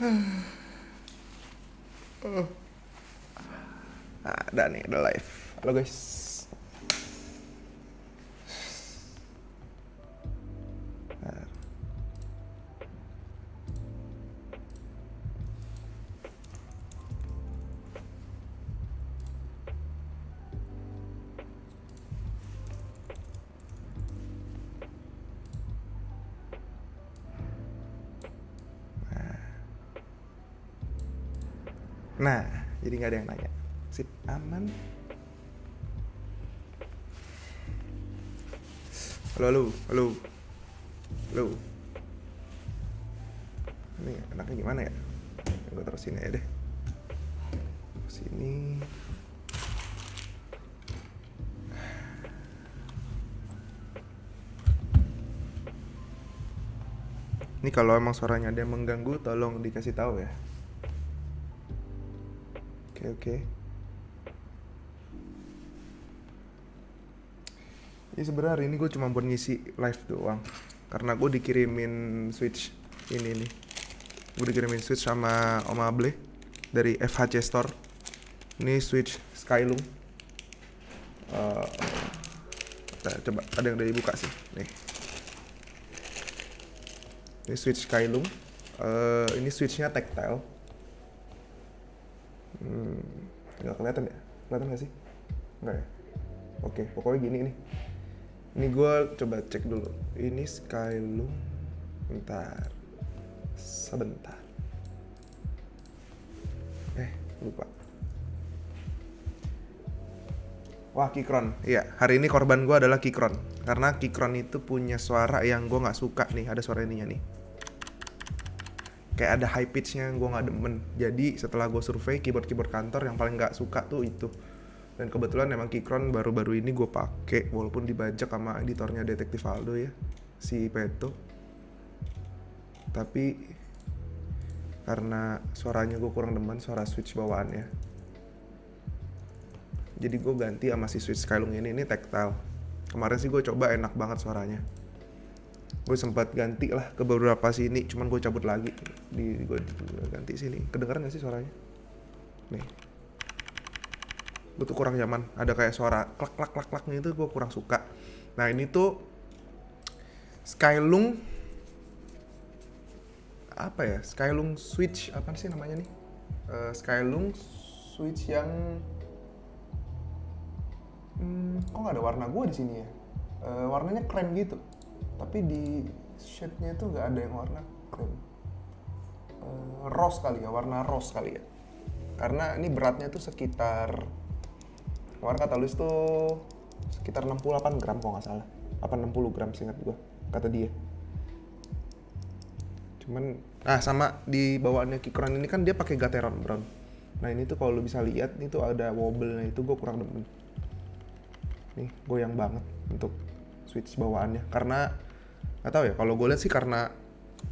Ah, ada nih, ada live. Halo guys. halo halo halo halo ini enaknya gimana ya gue terus sini aja deh sini Ini kalau emang suaranya ada yang mengganggu, tolong dikasih tahu ya. Oke, okay, oke. Okay. ya sebenarnya hari ini gue cuma buat ngisi live doang karena gue dikirimin switch ini nih gue dikirimin switch sama Om Ble dari FHC Store ini switch Skylung uh, eh, coba ada yang dari buka sih nih ini switch Skylung uh, eh, ini switchnya tactile hmm, nggak kelihatan ya kelihatan nggak sih nggak ya oke pokoknya gini nih ini gue coba cek dulu ini Skyloom. bentar sebentar eh lupa Wah Kikron, iya hari ini korban gue adalah Kikron Karena Kikron itu punya suara yang gue gak suka nih, ada suara ininya nih Kayak ada high pitch-nya pitchnya gue gak demen Jadi setelah gue survei keyboard-keyboard kantor yang paling gak suka tuh itu dan kebetulan emang Kikron baru-baru ini gue pake walaupun dibajak sama editornya detektif Aldo ya si Peto tapi karena suaranya gue kurang demen suara switch bawaannya jadi gue ganti sama si switch Skylung ini ini tactile kemarin sih gue coba enak banget suaranya gue sempat ganti lah ke beberapa sini cuman gue cabut lagi di gue ganti sini kedengeran gak sih suaranya nih butuh kurang nyaman ada kayak suara klak klak klak klaknya itu gue kurang suka nah ini tuh Skylung apa ya Skylung Switch apa sih namanya nih uh, Skylung Switch yang hmm, kok nggak ada warna gue di sini ya uh, warnanya krem gitu tapi di shade-nya tuh gak ada yang warna krem uh, rose kali ya warna rose kali ya karena ini beratnya tuh sekitar kemarin Luis tuh sekitar 68 gram kok nggak salah apa 60 gram singkat gua kata dia cuman ah sama di bawaannya Kikron ini kan dia pakai Gateron Brown nah ini tuh kalau lu bisa lihat ini tuh ada wobble nah itu gue kurang demen nih goyang banget untuk switch bawaannya karena nggak tahu ya kalau gue lihat sih karena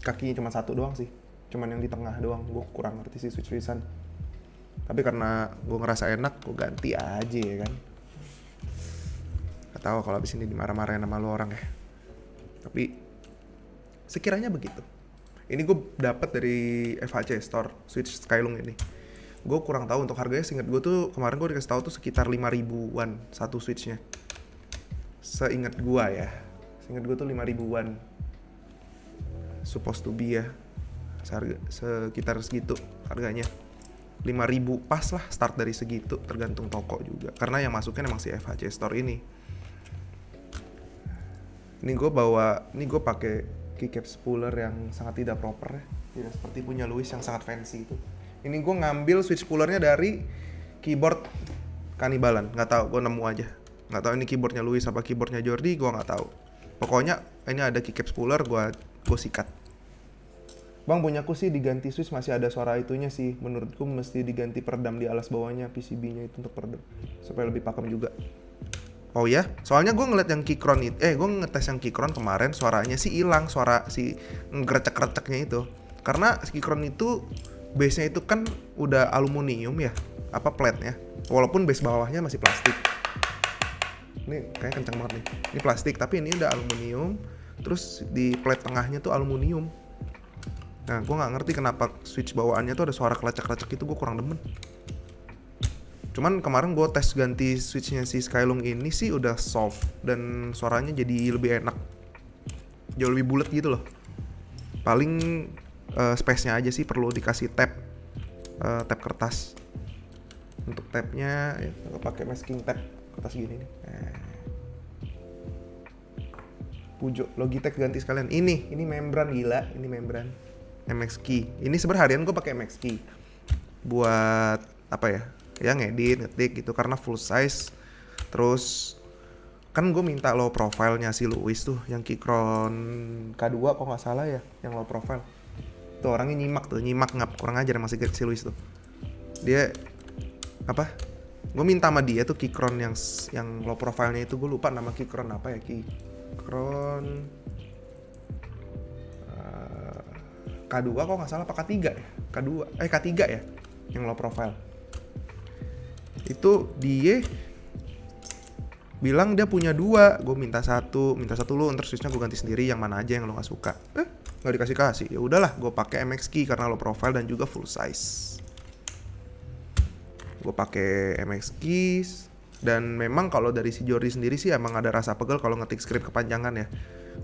kakinya cuma satu doang sih cuman yang di tengah doang gue kurang ngerti sih switch switchan tapi karena gue ngerasa enak gue ganti aja ya kan gak tahu kalau abis ini dimarah-marahin sama lo orang ya tapi sekiranya begitu ini gue dapat dari FHC store Switch Skylung ini gue kurang tahu untuk harganya seingat gue tuh kemarin gue dikasih tahu tuh sekitar 5 ribuan satu switchnya seingat gue ya seingat gue tuh 5 ribuan supposed to be ya seharga, sekitar segitu harganya lima ribu pas lah start dari segitu tergantung toko juga karena yang masuknya emang si FHC Store ini ini gue bawa ini gue pakai keycap spooler yang sangat tidak proper ya tidak seperti punya Louis yang sangat fancy itu ini gue ngambil switch spoolernya dari keyboard kanibalan nggak tahu gue nemu aja nggak tahu ini keyboardnya Louis apa keyboardnya Jordi gue nggak tahu pokoknya ini ada keycap spooler gue gue sikat Bang punyaku sih diganti Swiss masih ada suara itunya sih. Menurutku mesti diganti peredam di alas bawahnya PCB-nya itu untuk peredam supaya lebih pakem juga. Oh ya, soalnya gue ngeliat yang Kikron itu, eh gue ngetes yang Kikron kemarin suaranya sih hilang suara si ngerecek-receknya itu. Karena Kikron itu base-nya itu kan udah aluminium ya, apa platnya. Walaupun base bawahnya masih plastik. Ini kayak kencang banget nih. Ini plastik tapi ini udah aluminium. Terus di plat tengahnya tuh aluminium nah gue nggak ngerti kenapa switch bawaannya tuh ada suara kelacak-kelacak itu gue kurang demen cuman kemarin gue tes ganti switchnya si Skylung ini sih udah soft dan suaranya jadi lebih enak jauh lebih bulat gitu loh paling uh, space-nya aja sih perlu dikasih tab uh, eh, tab kertas untuk tabnya ya, pakai masking tab kertas gini nih eh. Pujo Logitech ganti sekalian ini ini membran gila ini membran MX Key. Ini sebenarnya harian gue pakai MX Key buat apa ya? Ya ngedit, ngetik gitu karena full size. Terus kan gue minta low profilnya si Louis tuh yang Kikron K2 kok nggak salah ya yang low profile tuh orangnya nyimak tuh nyimak ngap kurang ajar masih si Louis tuh dia apa gue minta sama dia tuh Kikron yang yang low profile-nya itu gue lupa nama Kikron apa ya Kikron K2 kok nggak salah pakai K3 ya K2 eh K3 ya yang low profile itu dia bilang dia punya dua gue minta satu minta satu lu ntar switchnya gue ganti sendiri yang mana aja yang lo nggak suka eh nggak dikasih kasih ya udahlah gue pakai MX Key karena lo profile dan juga full size gue pakai MX Keys dan memang kalau dari si Jordi sendiri sih emang ada rasa pegel kalau ngetik script kepanjangan ya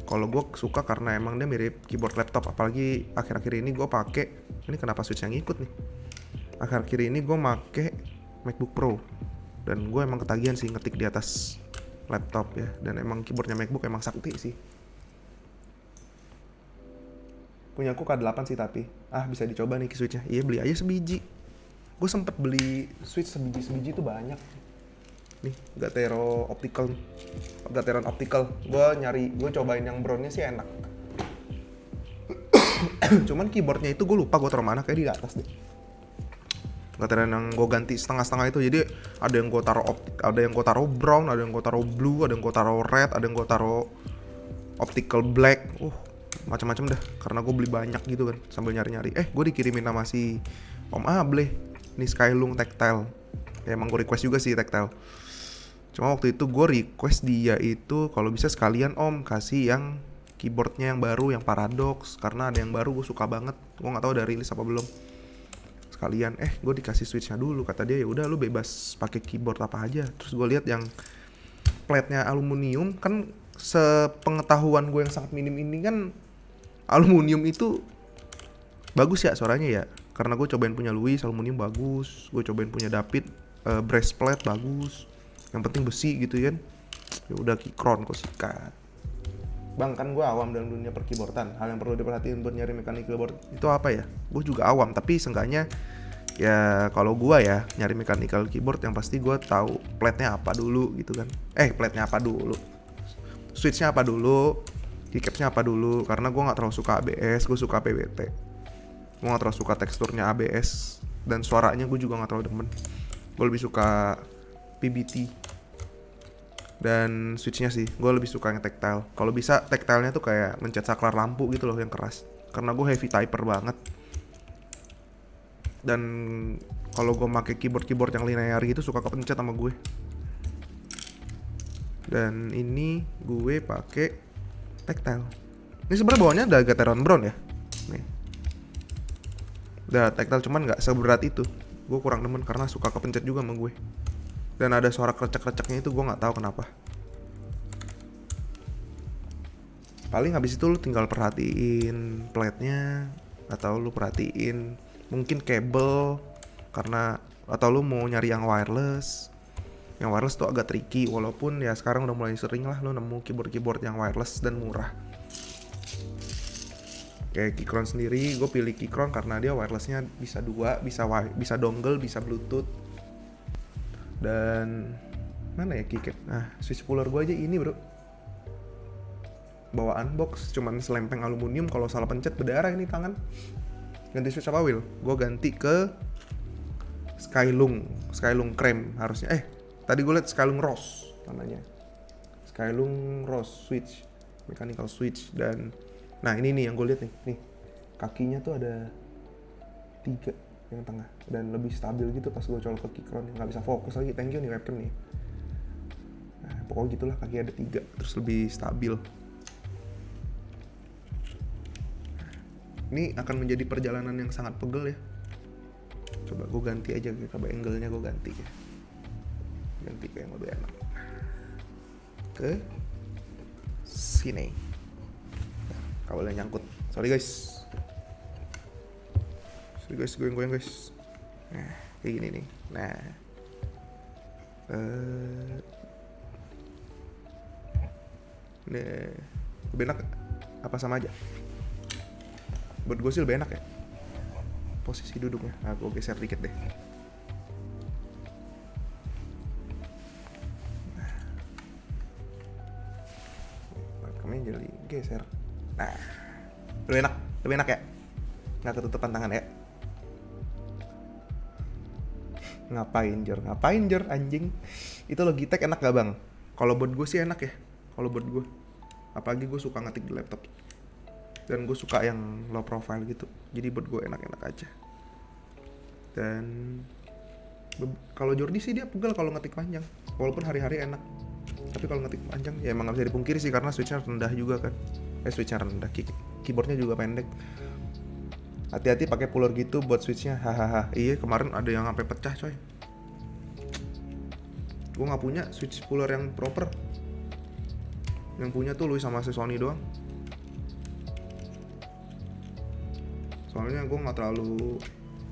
kalau gue suka karena emang dia mirip keyboard laptop apalagi akhir-akhir ini gue pake ini kenapa switch yang ikut nih akhir-akhir ini gue make MacBook Pro dan gue emang ketagihan sih ngetik di atas laptop ya dan emang keyboardnya MacBook emang sakti sih punya aku K8 sih tapi ah bisa dicoba nih switchnya iya beli aja sebiji gue sempet beli switch sebiji sebiji tuh banyak nih Gatero Optical Gateron Optical gue nyari gue cobain yang brownnya sih enak cuman keyboardnya itu gue lupa gue taruh mana kayak di atas deh Gateron yang gue ganti setengah-setengah itu jadi ada yang gue taruh ada yang gue taruh brown ada yang gue taruh blue ada yang gue taruh red ada yang gue taruh optical black uh macam-macam dah karena gue beli banyak gitu kan sambil nyari-nyari eh gue dikirimin nama si Om Able nih Skylung Tactile ya emang gue request juga sih Tactile cuma waktu itu gue request dia itu kalau bisa sekalian om kasih yang keyboardnya yang baru yang paradox karena ada yang baru gue suka banget gue nggak tahu dari rilis apa belum sekalian eh gue dikasih switchnya dulu kata dia ya udah lu bebas pakai keyboard apa aja terus gue lihat yang plate aluminium kan sepengetahuan gue yang sangat minim ini kan aluminium itu bagus ya suaranya ya karena gue cobain punya Louis aluminium bagus gue cobain punya David uh, eh, breastplate bagus yang penting besi gitu kan ya udah kikron kok sikat bang kan gue awam dalam dunia perkeyboardan hal yang perlu diperhatiin buat nyari mekanik keyboard itu apa ya gue juga awam tapi seenggaknya ya kalau gue ya nyari mechanical keyboard yang pasti gue tahu platnya apa dulu gitu kan eh platnya apa dulu switchnya apa dulu keycapsnya apa dulu karena gue nggak terlalu suka ABS gue suka PWT gue nggak terlalu suka teksturnya ABS dan suaranya gue juga nggak terlalu demen gue lebih suka PBT dan switchnya sih gue lebih suka yang tactile kalau bisa tactile-nya tuh kayak mencet saklar lampu gitu loh yang keras karena gue heavy typer banget dan kalau gue make keyboard keyboard yang linear gitu suka kepencet sama gue dan ini gue pake tactile ini sebenarnya bawahnya ada Gateron Brown ya nih udah tactile cuman nggak seberat itu gue kurang demen karena suka kepencet juga sama gue dan ada suara krecek-kreceknya itu gue nggak tahu kenapa paling habis itu lu tinggal perhatiin platnya atau lu perhatiin mungkin kabel karena atau lu mau nyari yang wireless yang wireless tuh agak tricky walaupun ya sekarang udah mulai sering lah lu nemu keyboard-keyboard yang wireless dan murah kayak Keychron sendiri gue pilih Keychron karena dia wirelessnya bisa dua bisa bisa dongle bisa bluetooth dan mana ya kiket nah switch puller gue aja ini bro bawa unbox cuman selempeng aluminium kalau salah pencet berdarah ini tangan ganti switch apa Will? gue ganti ke Skylung Skylung Krem harusnya eh tadi gue liat Skylung Rose namanya Skylung Rose switch mechanical switch dan nah ini nih yang gue liat nih nih kakinya tuh ada tiga yang tengah dan lebih stabil gitu pas gue colok ke kickron nggak bisa fokus lagi thank you nih webcam nih nah, pokoknya gitulah kaki ada tiga terus lebih stabil ini akan menjadi perjalanan yang sangat pegel ya coba gue ganti aja kita gitu. angle-nya gue ganti ya ganti ke yang lebih enak ke sini nah, kabelnya nyangkut sorry guys Sorry guys, goyang-goyang guys. Nah, kayak gini nih. Nah. Uh, eh. Nih, lebih enak apa sama aja? Buat gue sih lebih enak ya. Posisi duduknya. Nah, geser dikit deh. Nah. nah. Kami jadi geser. Nah, lebih enak, lebih enak ya. Nggak ketutupan tangan ya ngapain jer ngapain jer anjing itu Logitech enak gak bang kalau buat gue sih enak ya kalau buat gue apalagi gue suka ngetik di laptop dan gue suka yang low profile gitu jadi buat gue enak-enak aja dan kalau Jordi sih dia pegel kalau ngetik panjang walaupun hari-hari enak tapi kalau ngetik panjang ya emang gak bisa dipungkiri sih karena switchnya rendah juga kan eh switchnya rendah keyboardnya juga pendek hati-hati pakai puller gitu buat switchnya hahaha iya kemarin ada yang sampai pecah coy gue nggak punya switch puller yang proper yang punya tuh Louis sama si Sony doang soalnya gue nggak terlalu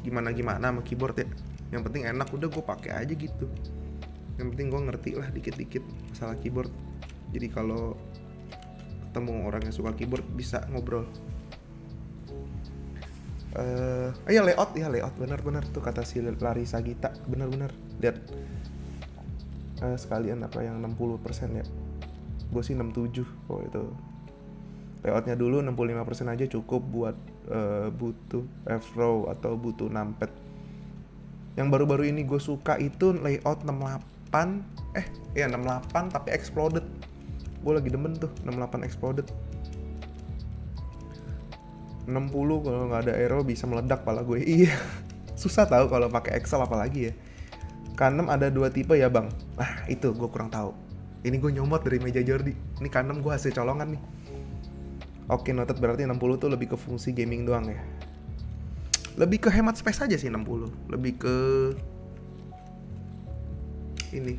gimana gimana sama keyboard ya yang penting enak udah gue pakai aja gitu yang penting gue ngerti lah dikit-dikit masalah keyboard jadi kalau ketemu orang yang suka keyboard bisa ngobrol eh uh, iya layout ya layout benar-benar tuh kata si Larisa Gita benar-benar lihat uh, sekalian apa yang 60% ya gue sih 67 kok itu layoutnya dulu 65% aja cukup buat uh, butuh F-row atau butuh numpad yang baru-baru ini gue suka itu layout 68 eh ya 68 tapi exploded gue lagi demen tuh 68 exploded 60 kalau nggak ada error bisa meledak pala gue iya susah tahu kalau pakai Excel apalagi ya kanem ada dua tipe ya bang ah itu gue kurang tahu ini gue nyomot dari meja Jordi ini kanem gue hasil colongan nih oke noted berarti 60 tuh lebih ke fungsi gaming doang ya lebih ke hemat space aja sih 60 lebih ke ini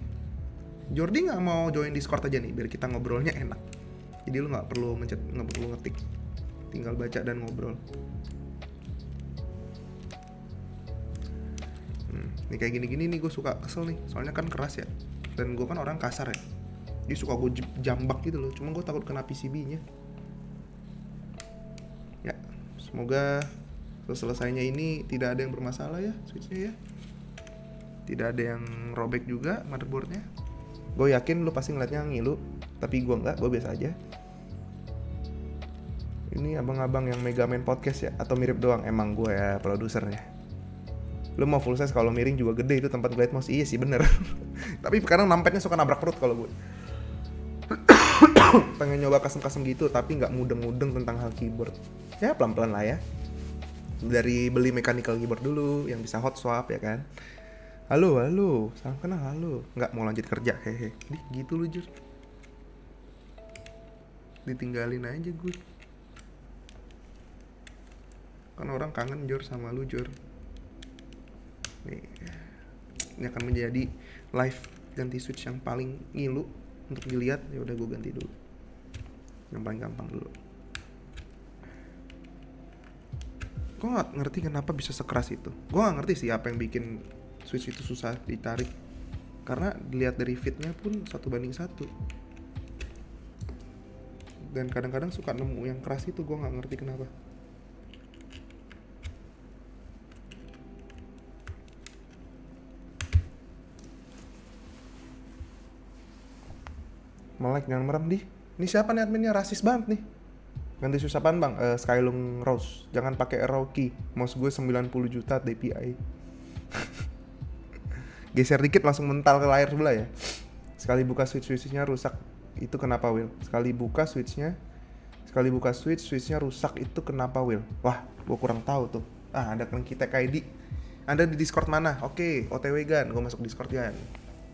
Jordi nggak mau join Discord aja nih biar kita ngobrolnya enak jadi lu nggak perlu mencet nggak perlu ngetik tinggal baca dan ngobrol hmm, ini kayak gini-gini nih gue suka kesel nih soalnya kan keras ya dan gue kan orang kasar ya dia suka gue jambak gitu loh cuma gue takut kena PCB nya ya semoga selesainya ini tidak ada yang bermasalah ya switchnya ya tidak ada yang robek juga motherboardnya gue yakin lo pasti ngeliatnya ngilu tapi gue nggak gue biasa aja ini abang-abang yang mega main Podcast ya atau mirip doang emang gue ya produsernya lu mau full size kalau miring juga gede itu tempat gue mouse iya sih bener tapi kadang nampetnya suka nabrak perut kalau gue pengen nyoba kasem-kasem gitu tapi nggak mudeng-mudeng tentang hal keyboard ya pelan-pelan lah ya dari beli mechanical keyboard dulu yang bisa hot swap ya kan halo halo salam kenal halo nggak mau lanjut kerja hehe gitu lu jur ditinggalin aja gue kan orang kangen jor sama lu jor nih ini akan menjadi live ganti switch yang paling ngilu untuk dilihat ya udah gue ganti dulu yang paling gampang dulu gue gak ngerti kenapa bisa sekeras itu gue gak ngerti sih apa yang bikin switch itu susah ditarik karena dilihat dari fitnya pun satu banding satu dan kadang-kadang suka nemu yang keras itu gue nggak ngerti kenapa melek jangan merem di ini siapa nih adminnya rasis banget nih ganti susah pan bang uh, Skylung Rose jangan pakai Rocky mouse gue 90 juta DPI geser dikit langsung mental ke layar sebelah ya sekali buka switch switchnya rusak itu kenapa Will sekali buka switchnya sekali buka switch switchnya rusak itu kenapa Will wah gue kurang tahu tuh ah ada kan kita ID anda di Discord mana? Oke, okay, OTW Gan, gue masuk Discord Gan.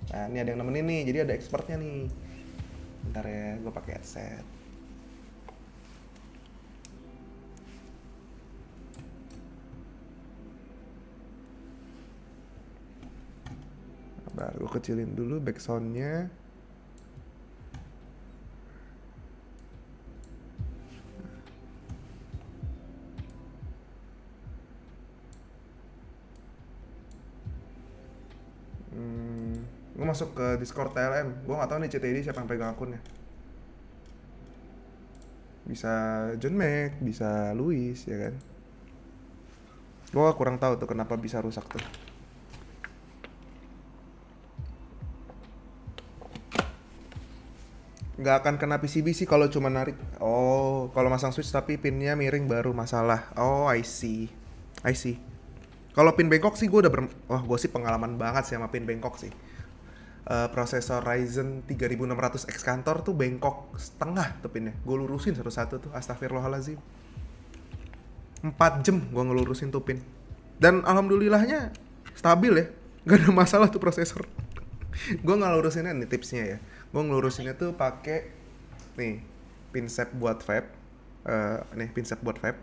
Nah, ini ada yang nemenin nih, jadi ada expertnya nih ntar ya gue pakai headset Baru gue kecilin dulu backsoundnya hmm gue masuk ke discord TLM gue nggak tau nih CTD siapa yang pegang akunnya bisa John Mac bisa Louis ya kan gue kurang tahu tuh kenapa bisa rusak tuh nggak akan kena PCB sih kalau cuma narik oh kalau masang switch tapi pinnya miring baru masalah oh I see I see kalau pin bengkok sih gue udah ber wah gue sih pengalaman banget sih sama pin bengkok sih uh, prosesor Ryzen 3600X kantor tuh bengkok setengah tuh Gue lurusin satu-satu tuh, astagfirullahalazim. 4 jam gue ngelurusin tuh pin. Dan alhamdulillahnya stabil ya. Gak ada masalah tuh prosesor. gue ngelurusinnya nih tipsnya ya. Gue ngelurusinnya tuh pakai nih pinset buat vape. Uh, nih pinset buat vape.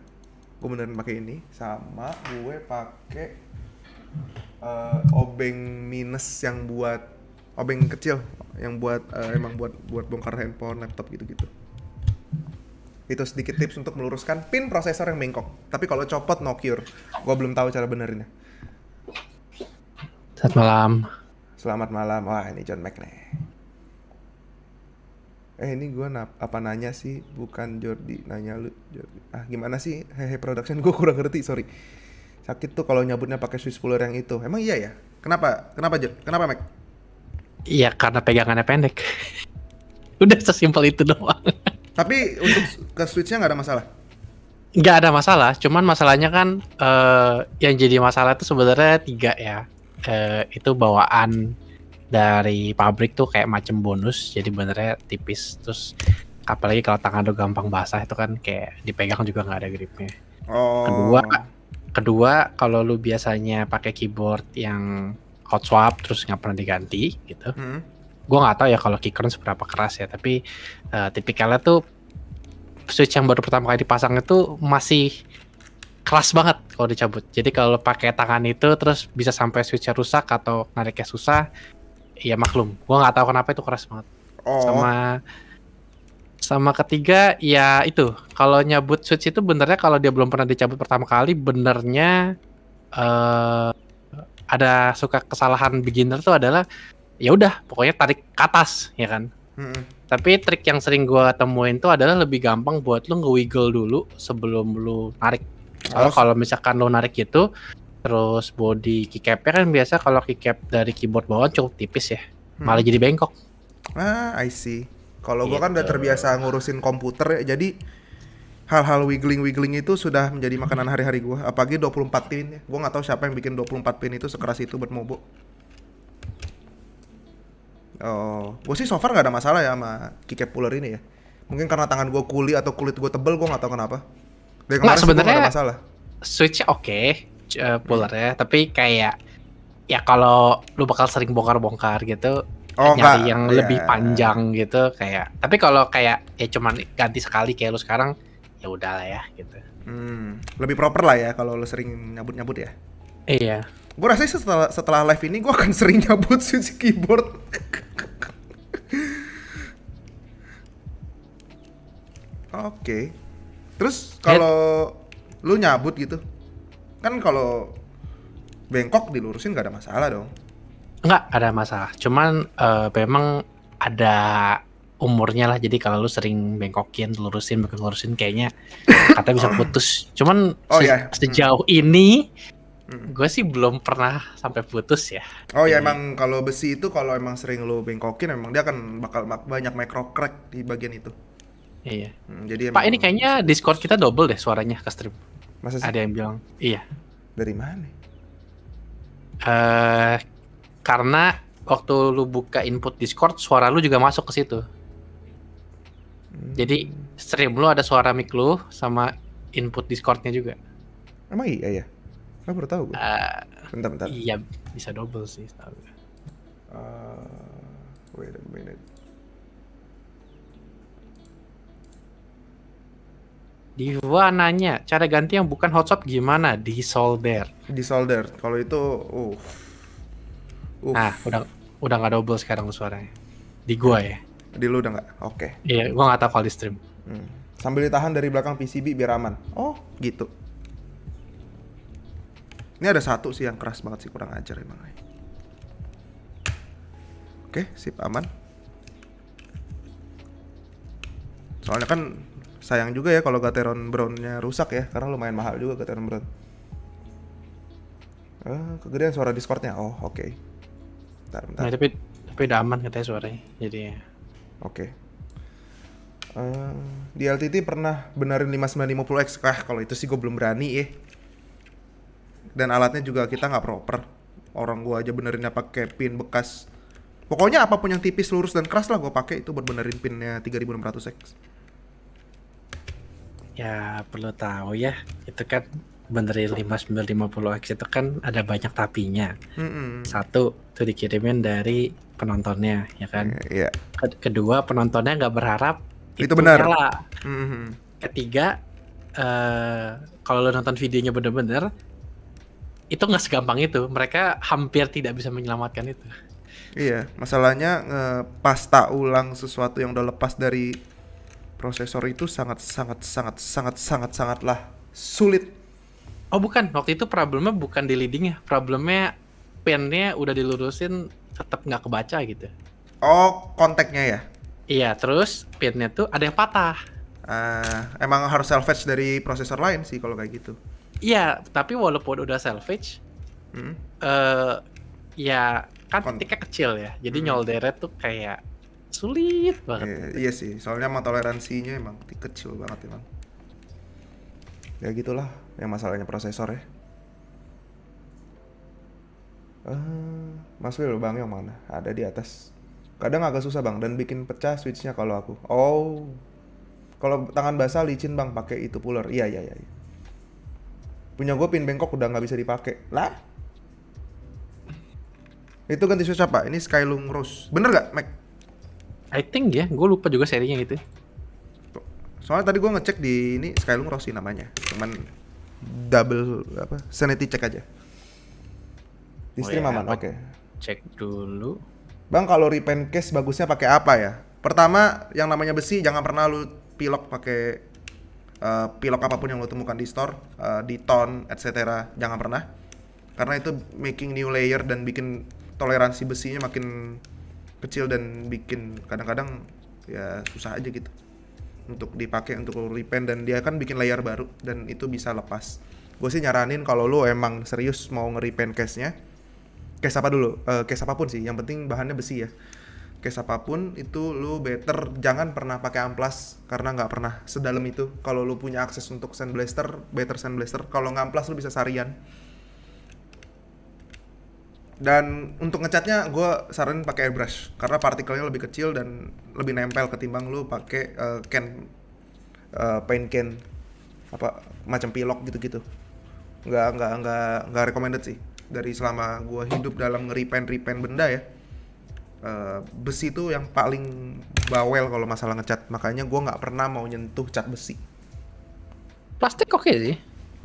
Gue beneran pakai ini sama gue pakai uh, obeng minus yang buat obeng kecil yang buat uh, emang buat buat bongkar handphone, laptop gitu-gitu. Itu sedikit tips untuk meluruskan pin prosesor yang bengkok. Tapi kalau copot no cure. Gua belum tahu cara benerinnya. Selamat malam. Selamat malam. Wah, ini John Mac nih. Eh, ini gue na apa nanya sih? Bukan Jordi nanya lu. Jordi. Ah, gimana sih? Hehe production gue kurang ngerti, sorry. Sakit tuh kalau nyabutnya pakai Swiss puller yang itu. Emang iya ya? Kenapa? Kenapa, Jordi? Kenapa, Mac? Iya karena pegangannya pendek. Udah sesimpel itu doang. Tapi untuk ke switchnya nggak ada masalah? Nggak ada masalah, cuman masalahnya kan uh, yang jadi masalah itu sebenarnya tiga ya. Uh, itu bawaan dari pabrik tuh kayak macam bonus, jadi benernya tipis. Terus apalagi kalau tangan tuh gampang basah itu kan kayak dipegang juga nggak ada gripnya. Oh. Kedua, kedua kalau lu biasanya pakai keyboard yang hot swap terus nggak pernah diganti gitu. Hmm. Gue nggak tahu ya kalau kickern seberapa keras ya, tapi uh, tipikalnya tuh switch yang baru pertama kali dipasang itu masih keras banget kalau dicabut. Jadi kalau pakai tangan itu terus bisa sampai switchnya rusak atau nariknya susah, ya maklum. Gue nggak tahu kenapa itu keras banget. Oh. Sama sama ketiga ya itu kalau nyabut switch itu benernya kalau dia belum pernah dicabut pertama kali benernya uh, ada suka kesalahan beginner tuh adalah ya udah pokoknya tarik ke atas ya kan. Hmm. Tapi trik yang sering gue temuin tuh adalah lebih gampang buat lu nge-wiggle dulu sebelum lu narik. Kalau kalau misalkan lu narik gitu, terus body keycapnya kan biasa kalau keycap dari keyboard bawah cukup tipis ya, hmm. malah jadi bengkok. Ah, I see. Kalau gitu. gue kan udah gitu. terbiasa ngurusin komputer ya, jadi hal-hal wiggling-wiggling itu sudah menjadi makanan hari-hari gue apalagi 24 pin ya gue nggak tahu siapa yang bikin 24 pin itu sekeras itu buat mobo oh gue sih so far nggak ada masalah ya sama kicap puller ini ya mungkin karena tangan gue kuli atau kulit gue tebel gue nggak tahu kenapa dari nah, sebenarnya ada masalah switch oke okay, uh, eh, pullernya tapi kayak ya kalau lu bakal sering bongkar-bongkar gitu oh, nyari enggak. yang yeah. Oh, lebih iya. panjang gitu kayak tapi kalau kayak ya cuman ganti sekali kayak lu sekarang ya udah lah ya gitu. Hmm, lebih proper lah ya kalau lo sering nyabut-nyabut ya. Iya. Gue rasa setelah setelah live ini gue akan sering nyabut switch keyboard. Oke. Terus kalau lu nyabut gitu, kan kalau bengkok dilurusin gak ada masalah dong? Enggak ada masalah. Cuman uh, memang ada umurnya lah jadi kalau lu sering bengkokin lurusin bengkok lurusin kayaknya kata bisa putus cuman oh, se yeah. sejauh hmm. ini hmm. gue sih belum pernah sampai putus ya oh ya emang kalau besi itu kalau emang sering lu bengkokin emang dia akan bakal banyak micro crack di bagian itu iya hmm, jadi pak ini kayaknya discord kita double deh suaranya ke stream Masa sih? ada yang bilang iya dari mana uh, karena waktu lu buka input discord suara lu juga masuk ke situ jadi hmm. stream lu ada suara mic lu sama input Discordnya juga. Emang iya ya? Kau baru tahu Uh, bentar bentar. Iya bisa double sih tahu Uh, eh, wait a minute. Diva nanya, cara ganti yang bukan hotshot gimana? Di solder. Di solder. Kalau itu, uh. uh. Nah, udah udah nggak double sekarang suaranya. Di gua nah. ya. Di lu udah nggak? Oke. Okay. Iya, gua nggak tahu kalau di stream. Hmm. Sambil ditahan dari belakang PCB biar aman. Oh, gitu. Ini ada satu sih yang keras banget sih kurang ajar emang. Oke, okay, sip aman. Soalnya kan sayang juga ya kalau Gateron Brown-nya rusak ya karena lumayan mahal juga Gateron Brown. Eh, kegedean suara discord Oh, oke. Okay. Bentar, bentar. Nah, tapi tapi udah aman katanya suaranya. Jadi Oke. Okay. Uh, eh, di LTT pernah benerin 5950X. Wah, kalau itu sih gue belum berani ya. Dan alatnya juga kita nggak proper. Orang gue aja benerinnya pakai pin bekas. Pokoknya apapun yang tipis, lurus, dan keras lah gue pakai itu buat benerin pinnya 3600X. Ya, perlu tahu ya. Itu kan benerin 5950X itu kan ada banyak tapinya. Mm -hmm. Satu, itu dikirimin dari penontonnya ya kan yeah. Iya, iya. kedua penontonnya nggak berharap itu, itu benar Mm-hmm. ketiga uh, kalau lo nonton videonya bener-bener itu nggak segampang itu mereka hampir tidak bisa menyelamatkan itu iya masalahnya eh, pasta ulang sesuatu yang udah lepas dari prosesor itu sangat sangat sangat sangat sangat sangatlah sulit oh bukan waktu itu problemnya bukan di leadingnya problemnya pennya udah dilurusin tetap nggak kebaca gitu. Oh, kontaknya ya? Iya, terus pinnya tuh ada yang patah. Uh, emang harus salvage dari prosesor lain sih kalau kayak gitu. Iya, tapi walaupun udah salvage, hmm. uh, ya kan Kon titiknya kecil ya, jadi hmm. nyolderet tuh kayak sulit banget. Iya, iya sih, soalnya emang toleransinya emang kecil banget emang. Ya gitulah, yang masalahnya prosesor ya uh, Mas Will bang yang mana? Ada di atas. Kadang agak susah bang dan bikin pecah switchnya kalau aku. Oh, kalau tangan basah licin bang pakai itu puller. Iya iya iya. iya. Punya gue pin bengkok udah nggak bisa dipakai. Lah? Itu ganti switch apa? Ini Skylung Rose. Bener gak, Mac? I think ya, gue lupa juga serinya itu. Soalnya tadi gue ngecek di ini Skylung Rose sih namanya. Cuman double apa sanity check aja di oh stream oh, ya, aman. Oke. Okay. Cek dulu. Bang kalau repaint case bagusnya pakai apa ya? Pertama yang namanya besi jangan pernah lu pilok pakai uh, pilok apapun yang lu temukan di store, uh, di ton, etc. Jangan pernah. Karena itu making new layer dan bikin toleransi besinya makin kecil dan bikin kadang-kadang ya susah aja gitu untuk dipakai untuk repaint dan dia kan bikin layer baru dan itu bisa lepas gue sih nyaranin kalau lu emang serius mau nge-repaint case-nya case apa dulu uh, eh, case apapun sih yang penting bahannya besi ya case apapun itu lu better jangan pernah pakai amplas karena nggak pernah sedalam itu kalau lu punya akses untuk sand blaster better sand blaster kalau nggak amplas lu bisa sarian dan untuk ngecatnya gue saranin pakai airbrush karena partikelnya lebih kecil dan lebih nempel ketimbang lu pakai uh, can uh, paint can apa macam pilok gitu-gitu nggak nggak nggak nggak recommended sih dari selama gue hidup dalam ngeripen-ripen benda ya uh, besi itu yang paling bawel kalau masalah ngecat makanya gue nggak pernah mau nyentuh cat besi plastik oke okay sih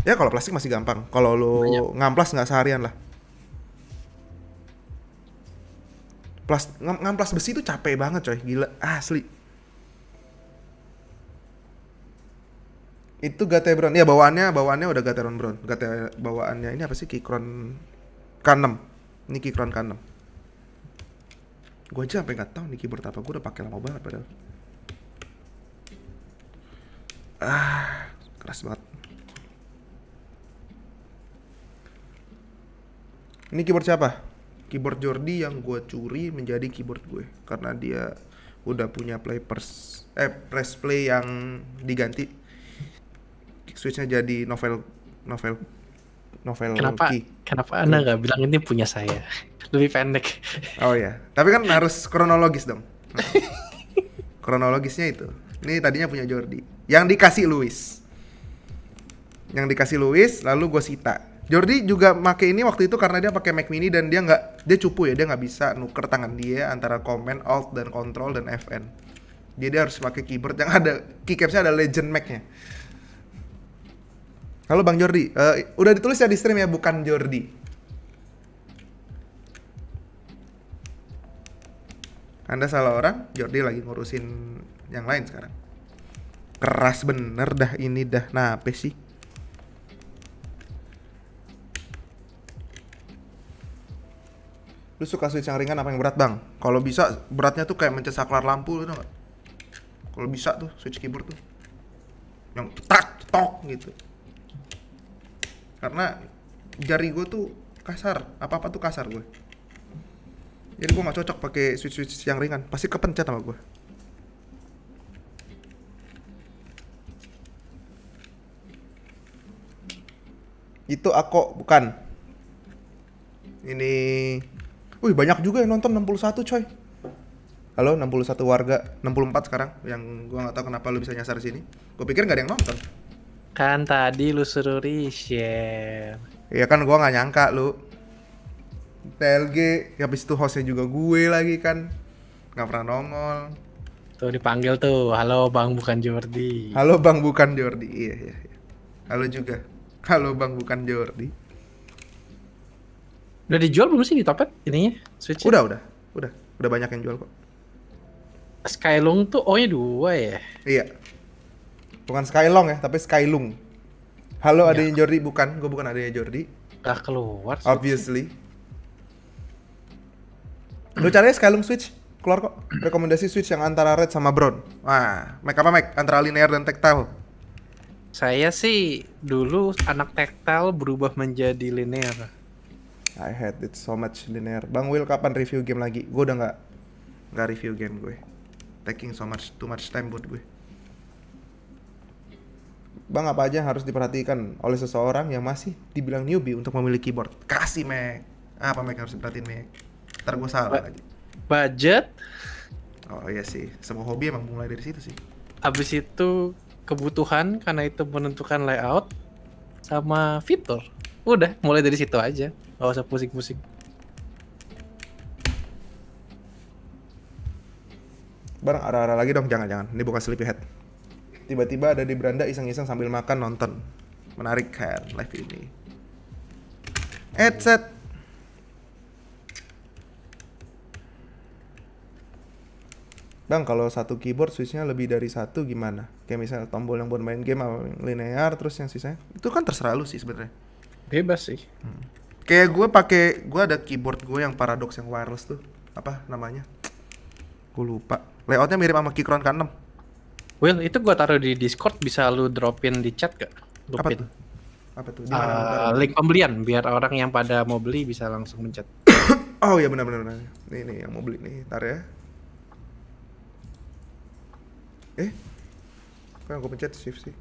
ya kalau plastik masih gampang kalau lo ngamplas nggak seharian lah Plas, ng ngamplas besi itu capek banget coy gila asli itu Gateron ya bawaannya bawaannya udah Gateron Brown Gate bawaannya ini apa sih Kikron K6 Niki Crown K6 Gue aja gak nggak tahu Niki apa, Gue udah pake lama banget padahal Ah, keras banget Ini keyboard siapa? Keyboard Jordi yang gue curi menjadi keyboard gue Karena dia udah punya play pers eh, press play yang diganti Switchnya jadi novel novel novel kenapa Ki. kenapa anda iya. nggak bilang ini punya saya lebih pendek oh ya tapi kan harus kronologis dong kronologisnya itu ini tadinya punya Jordi yang dikasih Louis yang dikasih Louis lalu gue sita Jordi juga make ini waktu itu karena dia pakai Mac Mini dan dia nggak dia cupu ya dia nggak bisa nuker tangan dia antara Command Alt dan Control dan FN jadi dia harus pakai keyboard yang ada keycapsnya ada Legend Mac-nya Halo Bang Jordi, uh, udah ditulis ya di stream ya, bukan Jordi. Anda salah orang, Jordi lagi ngurusin yang lain sekarang. Keras bener dah ini dah, nah apa sih? Lu suka switch yang ringan apa yang berat bang? Kalau bisa beratnya tuh kayak mencet saklar lampu gitu nggak? Kalau bisa tuh switch keyboard tuh yang tak tok gitu karena jari gue tuh kasar apa apa tuh kasar gue jadi gue nggak cocok pakai switch switch yang ringan pasti kepencet sama gue itu aku bukan ini wih banyak juga yang nonton 61 coy halo 61 warga 64 sekarang yang gue nggak tahu kenapa lu bisa nyasar sini gue pikir nggak ada yang nonton Kan tadi lu suruh reshare. Iya kan gua nggak nyangka lu. TLG, habis itu hostnya juga gue lagi kan. Nggak pernah nongol. Tuh dipanggil tuh, halo bang bukan Jordi. Halo bang bukan Jordi, iya iya. iya. Halo juga, halo bang bukan Jordi. Udah dijual belum sih di Topet ininya? Switch udah, udah, udah. Udah banyak yang jual kok. Skylung tuh O-nya dua ya? Iya. Bukan Skylong ya, tapi Skylung. Halo ya. adanya Jordi, bukan. Gue bukan adanya Jordi. Gak keluar switch. Obviously. Lu caranya Skylung Switch? Keluar kok. Rekomendasi Switch yang antara red sama brown. Wah, Mac apa Mac? Antara linear dan tactile. Saya sih dulu anak tactile berubah menjadi linear. I hate it so much linear. Bang Will kapan review game lagi? Gue udah nggak nggak review game gue. Taking so much too much time buat gue. Bang apa aja yang harus diperhatikan oleh seseorang yang masih dibilang newbie untuk memiliki keyboard? Kasih Mac. Apa Mac harus diperhatiin Mac? Ntar gue salah lagi. Budget. Oh iya sih, semua hobi emang mulai dari situ sih. Abis itu kebutuhan karena itu menentukan layout sama fitur. Udah, mulai dari situ aja. Gak usah pusing-pusing. Barang arah-arah lagi dong, jangan-jangan. Ini bukan head tiba-tiba ada di beranda iseng-iseng sambil makan nonton menarik kan live ini headset Bang, kalau satu keyboard switchnya lebih dari satu gimana? Kayak misalnya tombol yang buat main game yang linear, terus yang sisanya itu kan terserah lu sih sebenarnya. Bebas sih. Hmm. Kayak gue pakai gue ada keyboard gue yang paradox yang wireless tuh apa namanya? Gue lupa. Layoutnya mirip sama Keychron K6. Will, itu gua taruh di Discord bisa lu dropin di chat gak? Apa Apa tuh? uh, link pembelian biar orang yang pada mau beli bisa langsung mencet. oh iya benar benar. Nih nih yang mau beli nih, tar ya. Eh. Kok yang gua pencet shift sih?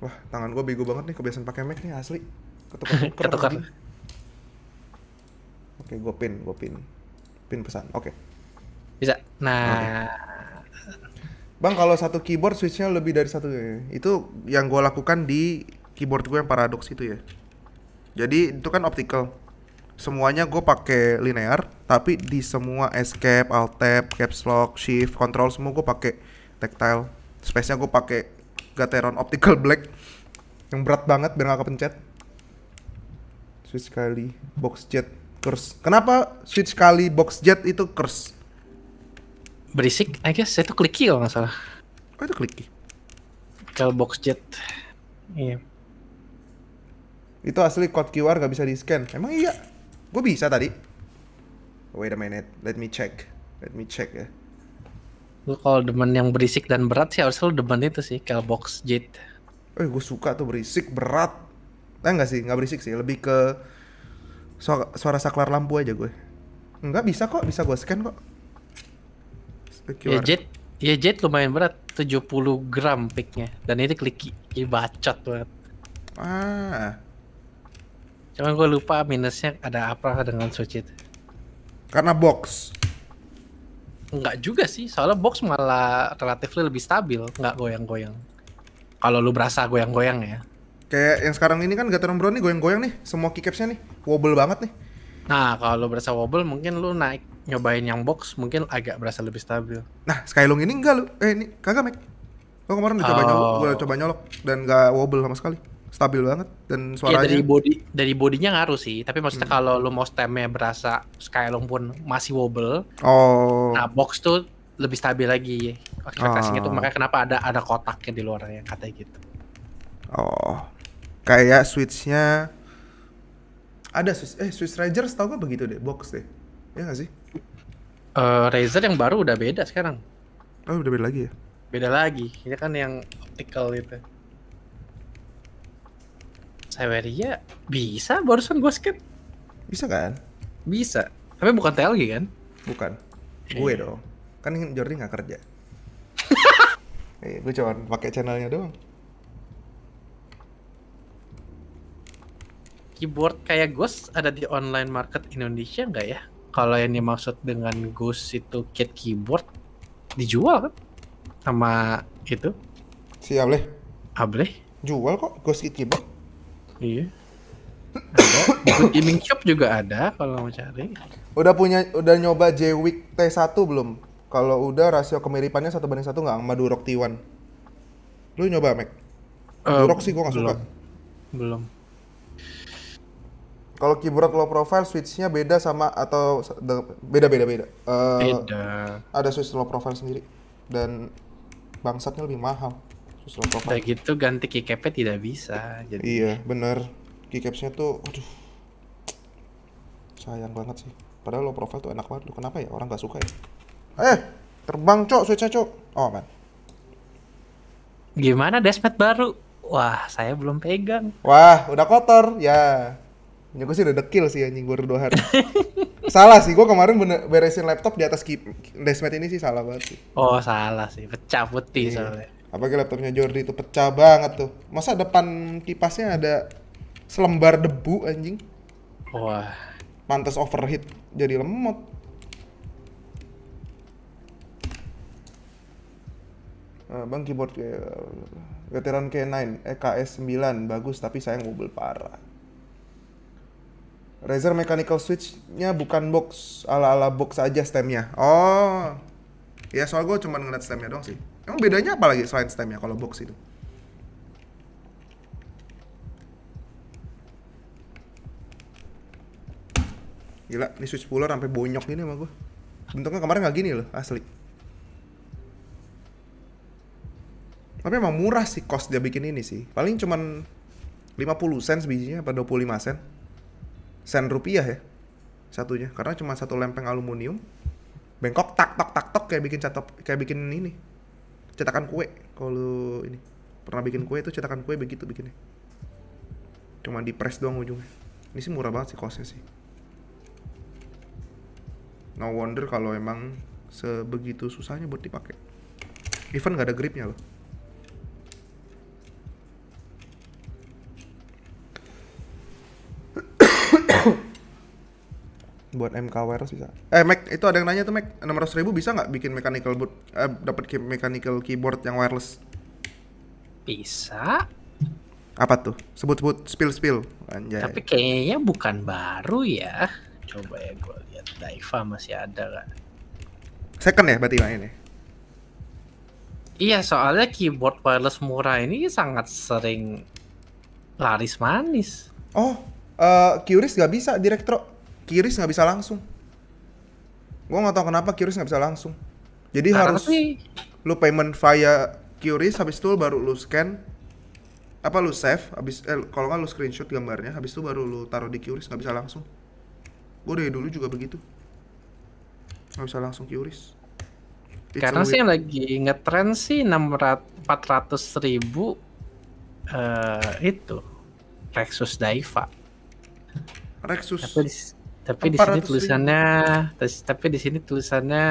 Wah, tangan gua bego banget nih kebiasaan pakai Mac nih asli. Ketukar ketukar. Oke, gua pin, gua pin. Pin pesan. Oke. Okay. Bisa. Nah, okay Bang kalau satu keyboard switchnya lebih dari satu ya. Itu yang gue lakukan di keyboard gue yang paradox itu ya. Jadi itu kan optical. Semuanya gue pakai linear, tapi di semua escape, alt tab, caps lock, shift, control semua gue pakai tactile. Space-nya gue pakai Gateron optical black yang berat banget biar gak kepencet. Switch kali box jet curse. Kenapa switch kali box jet itu curse? berisik, I guess itu clicky kalau nggak salah. Oh itu clicky. Kel box jet, iya. Yeah. Itu asli code QR nggak bisa di scan. Emang iya? Gue bisa tadi. Wait a minute, let me check, let me check ya. Lu kalau demen yang berisik dan berat sih harusnya lo demen itu sih, kel box jet. Eh gue suka tuh berisik berat. Eh nggak sih, nggak berisik sih, lebih ke suara, suara saklar lampu aja gue. Enggak bisa kok, bisa gue scan kok. Ya jet, ya jet lumayan berat, 70 gram picknya. Dan ini kliki, jadi bacot banget. Ah. Cuman gue lupa minusnya ada apa dengan switch itu. Karena box. Enggak juga sih, soalnya box malah relatif lebih stabil, enggak goyang-goyang. Kalau lu berasa goyang-goyang ya. Kayak yang sekarang ini kan gak Brown nih goyang-goyang nih, semua keycapsnya nih, wobble banget nih. Nah, kalau lu berasa wobble mungkin lu naik nyobain yang box mungkin agak berasa lebih stabil. Nah, Skylung ini enggak lu. Eh, ini kagak, Mek. Gua kemarin udah oh. coba nyolok, gua oh. coba nyolok dan enggak wobble sama sekali. Stabil banget dan iya, suaranya. Ya, dari body dari bodinya ngaruh sih, tapi maksudnya hmm. kalau lu mau stemnya berasa Skylung pun masih wobble. Oh. Nah, box tuh lebih stabil lagi. Oke, oh. tuh makanya kenapa ada ada kotaknya di luarnya katanya gitu. Oh. Kayak switchnya ada switch, eh switch Ranger tau gua begitu deh box deh ya gak sih uh, Razer yang baru udah beda sekarang. Oh, udah beda lagi ya? Beda lagi. Ini kan yang optical itu. Saweria bisa barusan gue skip. Bisa kan? Bisa. Tapi bukan TLG kan? Bukan. Eh. Gue dong. Kan Jordi nggak kerja. eh, iya, gue cuma pakai channelnya doang. Keyboard kayak Ghost ada di online market Indonesia nggak ya? kalau yang dimaksud dengan Ghost itu kit keyboard dijual kan sama itu si Able Able jual kok Ghost kit keyboard iya ada gaming shop juga ada kalau mau cari udah punya udah nyoba Jwick T1 belum kalau udah rasio kemiripannya satu banding satu nggak sama Durok T1 lu nyoba Mac uh, eh, Durok sih gua nggak suka belum kalau keyboard low profile switchnya beda sama atau beda beda beda. Uh, beda. Ada switch low profile sendiri dan bangsatnya lebih mahal. Switch low profile. Kayak gitu ganti keycap tidak bisa. Jadi. Iya bener. Keycapsnya tuh, aduh, sayang banget sih. Padahal low profile tuh enak banget. Lu kenapa ya orang gak suka ya? Eh, terbang cok, switchnya cok. Oh man. Gimana desmet baru? Wah, saya belum pegang. Wah, udah kotor ya. Ini gue sih udah dekil sih anjing gue dua hari. salah sih, gue kemarin bener beresin laptop di atas desmat ini sih salah banget sih. Oh salah sih, pecah putih iya. soalnya. Apalagi laptopnya Jordi itu pecah banget tuh. Masa depan kipasnya ada selembar debu anjing? Wah. Pantes overheat jadi lemot. Nah, bang keyboard kayak eh, veteran K9 EKS 9 bagus tapi sayang mobil parah Razer mechanical switch-nya bukan box ala-ala box aja stemnya. Oh. Ya soal gue cuma ngeliat stemnya doang sih. Emang bedanya apa lagi selain stemnya kalau box itu? Gila, ini switch puller sampai bonyok gini sama gue. Bentuknya kemarin nggak gini loh, asli. Tapi emang murah sih cost dia bikin ini sih. Paling cuman 50 sen bijinya apa 25 sen sen rupiah ya satunya karena cuma satu lempeng aluminium bengkok tak tak tak tok kayak bikin catok kayak bikin ini cetakan kue kalau ini pernah bikin kue itu cetakan kue begitu bikinnya cuma di press doang ujungnya ini sih murah banget sih kosnya sih no wonder kalau emang sebegitu susahnya buat dipakai even gak ada gripnya loh buat MK Wireless bisa. Eh Mac, itu ada yang nanya tuh Mac, 600 ribu bisa nggak bikin mechanical boot, eh, dapat ke- mechanical keyboard yang wireless? Bisa. Apa tuh? Sebut-sebut spill-spill. Anjay. Tapi kayaknya bukan baru ya. Coba ya gue lihat Daiva masih ada kan. Second ya berarti ini. Iya, soalnya keyboard wireless murah ini sangat sering laris manis. Oh, Eh, Kiris nggak bisa direktro Kiris nggak bisa langsung gue nggak tahu kenapa Kiris nggak bisa langsung jadi nah, harus tapi... lu payment via Kiris habis itu baru lu scan apa lu save habis eh, kalau nggak lu screenshot gambarnya habis itu baru lu taruh di Kiris nggak bisa langsung gue dari dulu juga begitu nggak bisa langsung Kiris It's karena sih yang lagi ngetren sih enam ratus ribu uh, itu Lexus Daiva Rexus. Tapi di, tapi di sini tulisannya tapi di sini tulisannya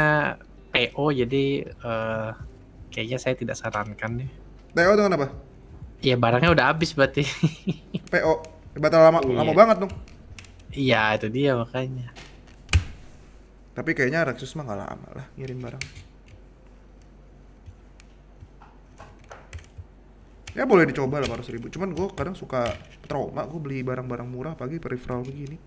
PO jadi uh, kayaknya saya tidak sarankan nih. PO dengan apa? Iya barangnya udah habis berarti. PO batal lama iya. lama banget dong. Iya itu dia makanya. Tapi kayaknya Rexus mah nggak lama lah ngirim barang. Ya boleh dicoba lah baru seribu. Cuman gue kadang suka trauma gue beli barang-barang murah pagi peripheral begini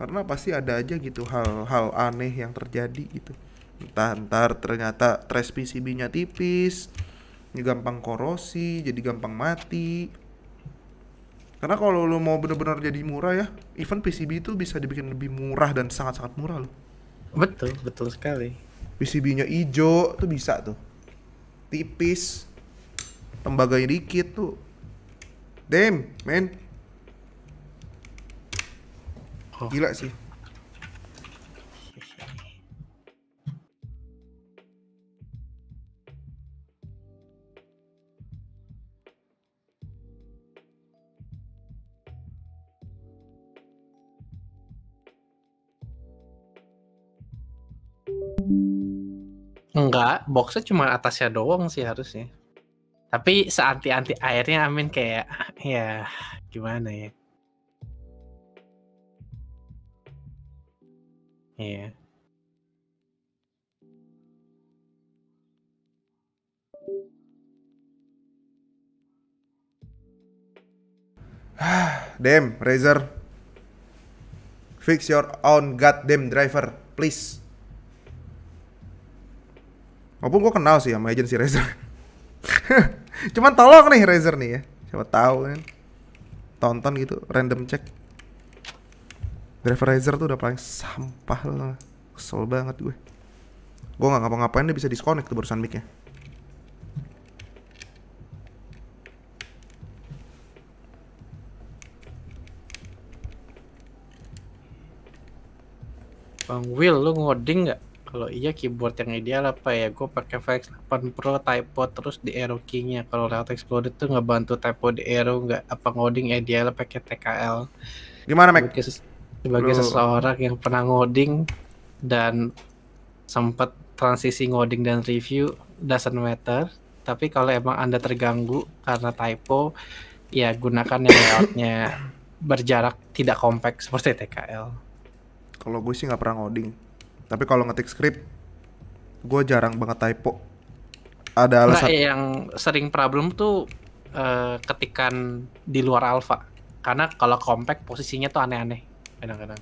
karena pasti ada aja gitu hal-hal aneh yang terjadi gitu entah ntar ternyata trace PCB nya tipis ini gampang korosi jadi gampang mati karena kalau lo mau bener-bener jadi murah ya even PCB itu bisa dibikin lebih murah dan sangat-sangat murah loh betul betul sekali PCB nya hijau tuh bisa tuh tipis tembaganya dikit tuh damn men? Oh. gila sih Enggak, boxnya cuma atasnya doang sih harusnya. Tapi seanti-anti airnya Amin kayak ya gimana ya. Iya. Ah, damn, Razer. Fix your own goddamn driver, please maupun gue kenal sih sama agency si Razer. Cuman tolong nih Razer nih ya. Siapa tahu kan. Tonton gitu, random check. Driver Razer tuh udah paling sampah loh. Kesel banget gue. Gue gak ngapa-ngapain dia bisa disconnect tuh barusan mic-nya. Bang Will, lu ngoding gak? Kalau iya keyboard yang ideal apa ya? Gue pakai VX8 Pro typo terus di arrow keynya. Kalau Realtek Exploded tuh ngebantu typo di arrow nggak? Apa ngoding ya ideal pakai TKL? Gimana Mac? Sebagai, sebagai seseorang yang pernah ngoding dan sempat transisi ngoding dan review doesn't meter, Tapi kalau emang anda terganggu karena typo, ya gunakan yang layoutnya berjarak tidak kompak seperti TKL. Kalau gue sih nggak pernah ngoding tapi kalau ngetik script gue jarang banget typo. Ada alasan yang sering problem tuh uh, ketikan di luar alfa. Karena kalau compact posisinya tuh aneh-aneh kadang-kadang.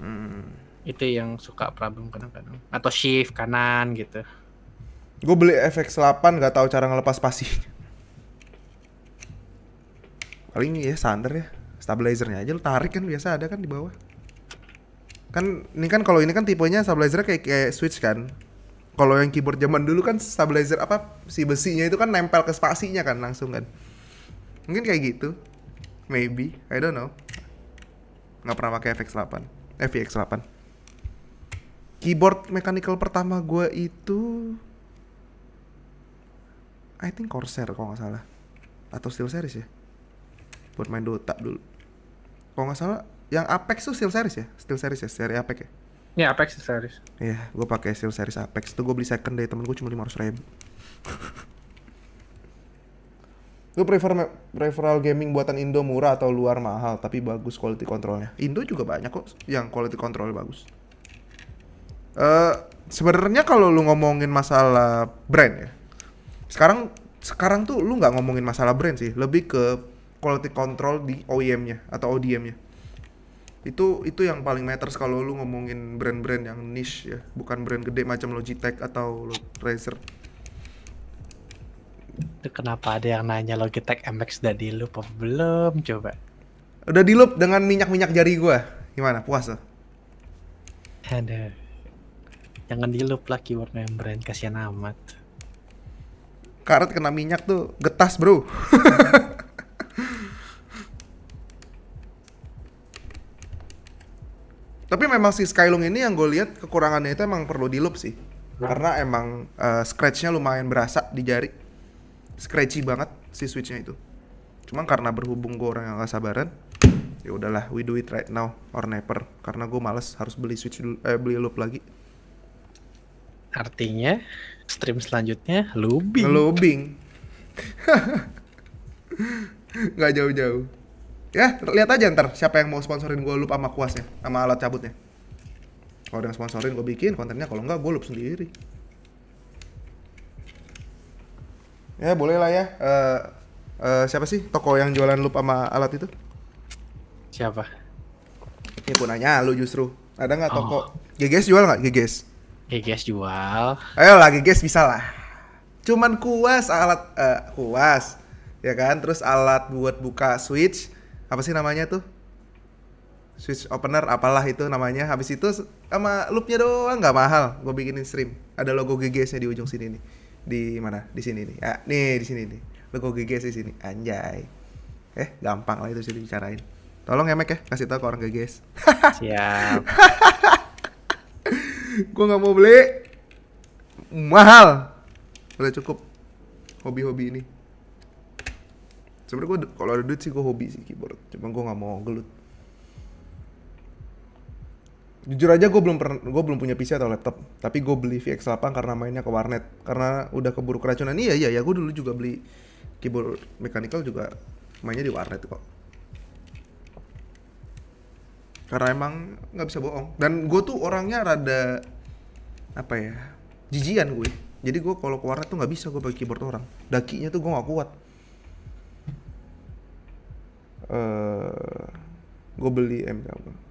Hmm. Itu yang suka problem kadang-kadang. Atau shift kanan gitu. Gue beli FX8 gak tahu cara ngelepas pasti Paling ya sander ya. Stabilizernya aja lu tarik kan biasa ada kan di bawah kan ini kan kalau ini kan tipenya stabilizer kayak kayak switch kan kalau yang keyboard zaman dulu kan stabilizer apa si besinya itu kan nempel ke spasinya kan langsung kan mungkin kayak gitu maybe I don't know nggak pernah pakai FX8 FX8 keyboard mechanical pertama gue itu I think Corsair kalau nggak salah atau Steel Series ya buat main Dota dulu kalau nggak salah yang Apex tuh Steel Series ya? Steel Series ya, seri Apex ya? Iya, Apex Steel Series. Iya, gue pakai Steel Series Apex. Tuh gue beli second dari temen gue cuma lima ratus ribu. Lu prefer preferal gaming buatan Indo murah atau luar mahal tapi bagus quality controlnya? Indo juga banyak kok yang quality controlnya bagus. Eh, uh, sebenarnya kalau lu ngomongin masalah brand ya. Sekarang sekarang tuh lu nggak ngomongin masalah brand sih, lebih ke quality control di OEM-nya atau ODM-nya itu itu yang paling matters kalau lu ngomongin brand-brand yang niche ya bukan brand gede macam Logitech atau Razer itu kenapa ada yang nanya Logitech MX udah di loop apa belum coba udah di loop dengan minyak-minyak jari gue gimana puas lo? ada jangan di loop lah keyword brand kasihan amat karet kena minyak tuh getas bro Tapi memang si Skylung ini yang gue lihat kekurangannya itu emang perlu di loop sih. Hmm. Karena emang uh, scratchnya lumayan berasa di jari. Scratchy banget si switchnya itu. Cuman karena berhubung gue orang yang gak sabaran, ya udahlah we do it right now or never. Karena gue males harus beli switch dulu, eh, beli loop lagi. Artinya stream selanjutnya lubing. Lubing. Nggak jauh-jauh ya lihat aja ntar siapa yang mau sponsorin gue loop sama kuasnya sama alat cabutnya kalau yang sponsorin gue bikin kontennya kalau enggak gue loop sendiri ya boleh lah ya uh, uh, siapa sih toko yang jualan loop sama alat itu siapa ini punanya nanya lu justru ada nggak toko oh. GGS jual nggak GGS GGS jual ayo lah GGS bisa lah cuman kuas alat uh, kuas ya kan terus alat buat buka switch apa sih namanya tuh switch opener apalah itu namanya habis itu sama loopnya doang nggak mahal gue bikinin stream ada logo GGS nya di ujung sini nih di mana di sini nih ah, nih di sini nih logo GGS di sini anjay eh gampang lah itu sih dibicarain tolong ya Mac ya kasih tau ke orang GGS siap gue nggak mau beli mahal udah cukup hobi-hobi ini sebenarnya gue kalau ada duit sih gue hobi sih keyboard cuma gue nggak mau gelut jujur aja gue belum pernah gue belum punya PC atau laptop tapi gue beli VX8 karena mainnya ke warnet karena udah keburu keracunan iya iya ya gue dulu juga beli keyboard mechanical juga mainnya di warnet kok karena emang nggak bisa bohong dan gue tuh orangnya rada apa ya jijian gue jadi gue kalau ke warnet tuh nggak bisa gue pakai keyboard orang dakinya tuh gue nggak kuat uh, eh, gue beli eh,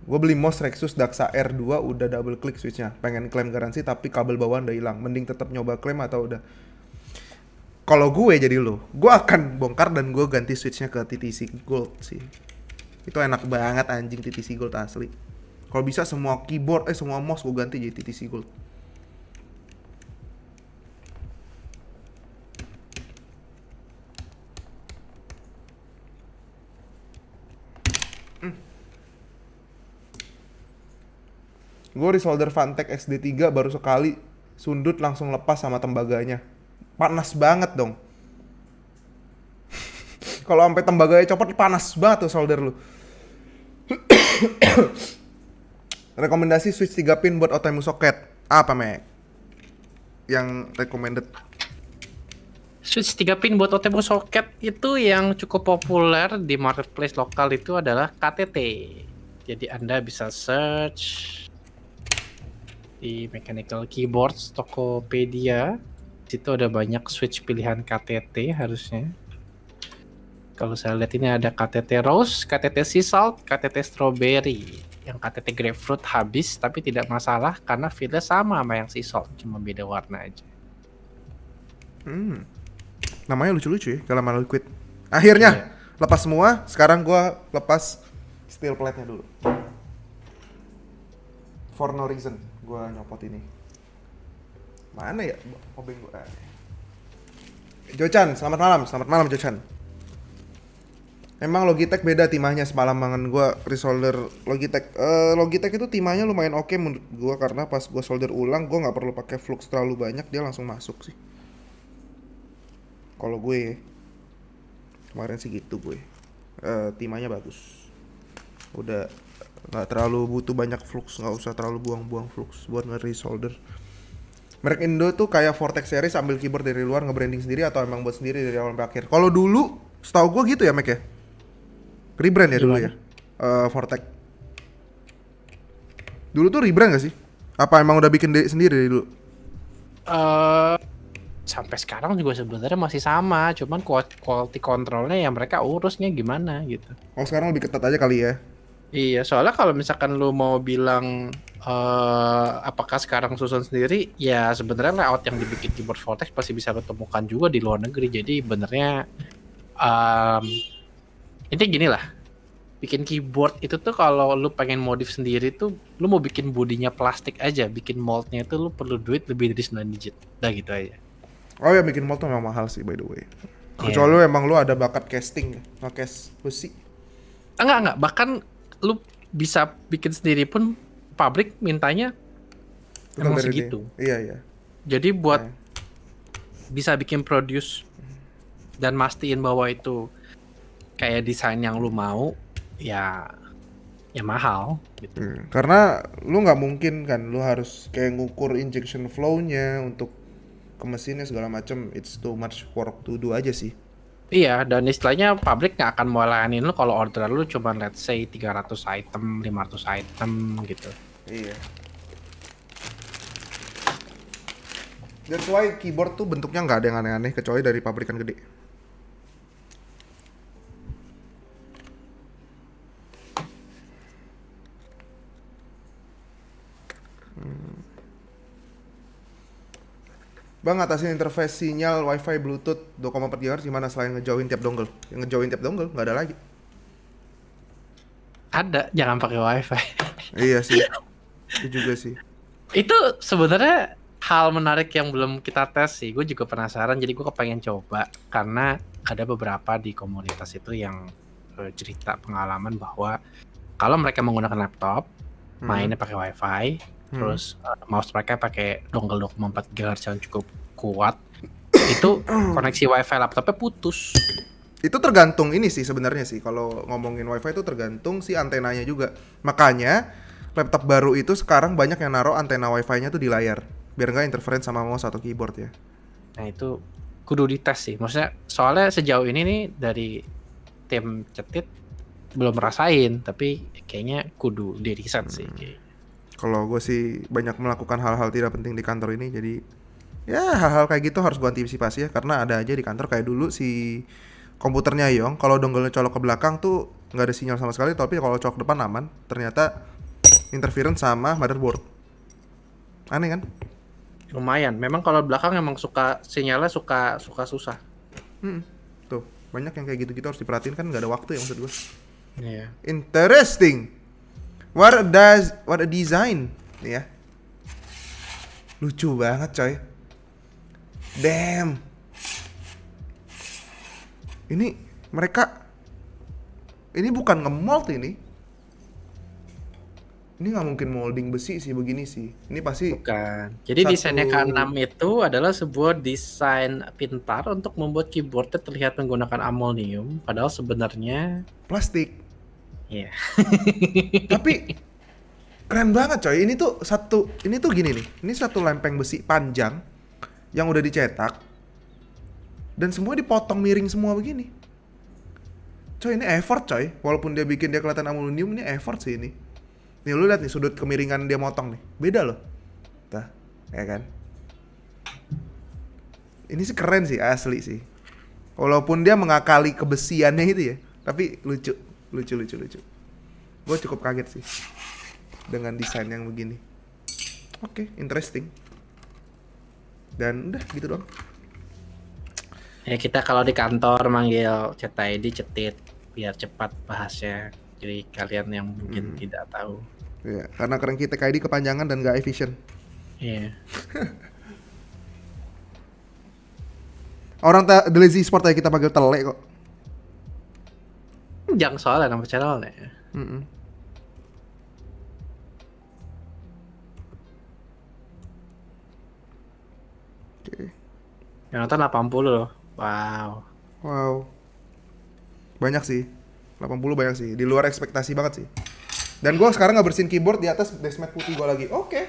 gue beli MOS Rexus Daxa R2 udah double click switchnya pengen klaim garansi tapi kabel bawaan udah hilang mending tetap nyoba klaim atau udah kalau gue jadi lo gue akan bongkar dan gue ganti switchnya ke TTC Gold sih itu enak banget anjing TTC Gold asli kalau bisa semua keyboard eh semua mouse gue ganti jadi TTC Gold gue resolder Fantech XD3 baru sekali sundut langsung lepas sama tembaganya panas banget dong kalau sampai tembaganya copot panas banget tuh solder lu rekomendasi switch 3 pin buat Otemu socket apa mek? yang recommended switch 3 pin buat Otemu socket itu yang cukup populer di marketplace lokal itu adalah KTT jadi anda bisa search di Mechanical Keyboards, Tokopedia. Situ ada banyak switch pilihan KTT harusnya. Kalau saya lihat ini ada KTT Rose, KTT Sea Salt, KTT Strawberry. Yang KTT Grapefruit habis tapi tidak masalah karena feelnya sama sama yang Sea Salt, cuma beda warna aja. Hmm. Namanya lucu-lucu ya, Galama Liquid. Akhirnya yeah. lepas semua, sekarang gua lepas steel plate-nya dulu. For no reason gue nyopot ini mana ya obeng gue eh. Jochan selamat malam selamat malam Jochan Emang Logitech beda timahnya semalam mangan gue resolder Logitech. Uh, Logitech itu timahnya lumayan oke okay menurut gue karena pas gue solder ulang gue nggak perlu pakai flux terlalu banyak dia langsung masuk sih. Kalau gue kemarin sih gitu gue. Uh, timahnya bagus. Udah nggak terlalu butuh banyak flux nggak usah terlalu buang-buang flux buat ngeri solder merek Indo tuh kayak Vortex series ambil keyboard dari luar ngebranding sendiri atau emang buat sendiri dari awal sampai akhir kalau dulu setahu gue gitu ya Mac ya rebrand ya Gimana? dulu ya uh, Vortex dulu tuh rebrand gak sih apa emang udah bikin sendiri dulu uh, sampai sekarang juga sebenarnya masih sama cuman quality controlnya ya mereka urusnya gimana gitu oh sekarang lebih ketat aja kali ya Iya, soalnya kalau misalkan lu mau bilang uh, apakah sekarang susun sendiri, ya sebenarnya layout yang dibikin keyboard Vortex pasti bisa ketemukan juga di luar negeri. Jadi benernya um, intinya gini lah, bikin keyboard itu tuh kalau lu pengen modif sendiri tuh lu mau bikin bodinya plastik aja, bikin moldnya itu lu perlu duit lebih dari 9 digit, udah gitu aja. Oh ya bikin mold tuh memang mahal sih by the way. Iya. Kecuali yeah. lu emang lu ada bakat casting, ngecast besi. Enggak enggak, bahkan lu bisa bikin sendiri pun pabrik mintanya emang segitu. Dia. Iya iya. Jadi buat iya. bisa bikin produce dan mastiin bahwa itu kayak desain yang lu mau, ya ya mahal. Gitu. Hmm, karena lu nggak mungkin kan, lu harus kayak ngukur injection flow-nya untuk ke mesinnya segala macam. It's too much work to do aja sih. Iya, dan istilahnya pabrik nggak akan mau layanin lu kalau order lu cuma let's say 300 item, 500 item gitu. Iya. That's why keyboard tuh bentuknya nggak ada yang aneh-aneh kecuali dari pabrikan gede. Hmm. Bang ngatasin interface sinyal WiFi Bluetooth 2,4 GHz gimana selain ngejauhin tiap dongle? Yang ngejauhin tiap dongle nggak ada lagi. Ada, jangan pakai WiFi. iya sih. Itu juga sih. Itu sebenarnya hal menarik yang belum kita tes sih. Gue juga penasaran jadi gue kepengen coba karena ada beberapa di komunitas itu yang e, cerita pengalaman bahwa kalau mereka menggunakan laptop, hmm. mainnya pakai WiFi, Hmm. terus uh, mouse mereka pakai dongle 24 GHz yang cukup kuat itu koneksi wifi laptopnya putus itu tergantung ini sih sebenarnya sih kalau ngomongin wifi itu tergantung si antenanya juga makanya laptop baru itu sekarang banyak yang naruh antena wifi-nya tuh di layar biar nggak interference sama mouse atau keyboard ya nah itu kudu dites sih maksudnya soalnya sejauh ini nih dari tim cetit belum merasain tapi kayaknya kudu di riset hmm. sih kalau gue sih banyak melakukan hal-hal tidak penting di kantor ini jadi ya hal-hal kayak gitu harus gue antisipasi ya karena ada aja di kantor kayak dulu si komputernya Yong kalau dongle colok ke belakang tuh nggak ada sinyal sama sekali tapi kalau colok depan aman ternyata interference sama motherboard aneh kan lumayan memang kalau belakang emang suka sinyalnya suka suka susah hmm. tuh banyak yang kayak gitu-gitu harus diperhatiin kan nggak ada waktu ya maksud gue yeah. interesting What a does what a design, ya. Yeah. Lucu banget, coy. Damn. Ini mereka ini bukan nge mold ini. Ini nggak mungkin molding besi sih begini sih. Ini pasti bukan. Jadi satu... desainnya K6 itu adalah sebuah desain pintar untuk membuat keyboardnya terlihat menggunakan amonium padahal sebenarnya plastik. Iya. Tapi keren banget coy. Ini tuh satu ini tuh gini nih. Ini satu lempeng besi panjang yang udah dicetak dan semua dipotong miring semua begini. Coy ini effort coy. Walaupun dia bikin dia kelihatan aluminium ini effort sih ini. Nih lu lihat nih sudut kemiringan dia motong nih. Beda loh. Tah, ya kan? Ini sih keren sih, asli sih. Walaupun dia mengakali kebesiannya itu ya, tapi lucu lucu lucu lucu gue cukup kaget sih dengan desain yang begini oke okay, interesting dan udah gitu doang ya kita kalau di kantor manggil chat ID cetit biar cepat bahasnya jadi kalian yang mungkin hmm. tidak tahu ya karena kita ID kepanjangan dan gak efisien iya yeah. orang The Lazy Sport aja kita panggil telek kok Jang soalnya nama channelnya. Mm -mm. Oke. Yang nonton 80 loh. Wow. Wow. Banyak sih. 80 banyak sih. Di luar ekspektasi banget sih. Dan gue sekarang nggak bersihin keyboard di atas desmet putih gue lagi. Oke. Okay.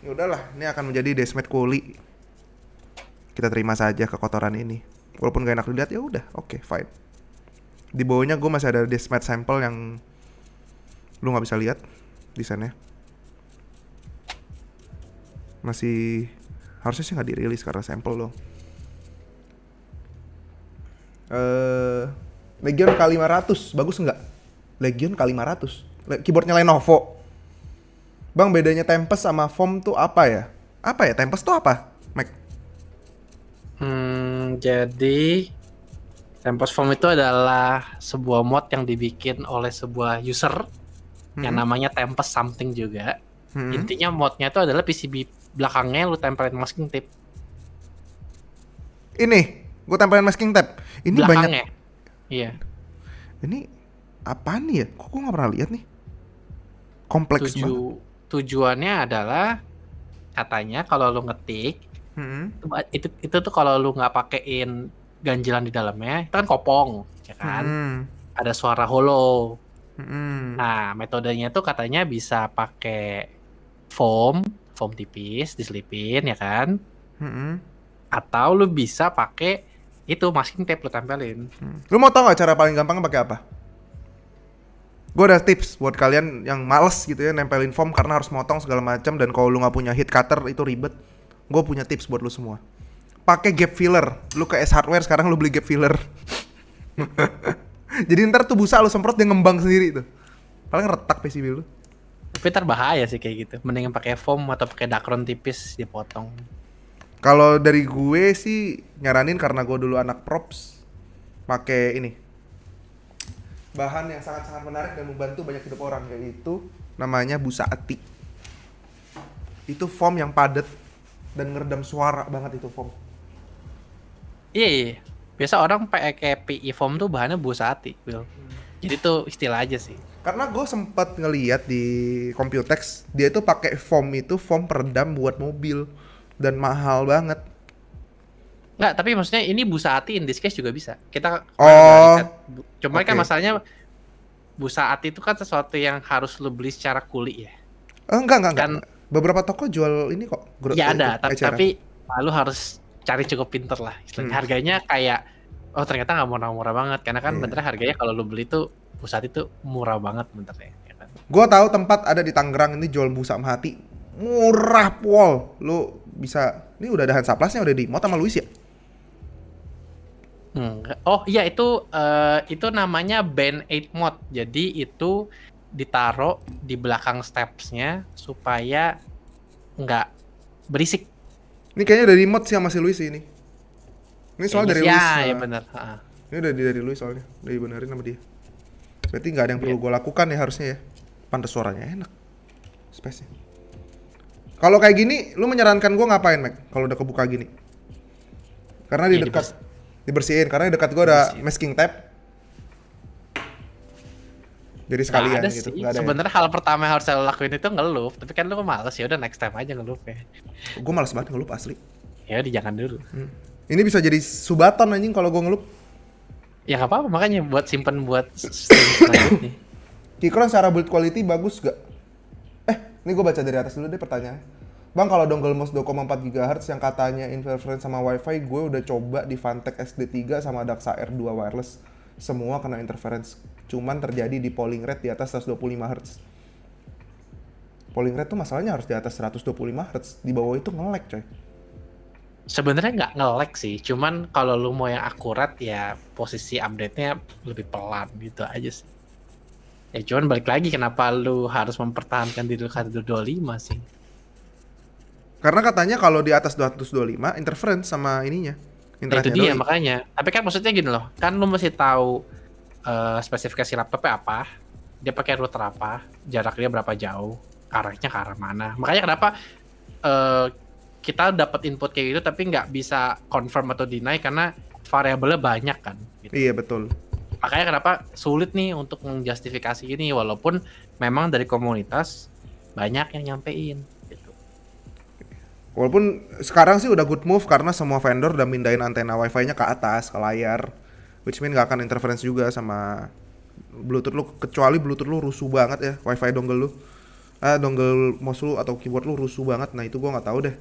Ya udahlah, ini akan menjadi desmet kuli. Kita terima saja kekotoran ini. Walaupun gak enak dilihat ya udah, oke, okay, fine di bawahnya gue masih ada deathmatch sample yang lu nggak bisa lihat desainnya masih harusnya sih nggak dirilis karena sampel loh. Eh, uh, Legion K500 bagus nggak? Legion K500 Le keyboardnya Lenovo. Bang bedanya Tempest sama Foam tuh apa ya? Apa ya Tempest tuh apa? Mac? Hmm, jadi Tempest Form itu adalah sebuah mod yang dibikin oleh sebuah user hmm. yang namanya Tempest something juga. Hmm. Intinya modnya itu adalah PCB belakangnya lu tempelin masking tape. Ini, gue tempelin masking tape. Ini belakangnya. banyak. Iya. Ini apa nih ya? Kok gue gak pernah lihat nih? Kompleks Tuju, banget. Tujuannya adalah katanya kalau lu ngetik hmm. itu itu tuh kalau lu nggak pakein ganjilan di dalamnya itu kan kopong ya kan hmm. ada suara hollow hmm. nah metodenya tuh katanya bisa pakai foam foam tipis diselipin ya kan hmm. atau lu bisa pakai itu masking tape lu tempelin hmm. lu mau tau gak cara paling gampang pakai apa gue ada tips buat kalian yang males gitu ya nempelin foam karena harus motong segala macam dan kalau lu nggak punya heat cutter itu ribet gue punya tips buat lu semua pakai gap filler. Lu ke S Hardware sekarang lu beli gap filler. Jadi ntar tuh busa lu semprot dia ngembang sendiri tuh. Paling retak PCB lu. Tapi ntar bahaya sih kayak gitu. Mendingan pakai foam atau pakai dacron tipis dipotong. Kalau dari gue sih nyaranin karena gue dulu anak props pakai ini bahan yang sangat-sangat menarik dan membantu banyak hidup orang kayak yaitu namanya busa atik. Itu foam yang padat dan ngeredam suara banget itu foam. Iya, iya. Biasa orang pakai PI form tuh bahannya busati, Will. Jadi tuh istilah aja sih. Karena gue sempat ngeliat di Computex, dia tuh pakai foam itu foam peredam buat mobil dan mahal banget. Enggak, tapi maksudnya ini busa hati in this case juga bisa. Kita Oh. Cuma okay. kan masalahnya busa hati itu kan sesuatu yang harus lo beli secara kuli ya. Oh, enggak, enggak, enggak. Beberapa toko jual ini kok. Ya ada, tapi, tapi lalu ya harus cari cukup pinter lah. hmm. harganya kayak oh ternyata nggak murah-murah banget karena kan yeah. bener harganya kalau lo beli tuh pusat itu murah banget benernya. Ya, ya kan? Gue tahu tempat ada di Tangerang ini jual busa mati murah pol. Lo bisa ini udah ada handsaplasnya udah di mau sama Luis ya? Hmm. Oh iya itu uh, itu namanya band 8 mod. Jadi itu ditaruh di belakang stepsnya supaya nggak berisik ini kayaknya dari mod sih yang si Luis sih ini. Ini soal dari ya, Luis. Iya, ya ah. benar. Ini udah dari, dari Luis soalnya, Dari benerin sama dia. Berarti nggak ada yang perlu yeah. gue lakukan ya harusnya ya. Pantes suaranya enak. space Kalau kayak gini, lu menyarankan gue ngapain, Mac? Kalau udah kebuka gini. Karena di iya, dekat dibersihin. karena di dekat gue ada masking tape jadi sekalian gak ada gitu. Gak ada Sebenernya ya? hal pertama yang harus saya lakuin itu ngelup, tapi kan lu males ya udah next time aja ngelup ya. Gue males banget ngelup asli. Ya dijangan jangan dulu. Hmm. Ini bisa jadi subatan anjing kalau gue ngelup. Ya gak apa-apa makanya buat simpen buat selanjutnya. Kikron secara build quality bagus gak? Eh, ini gue baca dari atas dulu deh pertanyaan. Bang, kalau dongle mouse 2,4 GHz yang katanya interference sama WiFi, gue udah coba di Fantech SD3 sama Daxa R2 wireless. Semua kena interference cuman terjadi di polling rate di atas 125 Hz. Polling rate tuh masalahnya harus di atas 125 Hz, di bawah itu ngelek coy. Sebenarnya nggak ngelek sih, cuman kalau lu mau yang akurat ya posisi update-nya lebih pelan gitu aja sih. Ya cuman balik lagi kenapa lu harus mempertahankan di dekat 25 sih. Karena katanya kalau di atas 225 interference sama ininya. Nah, itu dia makanya. Tapi kan maksudnya gini loh, kan lu masih tahu Eh, spesifikasi laptopnya apa, dia pakai router apa, jaraknya berapa jauh, arahnya ke arah mana. Makanya kenapa uh, kita dapat input kayak gitu tapi nggak bisa confirm atau deny karena variabelnya banyak kan. Gitu. Iya betul. Makanya kenapa sulit nih untuk menjustifikasi ini walaupun memang dari komunitas banyak yang nyampein. Gitu. Walaupun sekarang sih udah good move karena semua vendor udah mindahin antena wifi-nya ke atas ke layar which mean gak akan interference juga sama bluetooth lu kecuali bluetooth lu rusuh banget ya wifi dongle lu eh, dongle mouse lu atau keyboard lu rusuh banget nah itu gua nggak tahu deh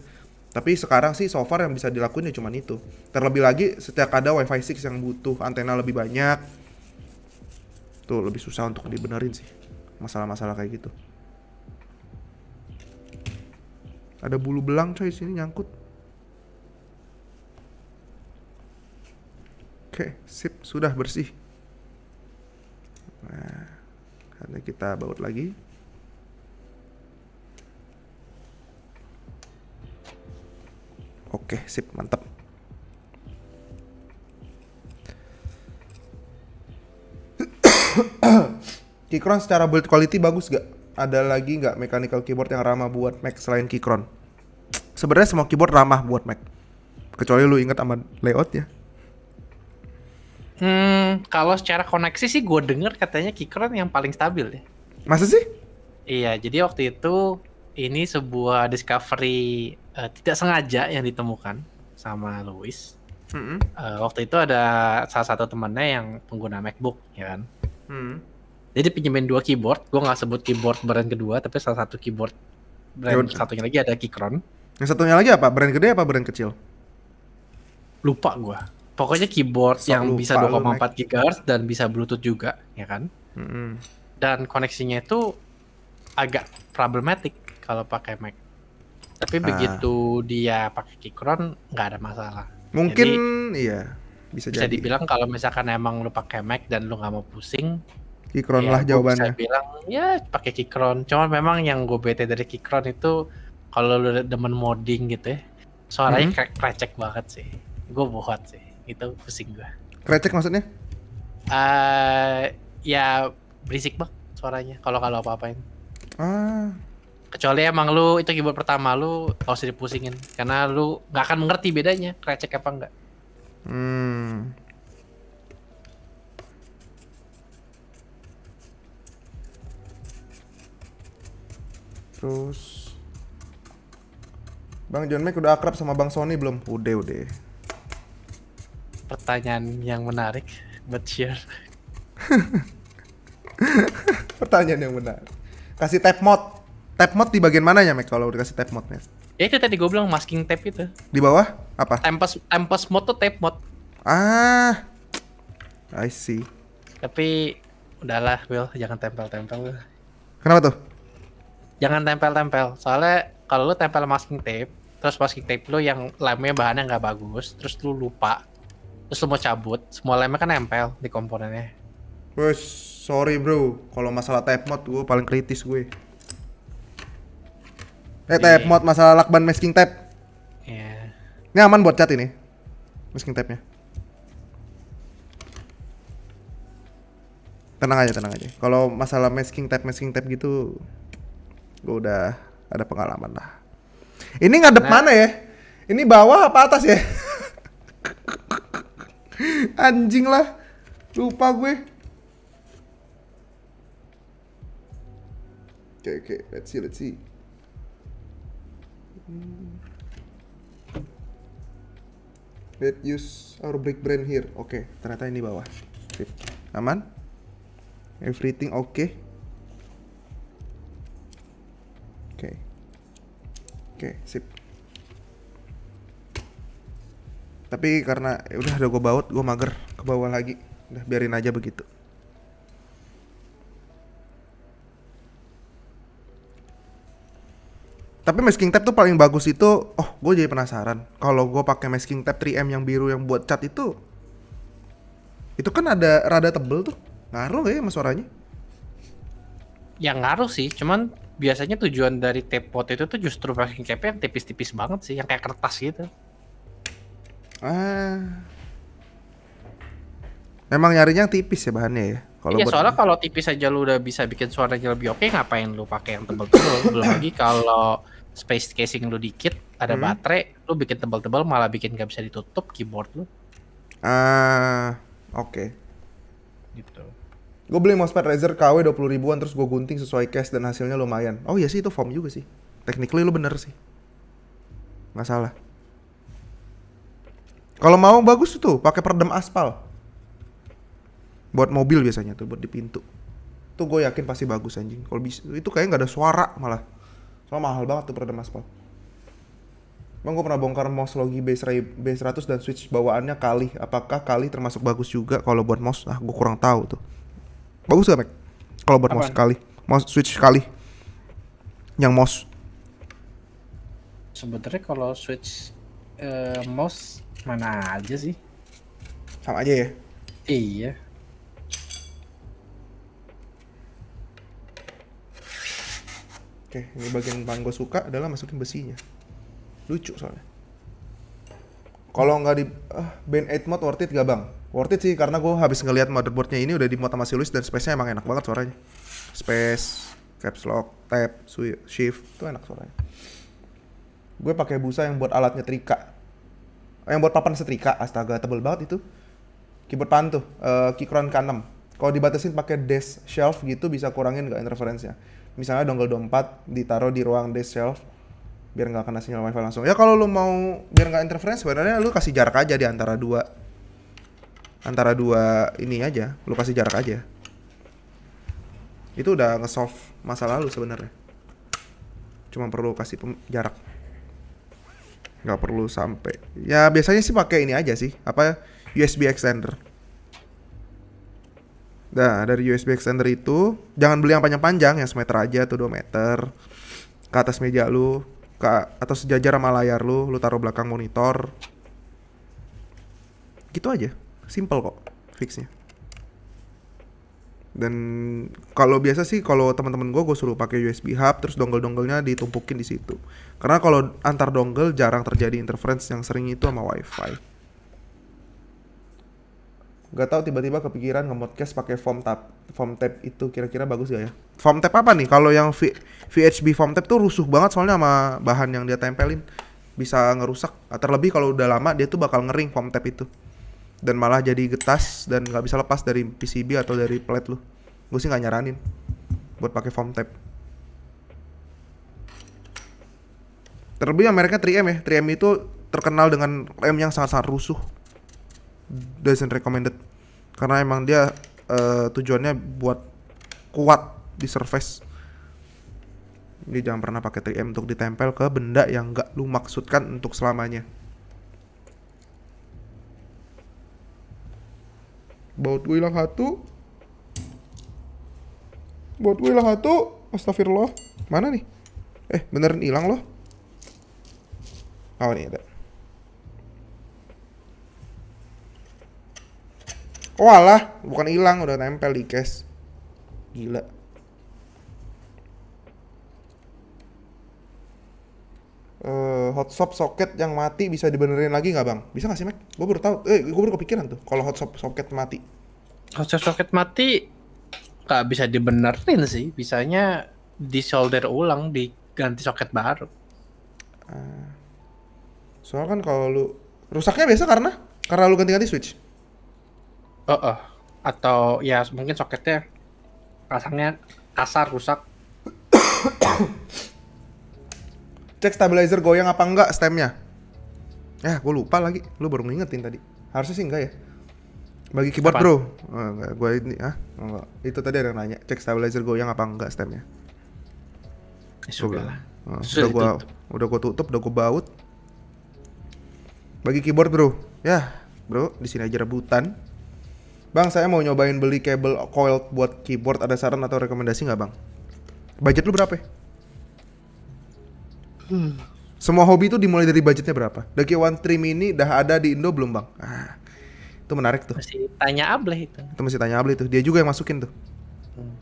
tapi sekarang sih so far yang bisa dilakuin ya cuman itu terlebih lagi setiap ada wifi 6 yang butuh antena lebih banyak tuh lebih susah untuk dibenerin sih masalah-masalah kayak gitu ada bulu belang coy sini nyangkut Oke, sip, sudah bersih. Nah, karena kita baut lagi. Oke, sip, mantap. Keychron secara build quality bagus gak? Ada lagi gak mechanical keyboard yang ramah buat Mac selain Keychron? Sebenarnya semua keyboard ramah buat Mac. Kecuali lu inget sama layout ya. Hmm, kalau secara koneksi sih gue denger katanya Kikron yang paling stabil ya. Masa sih? Iya, jadi waktu itu ini sebuah discovery uh, tidak sengaja yang ditemukan sama Louis. Mm -hmm. uh, waktu itu ada salah satu temannya yang pengguna MacBook, ya kan? Mm. Jadi pinjemin dua keyboard, gue nggak sebut keyboard brand kedua, tapi salah satu keyboard brand Yaudah. satunya lagi ada Kikron. Yang satunya lagi apa? Brand gede apa brand kecil? Lupa gue pokoknya keyboard Sok yang lupa, bisa 2,4 GHz dan bisa Bluetooth juga, ya kan? Mm -hmm. Dan koneksinya itu agak problematic kalau pakai Mac. Tapi ah. begitu dia pakai Keychron nggak ada masalah. Mungkin jadi, iya bisa, bisa jadi. dibilang kalau misalkan emang lu pakai Mac dan lu nggak mau pusing, Keychron ya, lah jawabannya. Bisa bilang ya pakai Keychron. Cuman memang yang gue bete dari Keychron itu kalau lu demen modding gitu ya, suaranya mm -hmm. krecek banget sih. Gue buat sih itu pusing gua krecek maksudnya uh, ya berisik bang suaranya kalau kalau apa-apain ah kecuali emang lu itu keyboard pertama lu kalau usah dipusingin karena lu nggak akan mengerti bedanya krecek apa enggak hmm terus Bang John Mac udah akrab sama Bang Sony belum? Udah udah pertanyaan yang menarik buat share. pertanyaan yang benar kasih tap mod Tap mod di bagian mananya Mac kalau udah kasih modnya ya itu tadi gue bilang masking tape itu di bawah apa tempest tempest mod tuh tap mod ah I see tapi udahlah Will jangan tempel-tempel kenapa tuh jangan tempel-tempel soalnya kalau lu tempel masking tape terus masking tape lu yang lemnya bahannya nggak bagus terus lu lupa terus lu mau cabut, semua lemnya kan nempel di komponennya. Wes, sorry bro, kalau masalah tap mod gue paling kritis gue. Eh, iya. tap mod masalah lakban masking tap Iya. Yeah. Ini aman buat cat ini. Masking tapnya nya Tenang aja, tenang aja. Kalau masalah masking tap masking tap gitu gue udah ada pengalaman lah. Ini ngadep nah. mana ya? Ini bawah apa atas ya? Anjing lah. Lupa gue. Oke, okay, oke. Okay. Let's see, let's see. Let use our break brand here. Oke, okay, ternyata ini bawah. Sip. Aman? Everything oke? Okay? Oke. Okay. Oke, sip. tapi karena ya udah ada gue baut gue mager ke bawah lagi udah biarin aja begitu tapi masking tape tuh paling bagus itu oh gue jadi penasaran kalau gue pakai masking tape 3M yang biru yang buat cat itu itu kan ada rada tebel tuh ngaruh gak ya sama suaranya ya ngaruh sih cuman biasanya tujuan dari tape pot itu tuh justru masking tape yang tipis-tipis banget sih yang kayak kertas gitu Ah. Emang nyarinya yang tipis ya bahannya ya? Kalau iya, soalnya kalau tipis aja lu udah bisa bikin suaranya lebih oke, ngapain lu pakai yang tebal-tebal? Belum lagi kalau space casing lu dikit, ada hmm. baterai, lu bikin tebal-tebal malah bikin gak bisa ditutup keyboard lu. Ah, oke. Okay. Gitu. Gue beli mousepad Razer KW 20 ribuan terus gue gunting sesuai case dan hasilnya lumayan. Oh iya sih itu form juga sih. Technically lu bener sih. Masalah. salah. Kalau mau bagus tuh, pakai peredam aspal. Buat mobil biasanya tuh, buat di pintu. Tuh gue yakin pasti bagus anjing. Kalau bisa itu kayaknya nggak ada suara malah. Soalnya mahal banget tuh peredam aspal. Bang gue pernah bongkar MOS Logi Base 100 dan switch bawaannya kali. Apakah kali termasuk bagus juga kalau buat MOS? Ah, gue kurang tahu tuh. Bagus gak, Mac? Kalau buat Apaan? MOS kali. MOS switch kali. Yang MOS. Sebenarnya kalau switch uh, eh, MOS Mana aja sih? Sama aja ya? Iya. Oke, ini bagian yang gue suka adalah masukin besinya. Lucu soalnya. Kalau nggak di uh, ah, band 8 mod worth it gak bang? Worth it sih karena gue habis ngelihat motherboardnya ini udah di mod sama Silis dan space-nya emang enak banget suaranya. Space, caps lock, tab, shift itu enak suaranya. Gue pakai busa yang buat alatnya trika, yang buat papan setrika astaga tebel banget itu keyboard pan tuh uh, eh, keychron K6 kalau dibatasin pakai desk shelf gitu bisa kurangin nggak interference-nya misalnya dongle 24 ditaruh di ruang desk shelf biar nggak kena sinyal wifi langsung ya kalau lu mau biar nggak interference sebenarnya lu kasih jarak aja di antara dua antara dua ini aja lu kasih jarak aja itu udah nge-solve masalah lu sebenarnya cuma perlu kasih jarak nggak perlu sampai ya biasanya sih pakai ini aja sih apa USB extender nah dari USB extender itu jangan beli yang panjang-panjang yang semeter aja tuh 2 meter ke atas meja lu ke atau sejajar sama layar lu lu taruh belakang monitor gitu aja simple kok fixnya dan kalau biasa sih kalau teman-teman gue gue suruh pakai USB hub terus dongle-donglenya ditumpukin di situ karena kalau antar dongle jarang terjadi interference yang sering itu sama WiFi. Gak tau tiba-tiba kepikiran nge-modcast pakai form tab form tab itu kira-kira bagus gak ya? Form tab apa nih? Kalau yang v, VHB form tab tuh rusuh banget soalnya sama bahan yang dia tempelin bisa ngerusak. Terlebih kalau udah lama dia tuh bakal ngering form tab itu. Dan malah jadi getas dan nggak bisa lepas dari PCB atau dari plate lu. Gue sih nggak nyaranin buat pakai form tab. Terlebih yang Amerika 3M ya. 3M itu terkenal dengan lem yang sangat-sangat rusuh. Doesn't recommended. Karena emang dia uh, tujuannya buat kuat di surface. Jadi jangan pernah pakai 3M untuk ditempel ke benda yang gak lu maksudkan untuk selamanya. Baut gue hilang satu. Baut gue hilang satu. Astagfirullah. Mana nih? Eh, beneran hilang loh. ಅವನಿದೆ Oh alah, bukan hilang, udah nempel di case. Gila. Uh, hot shop socket yang mati bisa dibenerin lagi nggak bang? Bisa nggak sih Mac? Gue baru tahu, eh gue baru kepikiran tuh kalau hot shop socket mati. Hot shop socket mati nggak bisa dibenerin sih, bisanya disolder ulang, diganti soket baru. Uh. Soalnya kan kalau lu rusaknya biasa karena karena lu ganti-ganti switch. Uh, uh. atau ya mungkin soketnya pasangnya kasar rusak. Cek stabilizer goyang apa enggak stemnya? Ya, eh, gue lupa lagi. Lu baru ngingetin tadi. Harusnya sih enggak ya. Bagi keyboard apa? bro, eh, enggak, gue ini ah enggak. Itu tadi ada yang nanya, cek stabilizer goyang apa enggak stemnya? Ya, sudah lah. Eh, sudah udah gua udah gua tutup, udah gua baut bagi keyboard bro ya bro di sini aja rebutan bang saya mau nyobain beli kabel coil buat keyboard ada saran atau rekomendasi nggak bang budget lu berapa ya? hmm. semua hobi itu dimulai dari budgetnya berapa Daki One Trim ini dah ada di Indo belum bang ah, itu menarik tuh masih tanya Able itu itu masih tanya Able itu. dia juga yang masukin tuh hmm.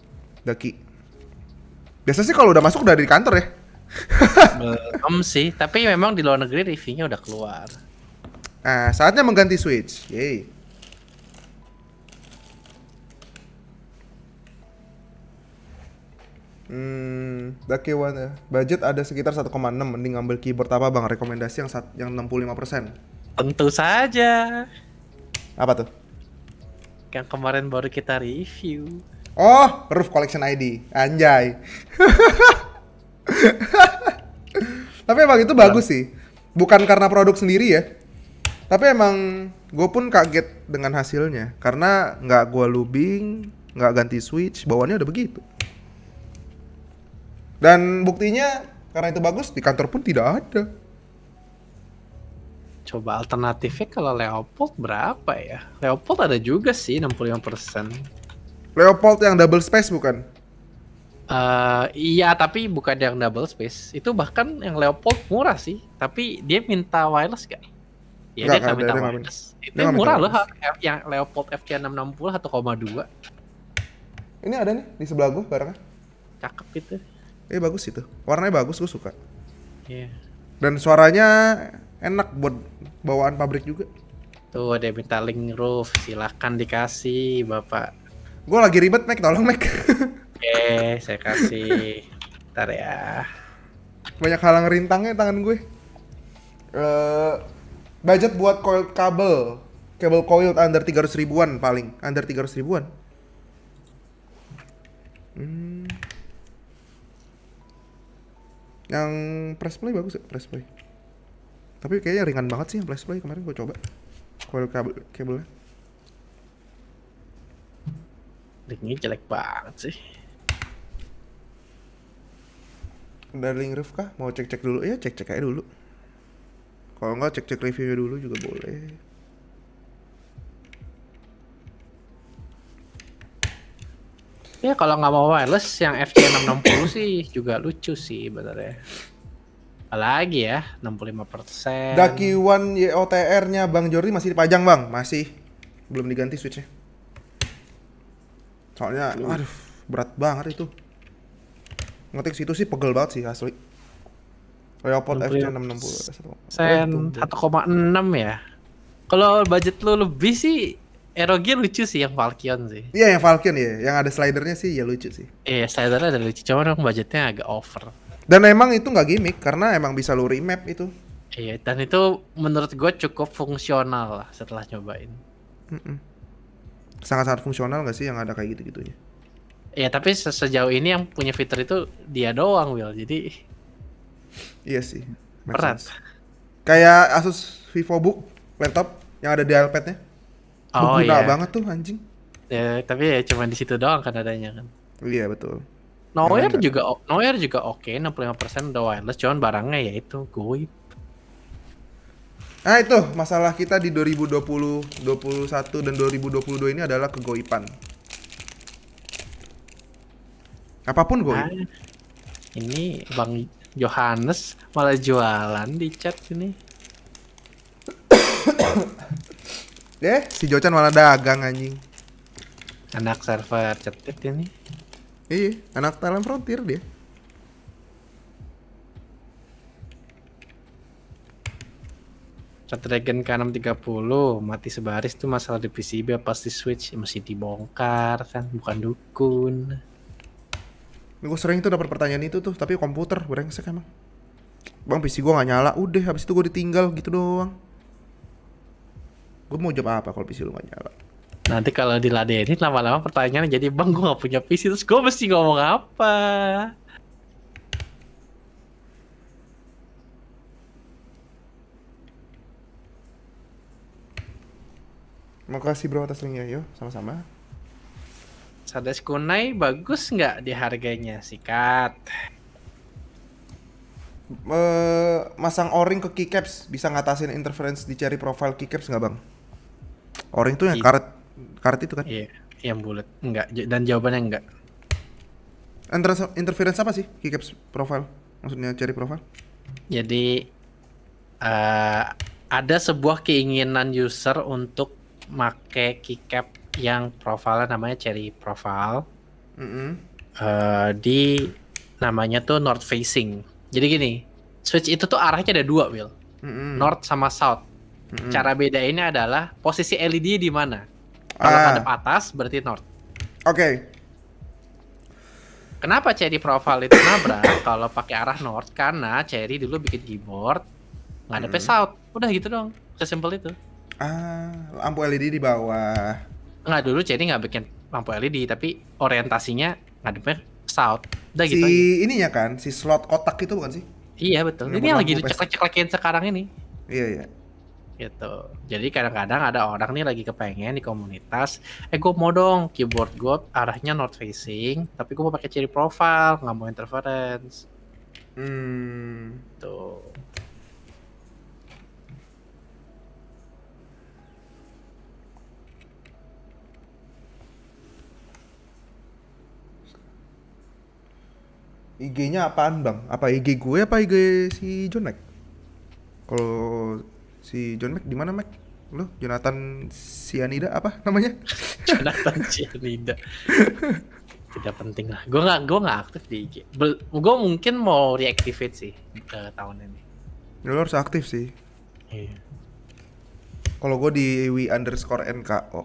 Daki Biasa sih kalau udah masuk udah di kantor ya belum sih tapi memang di luar negeri reviewnya udah keluar Nah, saatnya mengganti switch. Yay. Hmm, Daki One eh, budget ada sekitar 1,6 mending ngambil keyboard apa Bang? Rekomendasi yang sat, yang 65%. Tentu saja. Apa tuh? Yang kemarin baru kita review. Oh, Roof Collection ID. Anjay. Tapi emang itu bagus sih. Bukan karena produk sendiri ya. Tapi emang gue pun kaget dengan hasilnya karena nggak gue lubing, nggak ganti switch, bawaannya udah begitu. Dan buktinya karena itu bagus di kantor pun tidak ada. Coba alternatifnya kalau Leopold berapa ya? Leopold ada juga sih 65%. Leopold yang double space bukan? Uh, iya, tapi bukan yang double space. Itu bahkan yang Leopold murah sih. Tapi dia minta wireless gak? Ya Nggak, dia enggak minta, minta minus. Itu dia murah loh yang Leopold fk 660 1,2. Ini ada nih di sebelah gua barangnya. Cakep itu. Eh bagus itu. Warnanya bagus gua suka. Iya. Dan suaranya enak buat bawaan pabrik juga. Tuh ada minta link roof, silahkan dikasih bapak. Gue lagi ribet Mac, tolong Mac. Oke, okay, saya kasih. Ntar ya. Banyak halang rintangnya tangan gue. Uh, budget buat coil kabel kabel coil under 300 ribuan paling under 300 ribuan hmm. yang press play bagus ya press play tapi kayaknya ringan banget sih yang press play kemarin gue coba coil kabel kabelnya ringnya jelek banget sih Darling roof kah? Mau cek-cek dulu? Ya cek-cek aja dulu kalau nggak cek-cek reviewnya dulu juga boleh Ya kalau nggak mau wireless yang FC660 sih juga lucu sih ya Apalagi ya 65%. Daki One YOTR-nya Bang Jordi masih dipajang Bang, masih belum diganti switchnya. Soalnya aduh berat banget itu. Ngetik situ sih pegel banget sih asli enam FC 660 sen 1,6 ya kalau budget lu lebih sih Erogia lucu sih yang Falcon sih. Iya yang Falcon ya, yang ada slidernya sih ya lucu sih. Iya slidernya ada lucu, cuman emang budgetnya agak over. Dan emang itu nggak gimmick karena emang bisa lu remap itu. Iya dan itu menurut gue cukup fungsional lah setelah nyobain. Mm-mm. Sangat-sangat fungsional gak sih yang ada kayak gitu-gitunya? Iya tapi se sejauh ini yang punya fitur itu dia doang Will, jadi Iya sih. Berat. Kayak Asus VivoBook laptop yang ada di iPad-nya. Oh Berguna iya. banget tuh anjing. Ya, tapi ya cuma di situ doang kan adanya kan. Iya, betul. Noir juga Noir juga oke, okay, 65% udah wireless, cuman barangnya ya itu goib. Nah itu masalah kita di 2020, 2021 dan 2022 ini adalah kegoipan. Apapun goib. Nah, ini Bang Johannes malah jualan di chat ini. Deh, si Jocan malah dagang anjing. Anak server cetit ini. Iya, anak talent frontier dia. Chat Dragon K630 mati sebaris tuh masalah di PCB pasti Switch masih dibongkar kan bukan dukun gue sering tuh dapat pertanyaan itu tuh tapi komputer brengsek emang bang PC gue nggak nyala udah habis itu gue ditinggal gitu doang gue mau jawab apa kalau PC lu nggak nyala nanti kalau diladenin lama-lama pertanyaannya jadi bang gue nggak punya PC terus gue mesti ngomong apa Makasih bro atas linknya, yo sama-sama. Sades kunai bagus nggak di harganya? Sikat. Uh, masang oring ke keycaps bisa ngatasin interference di cari profile keycaps nggak bang? Oring tuh yang karet karet itu kan? Iya, yang bulat. Enggak, dan jawabannya enggak. Interference, interference apa sih keycaps profile? Maksudnya cari profile? Jadi uh, ada sebuah keinginan user untuk make keycap yang profile namanya Cherry Profile. Mm -hmm. uh, di namanya tuh North Facing. Jadi gini, Switch itu tuh arahnya ada dua, Will. Mm -hmm. North sama South. Mm -hmm. Cara ini adalah posisi LED di mana. Ah. Kalau ah. atas berarti North. Oke. Okay. Kenapa Cherry Profile itu nabrak kalau pakai arah North? Karena Cherry dulu bikin keyboard ngadepnya mm -hmm. South. Udah gitu dong, sesimpel itu. Ah, lampu LED di bawah nggak dulu jadi nggak bikin lampu LED tapi orientasinya ngadepnya south udah si gitu si ininya kan si slot kotak itu bukan sih iya betul ini yang lagi ceklek-ceklekin sekarang ini iya iya gitu jadi kadang-kadang ada orang nih lagi kepengen di komunitas eh gue mau dong keyboard gue arahnya north facing tapi gue mau pakai ciri profile nggak mau interference hmm. tuh IG-nya apaan bang? Apa IG gue apa IG si John Mac? Kalau si John Mac di mana Mac? Lo Jonathan Sianida apa namanya? Jonathan Sianida. Tidak penting lah. Gue nggak gue nggak aktif di IG. gue mungkin mau reactivate sih ke tahun ini. Ya, Lo harus aktif sih. Iya. Kalau gue di W underscore nko,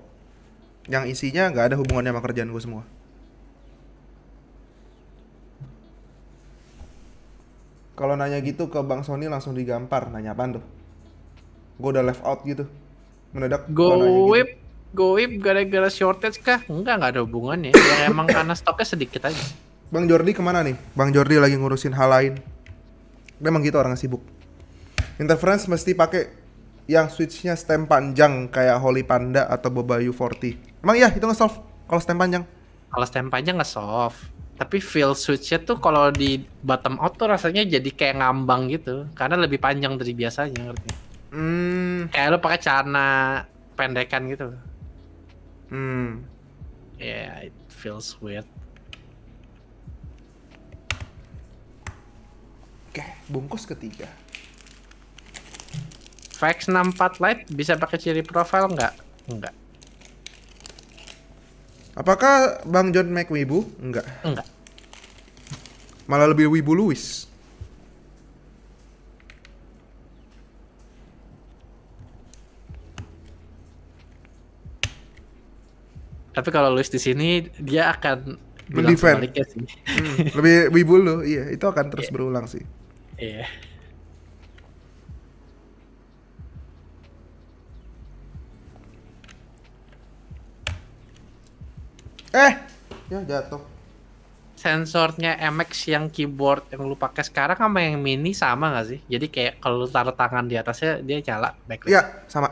yang isinya nggak ada hubungannya sama kerjaan gue semua. kalau nanya gitu ke Bang Sony langsung digampar. Nanya apa tuh? Gue udah left out gitu. Mendadak gue gitu. whip gara-gara shortage kah? Enggak, nggak ada hubungannya. Ya, emang karena stoknya sedikit aja. Bang Jordi kemana nih? Bang Jordi lagi ngurusin hal lain. Memang gitu orang sibuk. Interference mesti pakai yang switchnya stem panjang kayak Holy Panda atau Boba U40. Emang iya itu nge-solve kalau stem panjang? Kalau stem panjang nge-solve tapi feel switchnya tuh kalau di bottom out tuh rasanya jadi kayak ngambang gitu karena lebih panjang dari biasanya ngerti hmm. kayak lo pakai celana pendekan gitu hmm yeah it feels weird oke bungkus ketiga Vex 64 Lite bisa pakai ciri profile nggak? Nggak. Apakah Bang John wibu? Enggak. Enggak. Malah lebih Wibu Luis. Tapi kalau Luis di sini dia akan lebih Sih. Hmm, lebih wibu lu, iya, itu akan terus yeah. berulang sih. Iya. Yeah. Eh, ya jatuh. Sensornya MX yang keyboard yang lu pakai sekarang sama yang mini sama gak sih? Jadi kayak kalau lu taruh tangan di atasnya dia nyala backlight. Iya, sama.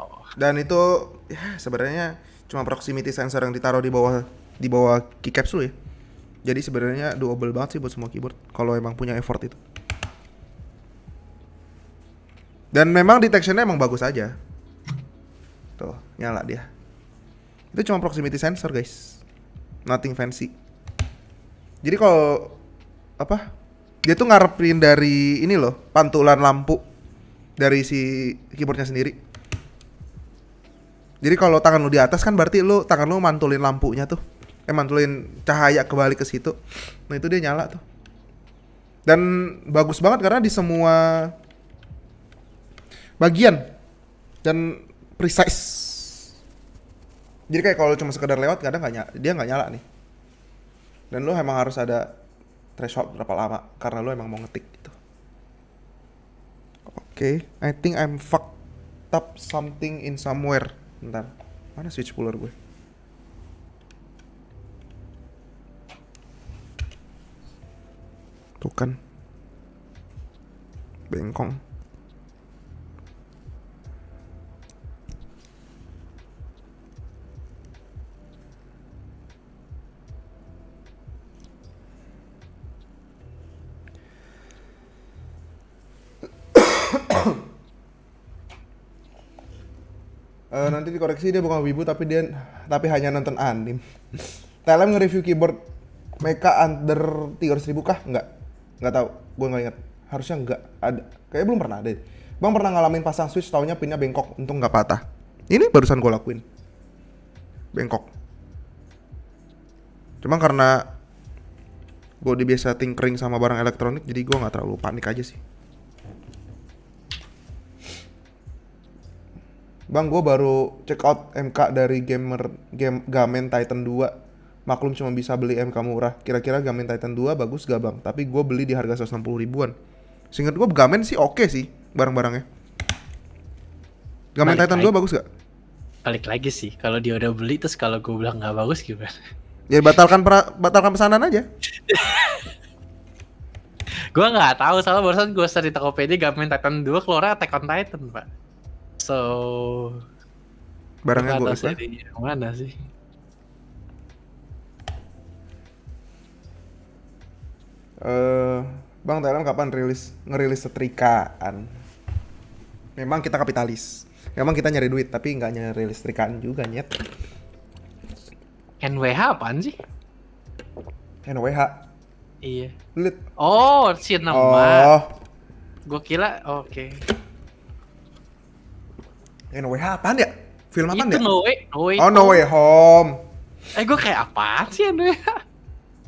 Oh. Dan itu ya sebenarnya cuma proximity sensor yang ditaruh di bawah di bawah keycaps lu ya. Jadi sebenarnya doable banget sih buat semua keyboard kalau emang punya effort itu. Dan memang detectionnya emang bagus aja. Tuh, nyala dia. Itu cuma proximity sensor, guys. Nothing fancy. Jadi kalau apa? Dia tuh ngarepin dari ini loh, pantulan lampu dari si keyboardnya sendiri. Jadi kalau tangan lu di atas kan berarti lu tangan lu mantulin lampunya tuh. Eh mantulin cahaya kebalik ke situ. Nah itu dia nyala tuh. Dan bagus banget karena di semua bagian dan precise jadi kayak kalau cuma sekedar lewat kadang nggak nyala, dia nggak nyala nih dan lu emang harus ada threshold berapa lama karena lu emang mau ngetik gitu oke okay. I think I'm fucked up something in somewhere ntar mana switch puller gue tuh kan bengkong uh, nanti dikoreksi dia bukan wibu tapi dia tapi hanya nonton anim. Telem nge-review keyboard Mecha under 300 ribu kah? Enggak. Enggak tahu. Gue nggak inget. Harusnya enggak ada. Kayaknya belum pernah deh. Bang pernah ngalamin pasang switch taunya pinnya bengkok untung nggak patah. Ini barusan gue lakuin. Bengkok. Cuma karena gue dibiasa biasa tinkering sama barang elektronik jadi gue nggak terlalu panik aja sih. Bang, gue baru check out MK dari gamer game Gamen Titan 2. Maklum cuma bisa beli MK murah. Kira-kira Gamen Titan 2 bagus gak bang? Tapi gue beli di harga 160 ribuan. Seingat gue Gamen sih oke okay sih barang-barangnya. Gamen Titan dua 2 bagus gak? Balik lagi sih. Kalau dia udah beli terus kalau gue bilang gak bagus gimana? Ya batalkan pra- batalkan pesanan aja. gue nggak tahu soalnya barusan gue cerita di Tokopedia Gamen Titan 2 keluar Attack on Titan pak. So barangnya gue apa? Yang mana sih? Eh, uh, Bang Thailand kapan rilis ngerilis setrikaan? Memang kita kapitalis. Memang kita nyari duit, tapi nggak nyari rilis setrikaan juga, nyet. NWH apaan sih? NWH? Iya. Lit. Oh, si nama. Oh. Gue kira, oke. Okay. Eh No Way apaan ya? Film apaan itu ya? No Way, No Way Oh No Way Home Eh gue kayak apa sih No Way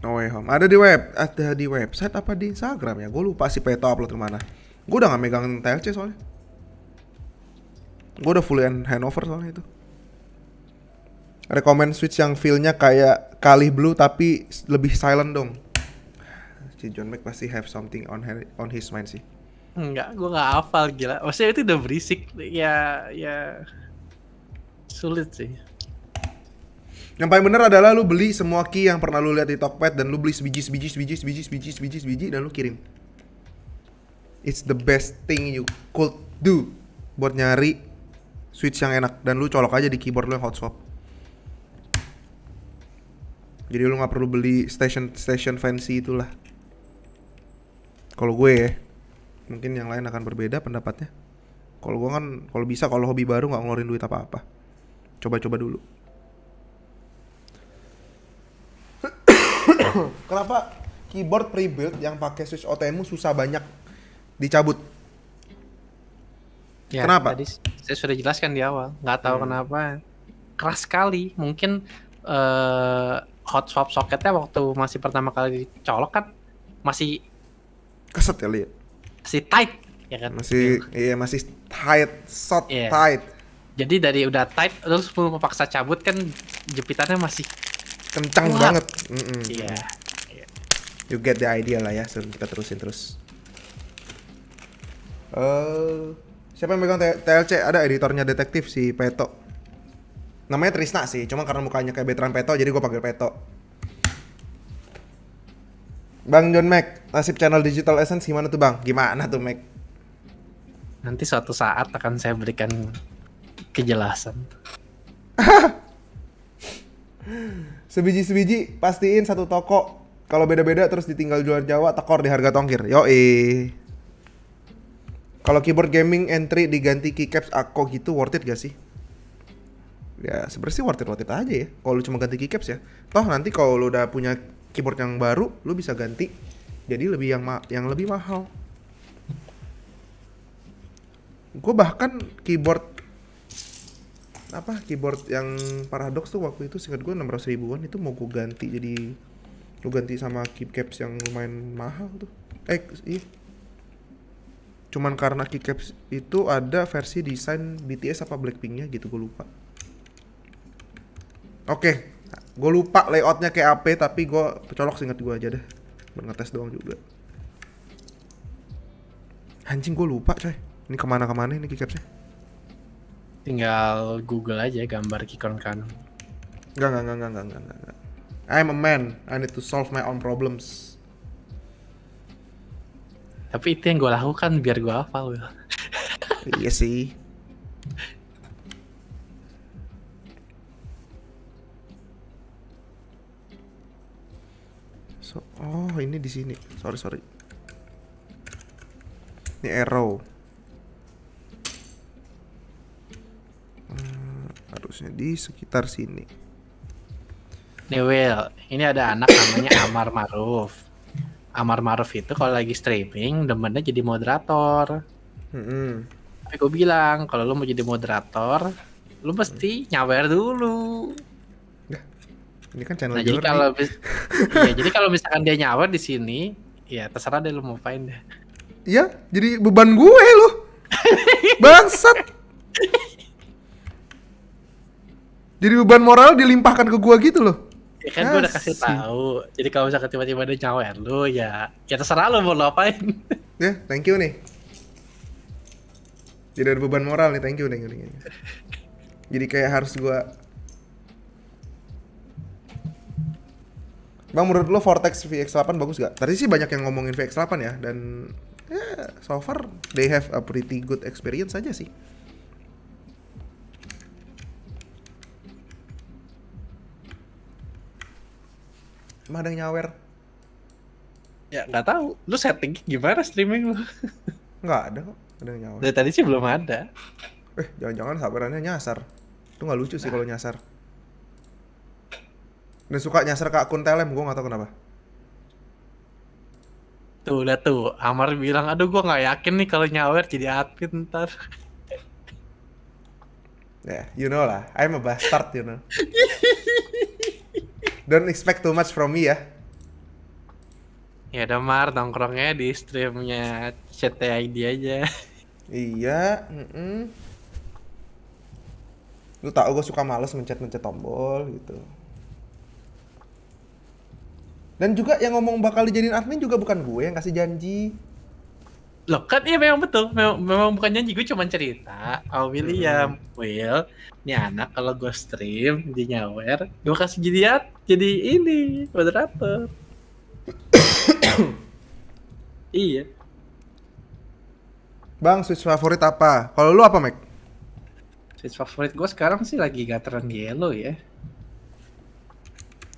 No Way Home ada di web ada di website apa di Instagram ya gue lupa sih peto upload kemana gue udah gak megang TLC soalnya gue udah full handover soalnya itu rekomend Switch yang feelnya kayak Kali Blue tapi lebih silent dong. Si John Mac pasti have something on her, on his mind sih. Enggak, gue gak hafal gila. Maksudnya itu udah berisik, ya ya sulit sih. Yang paling bener adalah lu beli semua key yang pernah lu lihat di Tokped dan lu beli sebiji sebiji sebiji sebiji sebiji sebiji sebiji dan lu kirim. It's the best thing you could do buat nyari switch yang enak dan lu colok aja di keyboard lu yang hot swap. Jadi lu gak perlu beli station station fancy itulah. Kalau gue ya mungkin yang lain akan berbeda pendapatnya kalau gue kan kalau bisa kalau hobi baru nggak ngeluarin duit apa apa coba-coba dulu kenapa keyboard prebuilt yang pakai switch OTMU susah banyak dicabut ya, kenapa tadi saya sudah jelaskan di awal nggak tahu hmm. kenapa keras sekali mungkin uh, hot swap soketnya waktu masih pertama kali dicolok kan masih keset ya liat masih tight ya kan masih iya masih tight shot yeah. tight jadi dari udah tight terus mau memaksa cabut kan jepitannya masih kencang banget mm -mm. iya yeah. you get the idea lah ya sebelum kita terusin terus uh, siapa yang megang TLC ada editornya detektif si Peto namanya Trisna sih cuma karena mukanya kayak veteran Peto jadi gue panggil Peto Bang John Mac, nasib channel Digital Essence gimana tuh Bang? Gimana tuh Mac? Nanti suatu saat akan saya berikan kejelasan. Sebiji-sebiji pastiin satu toko. Kalau beda-beda terus ditinggal jual Jawa tekor di harga tongkir. Yoi. Kalau keyboard gaming entry diganti keycaps aku ah, gitu worth it gak sih? Ya sebenarnya worth it worth it aja ya. Kalau lu cuma ganti keycaps ya. Toh nanti kalau lu udah punya keyboard yang baru lu bisa ganti jadi lebih yang ma yang lebih mahal gue bahkan keyboard apa keyboard yang paradox tuh waktu itu singkat gue 600 ribuan itu mau gue ganti jadi lu ganti sama keycaps yang lumayan mahal tuh eh iya cuman karena keycaps itu ada versi desain BTS apa Blackpinknya gitu gue lupa oke okay. Gue lupa layoutnya kayak apa tapi gue colok singkat gue aja deh. Buat ngetes doang juga. hancing gue lupa coy. Ini kemana-kemana ini keycapsnya? Tinggal Google aja gambar kan kan Enggak, enggak, enggak, enggak, enggak, enggak. I'm a man. I need to solve my own problems. Tapi itu yang gue lakukan biar gue hafal, iya sih. Oh, ini di sini. Sorry, sorry. Ini arrow. Hmm, harusnya di sekitar sini. Dewel, ini ada anak namanya Amar Maruf. Amar Maruf itu kalau lagi streaming demennya jadi moderator. Mm -hmm. Tapi gue bilang kalau lo mau jadi moderator, lo mesti nyawer dulu. Ini kan channel nah, Jadi kalau ya, jadi kalau misalkan dia nyawa di sini, ya terserah deh lu mau find deh. Iya, jadi beban gue lu. Bangsat. jadi beban moral dilimpahkan ke gue gitu loh. Ya kan gue udah kasih tahu. Jadi kalau misalkan tiba-tiba ada nyawer lu ya ya terserah lu mau lu apain. ya, thank you nih. Jadi ada beban moral nih, thank you, thank you. Thank you. Jadi kayak harus gue Bang menurut lo Vortex VX8 bagus gak? Tadi sih banyak yang ngomongin VX8 ya dan ya, so far they have a pretty good experience aja sih. emang yang nyawer. Ya nggak tahu. Lu setting gimana streaming lu? Nggak ada kok. Ada nyawer. Dari tadi sih belum ada. Eh jangan-jangan sabarannya nyasar. Itu nggak lucu sih nah. kalau nyasar. Ini suka nyasar ke akun Telem, gue gak tau kenapa. Tuh, lihat tuh. Amar bilang, aduh gue gak yakin nih kalau nyawer jadi admin ntar. Ya, yeah, you know lah. I'm a bastard, you know. Don't expect too much from me ya. Ya udah Mar, nongkrongnya di streamnya CTID aja. Iya, mm -mm. Lu tau gue suka males mencet-mencet tombol gitu. Dan juga yang ngomong bakal dijadiin admin juga bukan gue yang kasih janji. Loh kan iya memang betul, memang, memang bukan janji, gue cuma cerita Oh William. Hmm. Will, ini anak kalau gue stream di nyawer, gue kasih jadi jadi ini, moderator. iya. Bang, switch favorit apa? Kalau lu apa, Mac? Switch favorit gue sekarang sih lagi gateran Yellow ya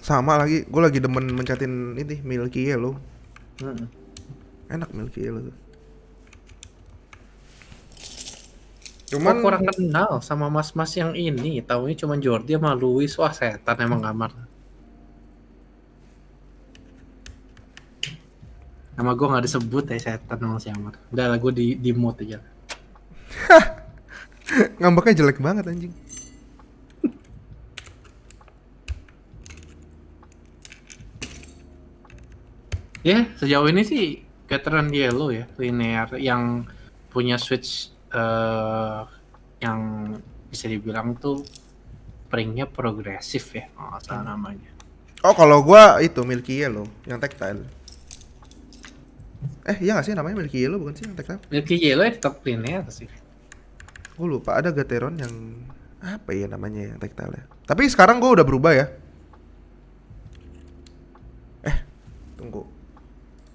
sama lagi gue lagi demen mencatin ini Milky Yellow hmm. enak Milky Yellow tuh Cuman oh, kurang kenal sama mas-mas yang ini. ini cuma Jordi sama louis Wah, setan emang kamar. Nama gue nggak disebut ya setan sama si Amar. Udah lah, gue di, di mode aja. Ngambeknya jelek banget anjing. Ya, sejauh ini sih Veteran Yellow ya, linear yang punya switch uh, yang bisa dibilang tuh springnya progresif ya, atau oh, hmm. namanya. Oh, kalau gua itu Milky Yellow yang tactile. Eh, iya gak sih namanya Milky Yellow bukan sih yang tactile? Milky Yellow ya tetap linear sih. Gue lupa ada Gateron yang apa ya namanya yang tactile ya. Tapi sekarang gua udah berubah ya.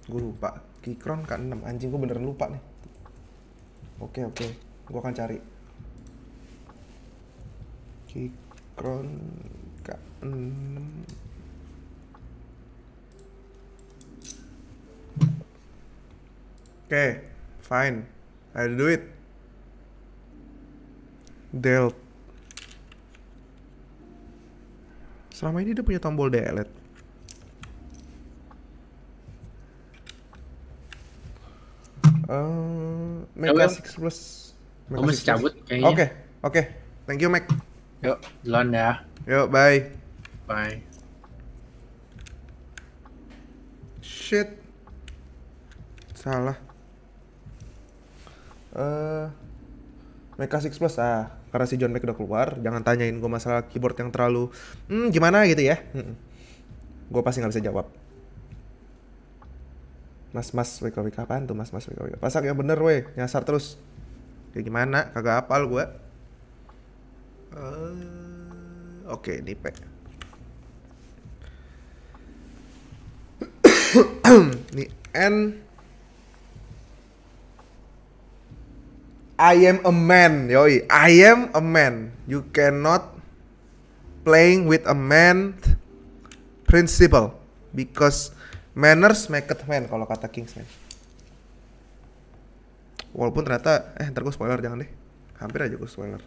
gue lupa Kikron K6 anjing gue beneran lupa nih oke oke gue akan cari Kikron K6 oke fine I do it Delt selama ini dia punya tombol delete Uh, Mega Six Plus. Mega masih cabut kayaknya. Oke, okay, oke. Okay. Thank you, Mac. Yuk, jalan ya. Yuk, bye. Bye. Shit. Salah. Eh, uh, Mega 6 Plus ah, karena si John Mac udah keluar, jangan tanyain gue masalah keyboard yang terlalu hmm, gimana gitu ya. Hmm. Gue pasti nggak bisa jawab mas-mas wika apaan tuh mas-mas wika pasak yang bener weh nyasar terus kayak gimana kagak apal gue uh, oke okay, pe. ini N I am a man yoi I am a man you cannot playing with a man principle because Manners make it man kalau kata Kingsman. Walaupun ternyata eh ntar gue spoiler jangan deh. Hampir aja gue spoiler.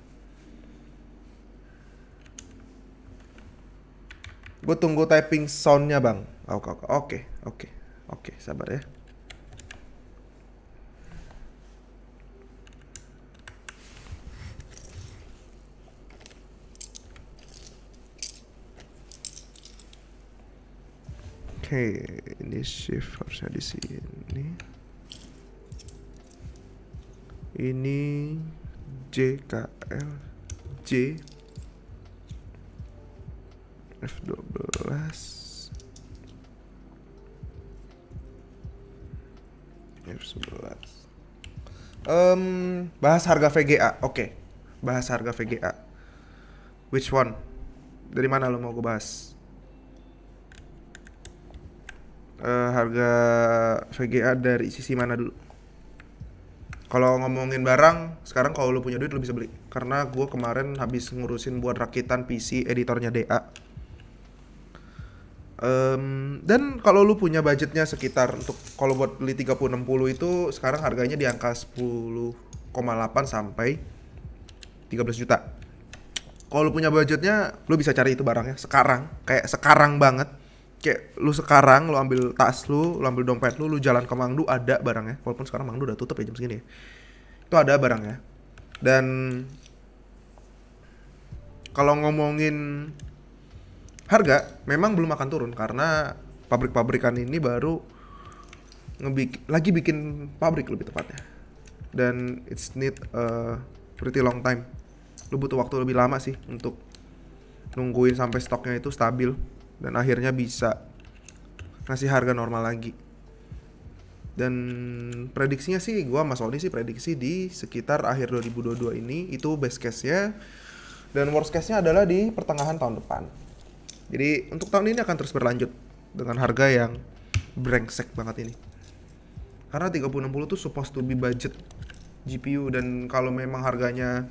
Gue tunggu typing soundnya bang. oke oke oke oke sabar ya. Oke, ini shift harusnya di sini. Ini JKL J F12 F11 um, Bahas harga VGA, oke okay. Bahas harga VGA Which one? Dari mana lo mau gue bahas? uh, harga VGA dari sisi mana dulu? Kalau ngomongin barang, sekarang kalau lu punya duit lu bisa beli. Karena gue kemarin habis ngurusin buat rakitan PC editornya DA. Um, dan kalau lu punya budgetnya sekitar untuk kalau buat beli 3060 itu sekarang harganya di angka 10,8 sampai 13 juta. Kalau lu punya budgetnya, lu bisa cari itu barangnya sekarang, kayak sekarang banget kayak lu sekarang lu ambil tas lu, lu ambil dompet lu, lu jalan ke Mangdu ada barangnya. Walaupun sekarang Mangdu udah tutup ya jam segini. Itu ada barangnya. Dan kalau ngomongin harga, memang belum akan turun karena pabrik-pabrikan ini baru ngebik lagi bikin pabrik lebih tepatnya. Dan it's need a pretty long time. Lu butuh waktu lebih lama sih untuk nungguin sampai stoknya itu stabil dan akhirnya bisa ngasih harga normal lagi dan prediksinya sih gue sama Sony sih prediksi di sekitar akhir 2022 ini itu best case nya dan worst case nya adalah di pertengahan tahun depan jadi untuk tahun ini akan terus berlanjut dengan harga yang brengsek banget ini karena 3060 tuh supposed to be budget GPU dan kalau memang harganya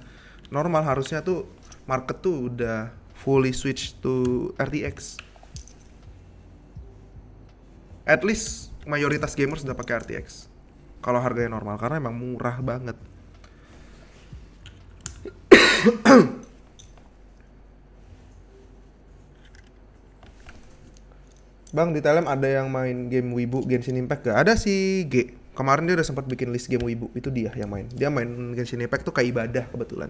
normal harusnya tuh market tuh udah fully switch to RTX at least mayoritas gamers udah pakai RTX kalau harganya normal karena emang murah banget Bang di Telegram ada yang main game Wibu Genshin Impact gak? Ada sih, G Kemarin dia udah sempat bikin list game Wibu Itu dia yang main Dia main Genshin Impact tuh kayak ibadah kebetulan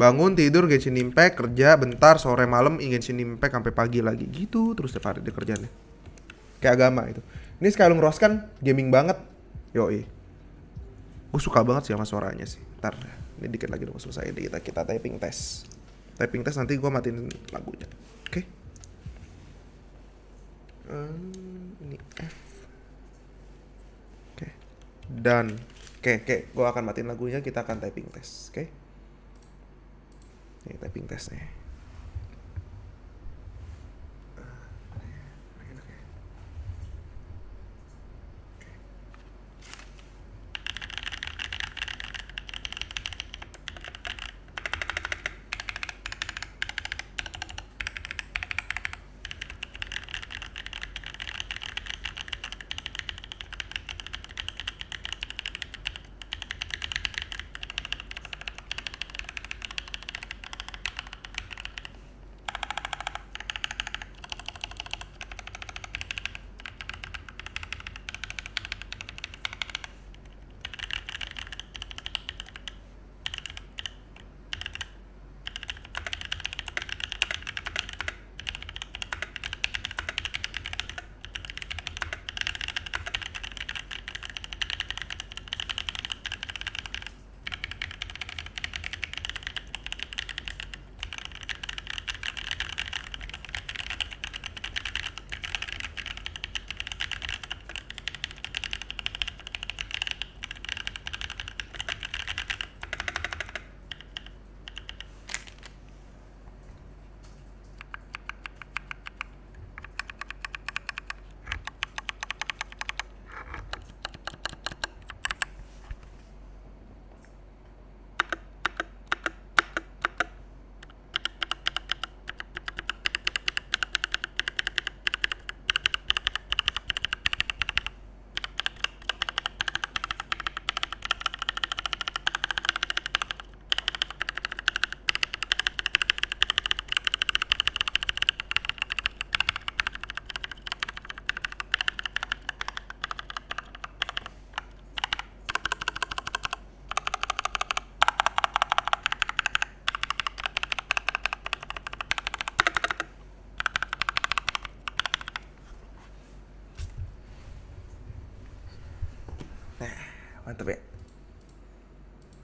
Bangun, tidur, Genshin Impact, kerja, bentar, sore, malam, Genshin Impact sampai pagi lagi Gitu terus setiap hari dia kerjanya kayak agama itu. ini Skylung Ross kan gaming banget yoi gue suka banget sih sama suaranya sih ntar ini dikit lagi dong selesai ini kita kita typing test typing test nanti gue matiin lagunya oke okay? Eh, hmm, ini F oke okay. dan oke okay, oke okay. gue akan matiin lagunya kita akan typing test oke okay? ini typing testnya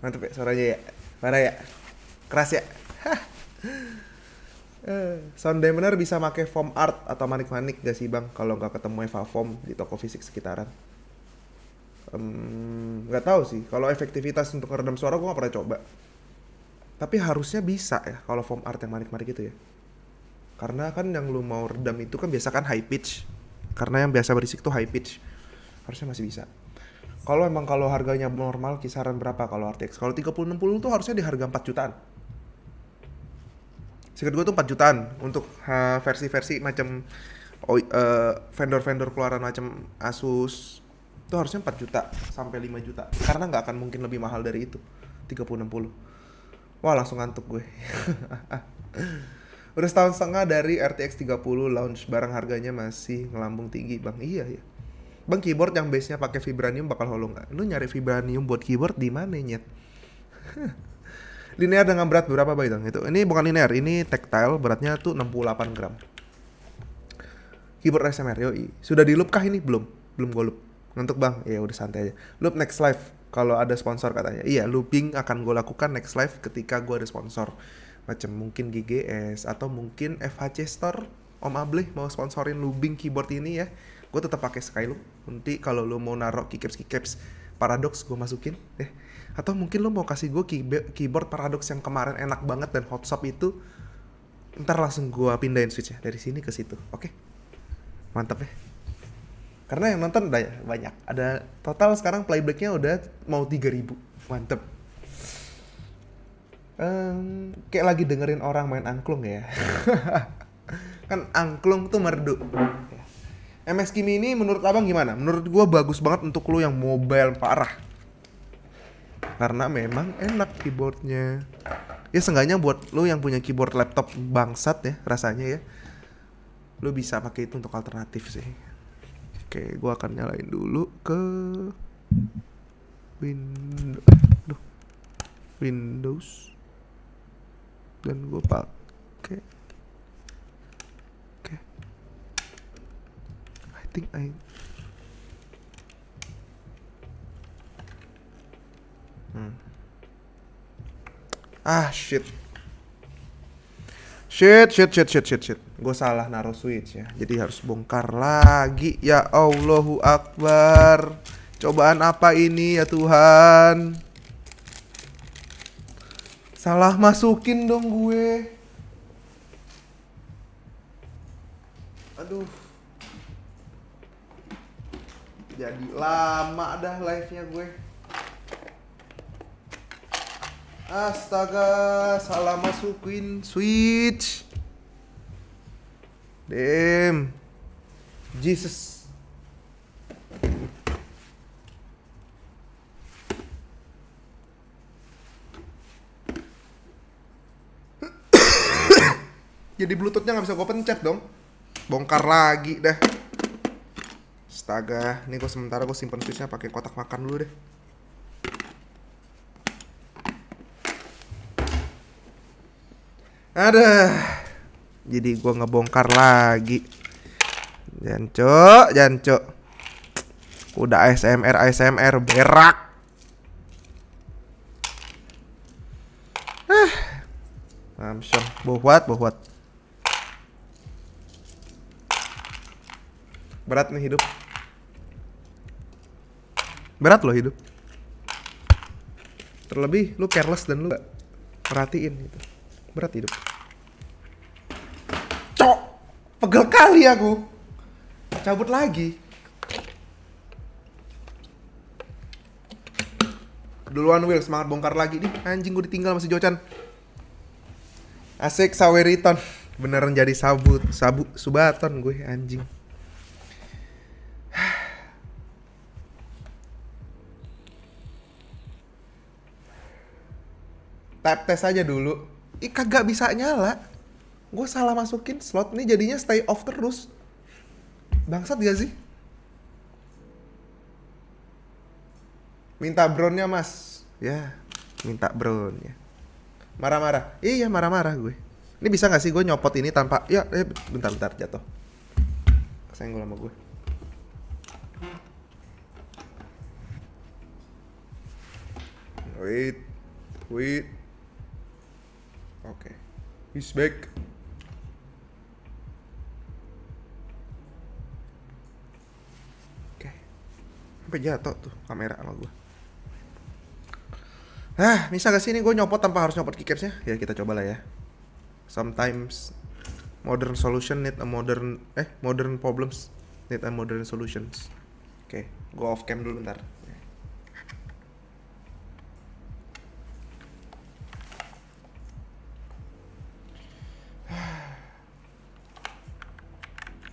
mantep ya suaranya ya parah ya keras ya eh, sound bener bisa make foam art atau manik-manik gak sih bang kalau nggak ketemu Eva foam di toko fisik sekitaran nggak um, tahu sih kalau efektivitas untuk meredam suara gue nggak pernah coba tapi harusnya bisa ya kalau foam art yang manik-manik gitu ya karena kan yang lu mau redam itu kan biasa kan high pitch karena yang biasa berisik tuh high pitch harusnya masih bisa kalau emang kalau harganya normal kisaran berapa kalau RTX? Kalau 3060 tuh harusnya di harga 4 jutaan. Singkat gue tuh 4 jutaan untuk versi-versi macam oh, eh, vendor-vendor keluaran macam Asus itu harusnya 4 juta sampai 5 juta karena nggak akan mungkin lebih mahal dari itu 3060 wah langsung ngantuk gue udah setahun setengah dari RTX 30 launch barang harganya masih ngelambung tinggi bang iya ya bang keyboard yang base nya pakai vibranium bakal hollow nggak lu nyari vibranium buat keyboard di mana nyet linear dengan berat berapa bang dong itu ini bukan linear ini tactile beratnya tuh 68 gram keyboard SMR yoi sudah di loop kah ini belum belum gue loop ngantuk bang ya udah santai aja loop next life kalau ada sponsor katanya iya looping akan gue lakukan next life ketika gue ada sponsor macam mungkin GGS atau mungkin FHC Store Om Ableh mau sponsorin lubing keyboard ini ya gue tetap pakai Skylook nanti kalau lo mau naruh keycaps keycaps paradox gue masukin deh atau mungkin lo mau kasih gue keyboard paradox yang kemarin enak banget dan hotshot itu ntar langsung gue pindahin switch ya dari sini ke situ oke okay? mantap ya karena yang nonton udah banyak ada total sekarang playbacknya udah mau 3000 mantep um, kayak lagi dengerin orang main angklung ya kan angklung tuh merdu MS Kimi ini menurut abang gimana? Menurut gue bagus banget untuk lo yang mobile parah. Karena memang enak keyboardnya. Ya seenggaknya buat lo yang punya keyboard laptop bangsat ya rasanya ya. Lo bisa pakai itu untuk alternatif sih. Oke, gue akan nyalain dulu ke Windows. Windows. Dan gue pakai think I hmm. ah shit Shit, shit, shit, shit, shit, shit. Gue salah naruh switch ya. Jadi harus bongkar lagi. Ya Allahu Akbar. Cobaan apa ini ya Tuhan? Salah masukin dong gue. Aduh jadi lama dah live-nya gue Astaga, salah masukin switch. Damn. Jesus. Jadi bluetoothnya nggak bisa gue pencet dong. Bongkar lagi dah. Astaga, ini gue sementara gue simpen fishnya pakai kotak makan dulu deh. Ada. Jadi gue ngebongkar lagi. Janco, janco. Udah ASMR, ASMR berak. Ah. Mamsyong, buat buat. Berat nih hidup berat loh hidup terlebih lu careless dan lu gak perhatiin gitu berat hidup cok pegel kali aku cabut lagi duluan Will semangat bongkar lagi nih anjing gue ditinggal masih Jocan asik saweriton beneran jadi sabut sabu subaton gue anjing tap test aja dulu ih kagak bisa nyala gue salah masukin slot nih jadinya stay off terus bangsat gak sih minta brownnya mas ya minta brownnya. marah-marah iya marah-marah gue ini bisa gak sih gue nyopot ini tanpa ya eh, bentar-bentar jatuh gue lama gue wait wait Oke. Okay. He's back. Oke. Okay. Sampai jatuh tuh kamera sama gua. Hah, bisa gak sih ini gue nyopot tanpa harus nyopot keycapsnya? Ya kita coba lah ya. Sometimes modern solution need a modern eh modern problems need a modern solutions. Oke, okay, gue off cam dulu bentar.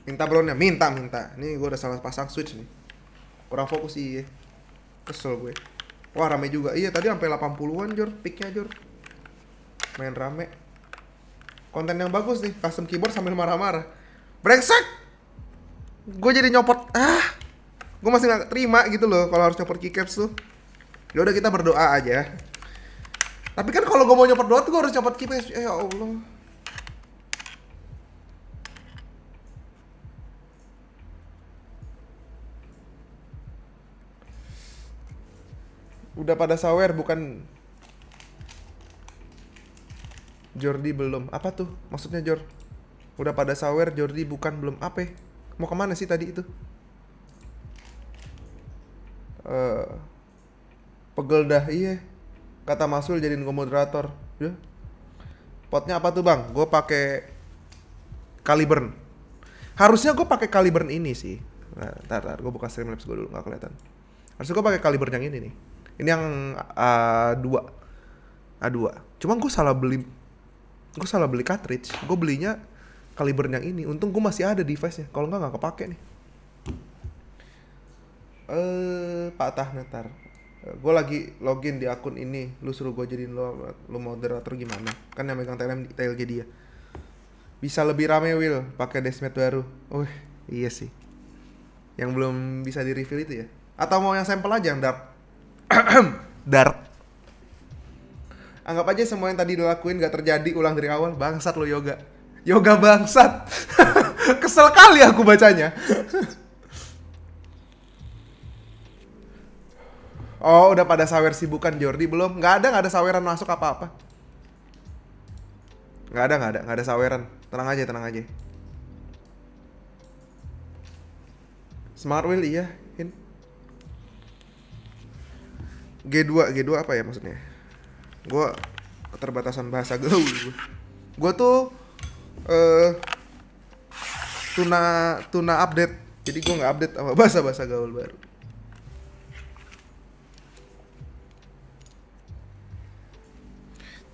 minta brownnya minta minta ini gue udah salah pasang switch nih kurang fokus sih ya. kesel gue wah rame juga iya tadi sampai 80-an jor picknya jor main rame konten yang bagus nih custom keyboard sambil marah-marah brengsek gue jadi nyopot ah gue masih nggak terima gitu loh kalau harus nyopot keycaps tuh ya udah kita berdoa aja tapi kan kalau gue mau nyopot doa tuh gue harus nyopot keycaps ya Allah Udah pada sawer bukan Jordi belum. Apa tuh? Maksudnya Jor? Udah pada sawer Jordi bukan belum apa? Ya? Mau kemana sih tadi itu? Uh, pegel dah iya. Kata Masul jadiin gue moderator. Ya. Potnya apa tuh bang? Gue pakai Caliburn. Harusnya gue pakai Caliburn ini sih. Nah, tar, tar, gue buka Streamlabs gue dulu nggak kelihatan. Harusnya gue pakai Caliburn yang ini nih ini yang eh, A2 A2 ah, cuma gue salah beli gue salah beli cartridge gue belinya kaliber yang ini untung gue masih ada device nya kalau enggak nggak kepake nih eh patah netar gue lagi login di akun ini lu suruh gue jadiin lo lu moderator gimana kan yang megang TLM jadi ya. bisa lebih rame Will pakai desmet baru oh iya sih yang belum bisa di reveal itu ya atau mau yang sampel aja yang dark dark. anggap aja semua yang tadi dilakuin gak terjadi ulang dari awal bangsat lo yoga yoga bangsat kesel kali aku bacanya oh udah pada sawer sibukan Jordi belum nggak ada nggak ada saweran masuk apa apa nggak ada nggak ada nggak ada saweran tenang aja tenang aja Smart ya iya G2 G2 apa ya maksudnya gue keterbatasan bahasa gaul gue gue tuh uh, tuna tuna update jadi gue nggak update sama bahasa bahasa gaul baru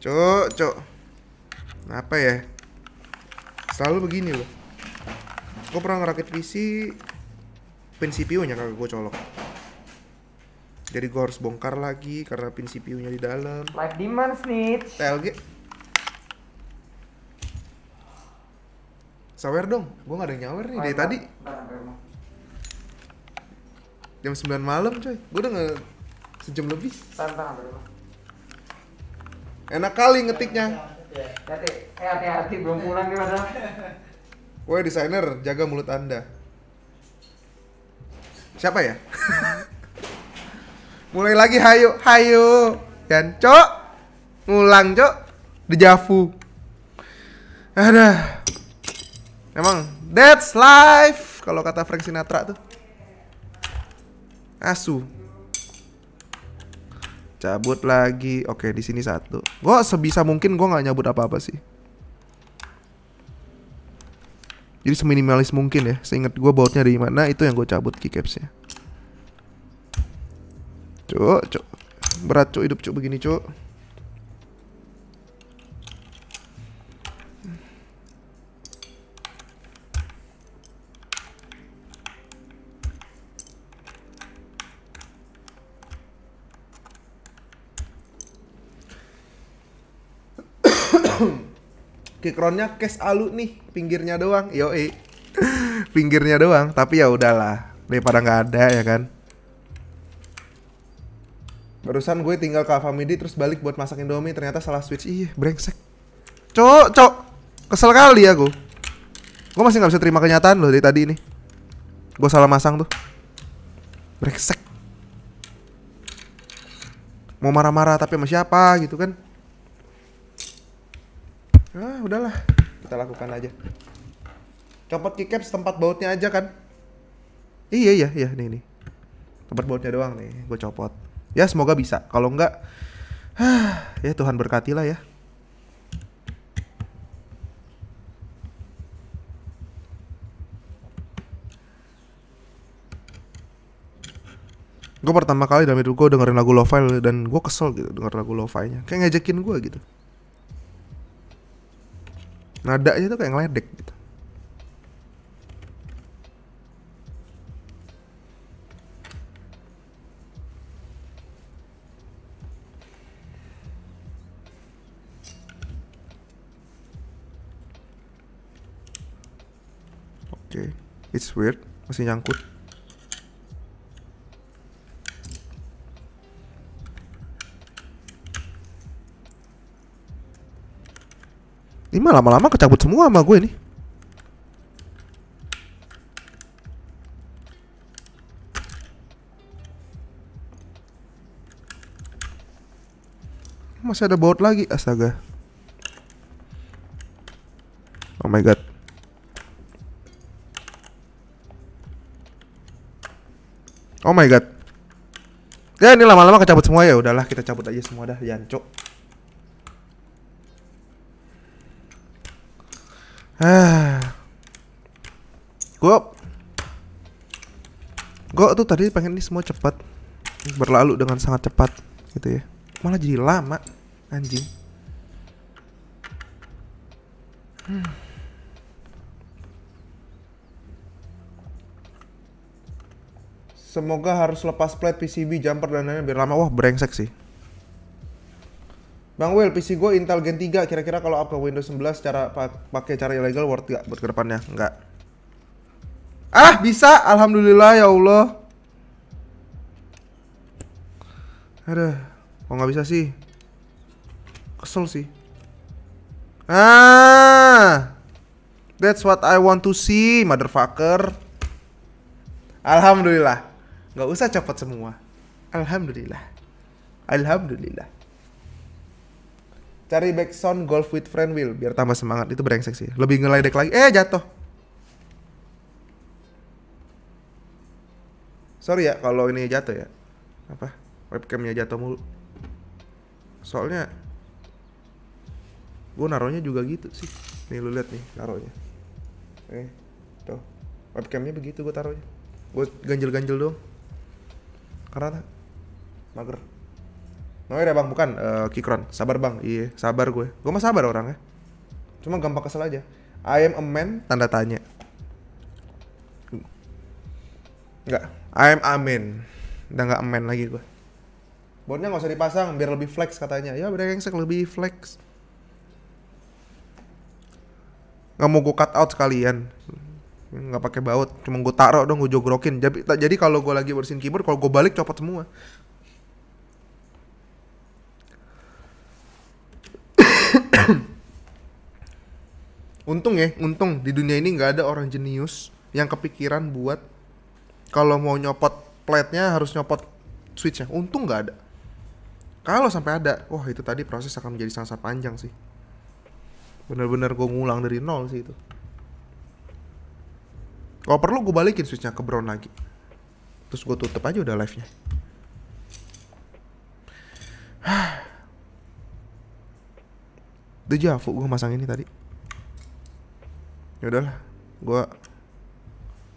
cok cok apa ya selalu begini loh gue pernah ngerakit PC pin CPU nya kagak gue colok jadi gue harus bongkar lagi karena pin CPU-nya di dalam. Live demand snitch. TLG. Sawer dong, gue gak ada yang nyawer nih dari tadi. Jam 9 malam coy, gue udah nge sejam lebih. Tantang Enak kali ngetiknya. Hati-hati, eh hati-hati belum pulang gimana? Woi desainer, jaga mulut anda. Siapa ya? mulai lagi hayu hayu dan cok ngulang cok dejavu ada emang that's life kalau kata Frank Sinatra tuh asu cabut lagi oke di sini satu Gua sebisa mungkin gue nggak nyabut apa apa sih jadi seminimalis mungkin ya seingat gue bautnya dari mana itu yang gue cabut keycapsnya Cuk, cuk. Berat cuk hidup cuk begini cuk. Kikronnya cash alu nih, pinggirnya doang. Yo, pinggirnya doang, tapi ya udahlah. Daripada nggak ada ya kan. Barusan gue tinggal ke Alfamidi terus balik buat masak Indomie ternyata salah switch. Ih, brengsek. Cok, cok. Kesel kali ya gue. Gue masih nggak bisa terima kenyataan loh dari tadi ini. Gue salah masang tuh. Brengsek. Mau marah-marah tapi sama siapa gitu kan? Ah, udahlah. Kita lakukan aja. Copot keycaps tempat bautnya aja kan? Iya iya iya nih nih. Tempat bautnya doang nih, gue copot ya semoga bisa kalau enggak ya Tuhan berkatilah ya gue pertama kali dalam hidup gue dengerin lagu lo-fi dan gue kesel gitu denger lagu lo-fi-nya kayak ngejekin gue gitu nadanya tuh kayak ngeledek gitu It's weird, masih nyangkut. Ini mah lama-lama kecabut semua sama gue ini. Masih ada baut lagi, astaga. Oh my god. Oh my god. Ya ini lama-lama kecabut semua ya. Udahlah kita cabut aja semua dah, jancok. Ah. Gua Gua tuh tadi pengen ini semua cepat. Berlalu dengan sangat cepat gitu ya. Malah jadi lama anjing. Hmm. Semoga harus lepas plate PCB jumper dan lain-lain biar lama. Wah, brengsek sih. Bang Will, PC gue Intel Gen 3. Kira-kira kalau up Windows 11 cara pakai cara ilegal worth gak buat kedepannya? Enggak. Ah, bisa. Alhamdulillah ya Allah. Ada kok nggak bisa sih? Kesel sih. Ah, that's what I want to see, motherfucker. Alhamdulillah nggak usah copot semua alhamdulillah alhamdulillah cari backsound golf with friend wheel biar tambah semangat itu brengsek sih lebih ngeledek lagi eh jatuh sorry ya kalau ini jatuh ya apa webcamnya jatuh mulu soalnya gue naronya juga gitu sih nih lu lihat nih naronya. eh tuh webcamnya begitu gue taruhnya gue ganjel-ganjel dong karena mager Noir ya bang, bukan uh, Kikron. Sabar bang, iya sabar gue. Gue mah sabar orangnya. Cuma gampang kesel aja. I am a man, tanda tanya. Enggak, I am amin. Udah nggak amin lagi gue. Bondnya nggak usah dipasang, biar lebih flex katanya. Ya gengsek lebih flex. Nggak mau gue cut out sekalian nggak pakai baut cuma gue taro dong gue jogrokin jadi jadi kalau gue lagi bersihin keyboard kalau gue balik copot semua untung ya untung di dunia ini nggak ada orang jenius yang kepikiran buat kalau mau nyopot plate-nya harus nyopot switch-nya untung nggak ada kalau sampai ada wah itu tadi proses akan menjadi sangat, -sangat panjang sih bener-bener gue ngulang dari nol sih itu kalau perlu gue balikin switchnya ke brown lagi. Terus gue tutup aja udah live-nya. javu gue masang ini tadi. Ya udahlah, gue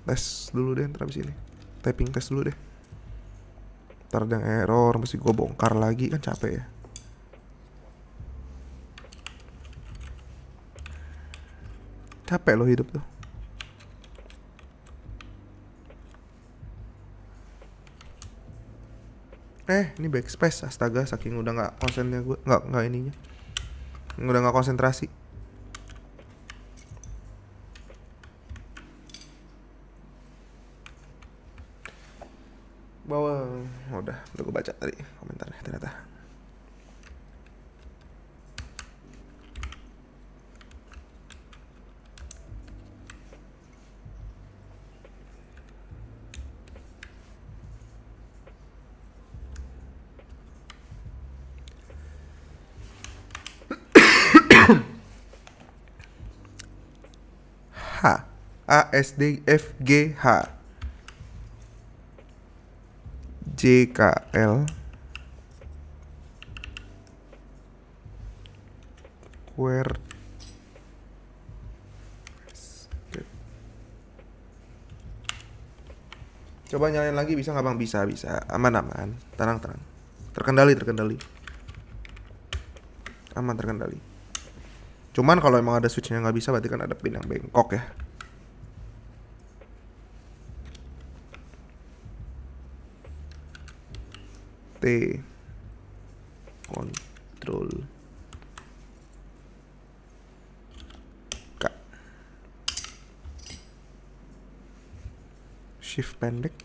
tes dulu deh ntar abis ini. Typing tes dulu deh. Ntar ada yang error, mesti gue bongkar lagi kan capek ya. Capek loh hidup tuh. eh ini backspace astaga saking udah nggak konsennya gue nggak nggak ininya udah nggak konsentrasi S D F G H J K L Where Coba nyalain lagi bisa nggak bang? Bisa bisa aman aman tenang tenang terkendali terkendali aman terkendali. Cuman kalau emang ada switchnya nggak bisa berarti kan ada pin yang bengkok ya. Control K Shift pendek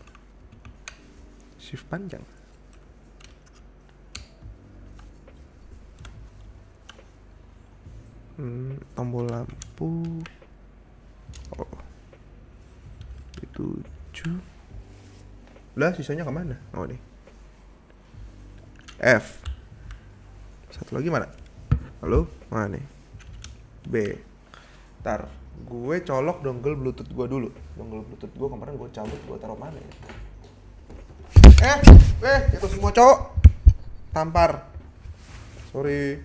Shift panjang hmm, tombol lampu oh itu tujuh lah sisanya kemana oh nih F satu lagi mana halo mana nih B tar gue colok dongle bluetooth gue dulu dongle bluetooth gue kemarin gue cabut gue taruh mana ya eh eh itu semua cowok tampar sorry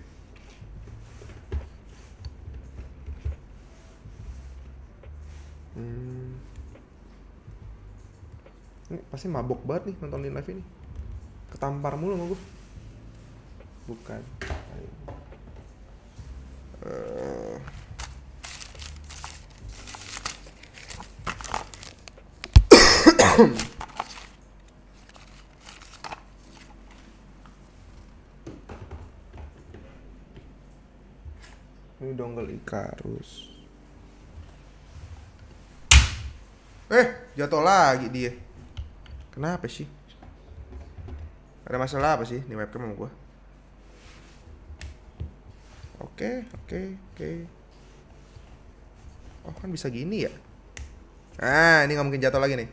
hmm. ini pasti mabok banget nih nontonin live ini ketampar mulu sama gue bukan eh, ini dongle Ikarus eh jatuh lagi dia kenapa sih ada masalah apa sih di webcam gua? Oke, oke, oke. Oh, kan bisa gini ya? Ah, ini nggak mungkin jatuh lagi nih.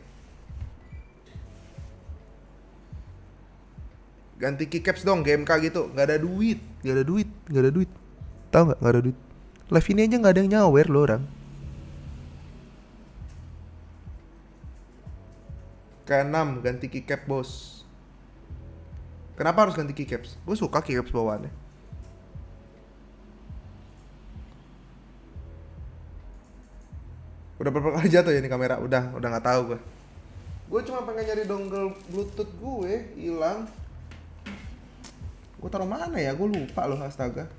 Ganti keycaps dong, GMK gitu. Nggak ada duit, nggak ada duit, nggak ada duit. Tahu nggak? Nggak ada duit. Live ini aja nggak ada yang nyawer loh orang. k enam ganti keycap bos. Kenapa harus ganti keycaps? Gue suka keycaps bawaannya. udah berapa kali jatuh ya ini kamera udah udah nggak tahu gue gue cuma pengen nyari dongle bluetooth gue hilang gue taruh mana ya gue lupa loh astaga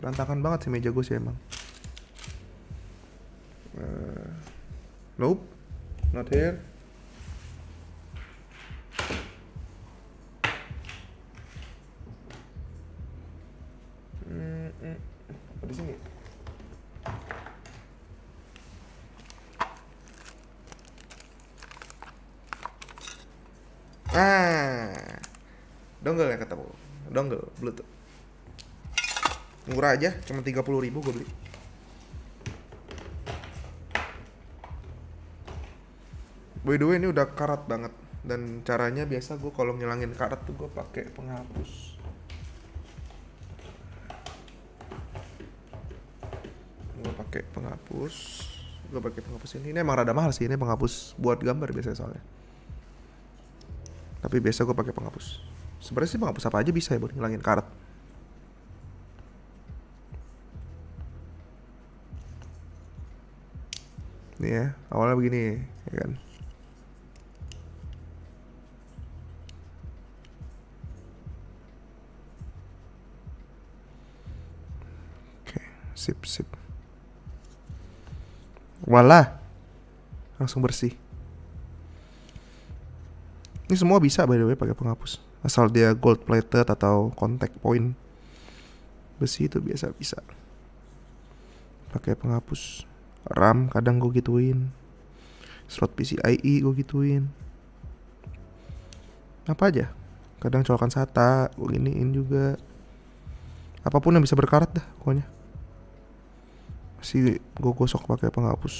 berantakan banget sih meja gue sih emang uh, nope not here murah aja, cuma 30 ribu gue beli. By the way ini udah karat banget dan caranya biasa gue kalau ngilangin karat tuh gue pakai penghapus. Gue pakai penghapus, gue pakai penghapus ini. Ini emang rada mahal sih ini penghapus buat gambar biasanya soalnya. Tapi biasa gue pakai penghapus. Sebenarnya sih penghapus apa aja bisa ya buat ngilangin karat. nih ya awalnya begini ya kan oke sip sip Walah Langsung bersih Ini semua bisa by the way pakai penghapus Asal dia gold plated atau contact point Besi itu biasa bisa Pakai penghapus RAM kadang gue gituin slot PCIe gue gituin apa aja kadang colokan SATA gue giniin juga apapun yang bisa berkarat dah pokoknya masih gue gosok pakai penghapus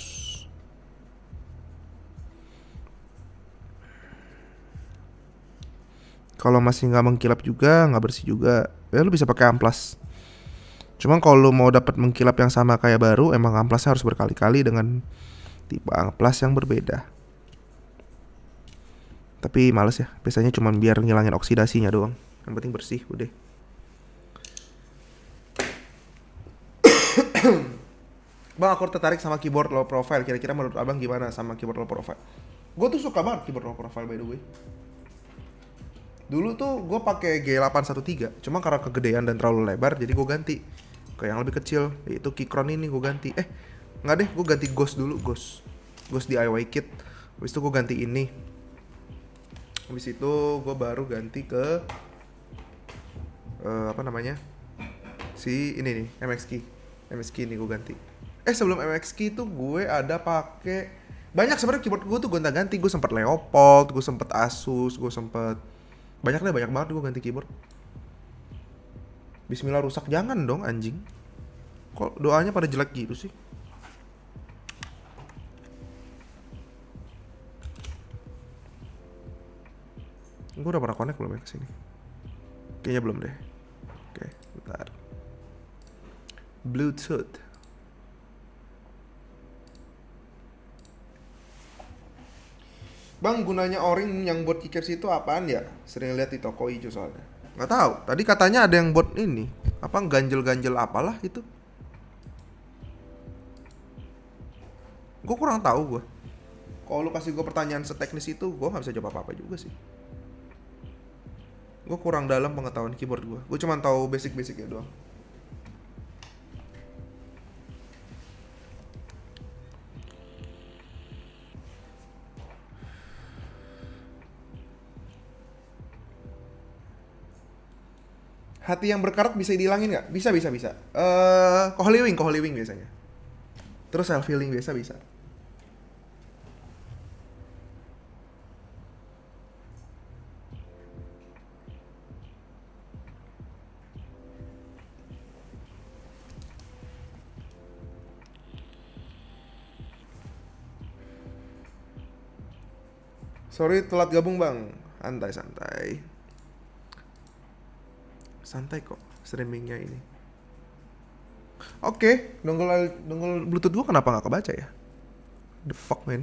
kalau masih nggak mengkilap juga nggak bersih juga ya lu bisa pakai amplas Cuman kalau lu mau dapat mengkilap yang sama kayak baru, emang amplasnya harus berkali-kali dengan tipe amplas yang berbeda. Tapi males ya, biasanya cuma biar ngilangin oksidasinya doang. Yang penting bersih, udah. bang, aku tertarik sama keyboard low profile. Kira-kira menurut abang gimana sama keyboard low profile? Gue tuh suka banget keyboard low profile by the way. Dulu tuh gue pakai G813, cuma karena kegedean dan terlalu lebar, jadi gue ganti ke yang lebih kecil yaitu Kikron ini gue ganti eh nggak deh gue ganti Ghost dulu Ghost Ghost DIY kit habis itu gue ganti ini habis itu gue baru ganti ke uh, apa namanya si ini nih MX Key MX Key ini gue ganti eh sebelum MX Key itu gue ada pake banyak sebenarnya keyboard gue tuh gonta ganti gue sempet Leopold gue sempet Asus gue sempet banyak deh banyak banget gue ganti keyboard Bismillah rusak jangan dong anjing. Kok doanya pada jelek gitu sih? Gue udah pernah connect belum ya kesini? Kayaknya belum deh. Oke, bentar. Bluetooth. Bang, gunanya o yang buat kickers itu apaan ya? Sering lihat di toko hijau soalnya nggak tahu tadi katanya ada yang buat ini apa ganjel-ganjel apalah itu gue kurang tahu gue kalau lu kasih gue pertanyaan seteknis itu gue nggak bisa jawab apa apa juga sih gue kurang dalam pengetahuan keyboard gue gue cuma tahu basic basic ya doang hati yang berkarat bisa dihilangin nggak? Bisa, bisa, bisa. Eh, uh, holy wing biasanya. Terus self healing biasa bisa. Sorry telat gabung bang. Santai santai santai kok streamingnya ini oke okay, dongle dongle bluetooth gua kenapa nggak kebaca ya the fuck man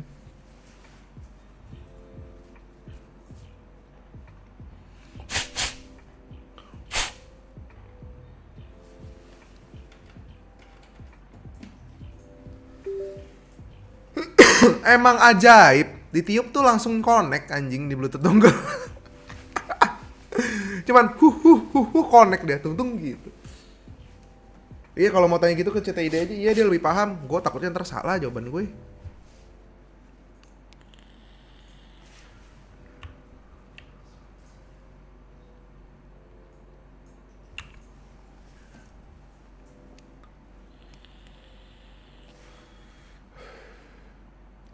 emang ajaib ditiup tuh langsung connect anjing di bluetooth dongle cuman huh huh huh huh connect dia tung gitu iya kalau mau tanya gitu ke CTID aja iya dia lebih paham gue takutnya ntar salah jawaban gue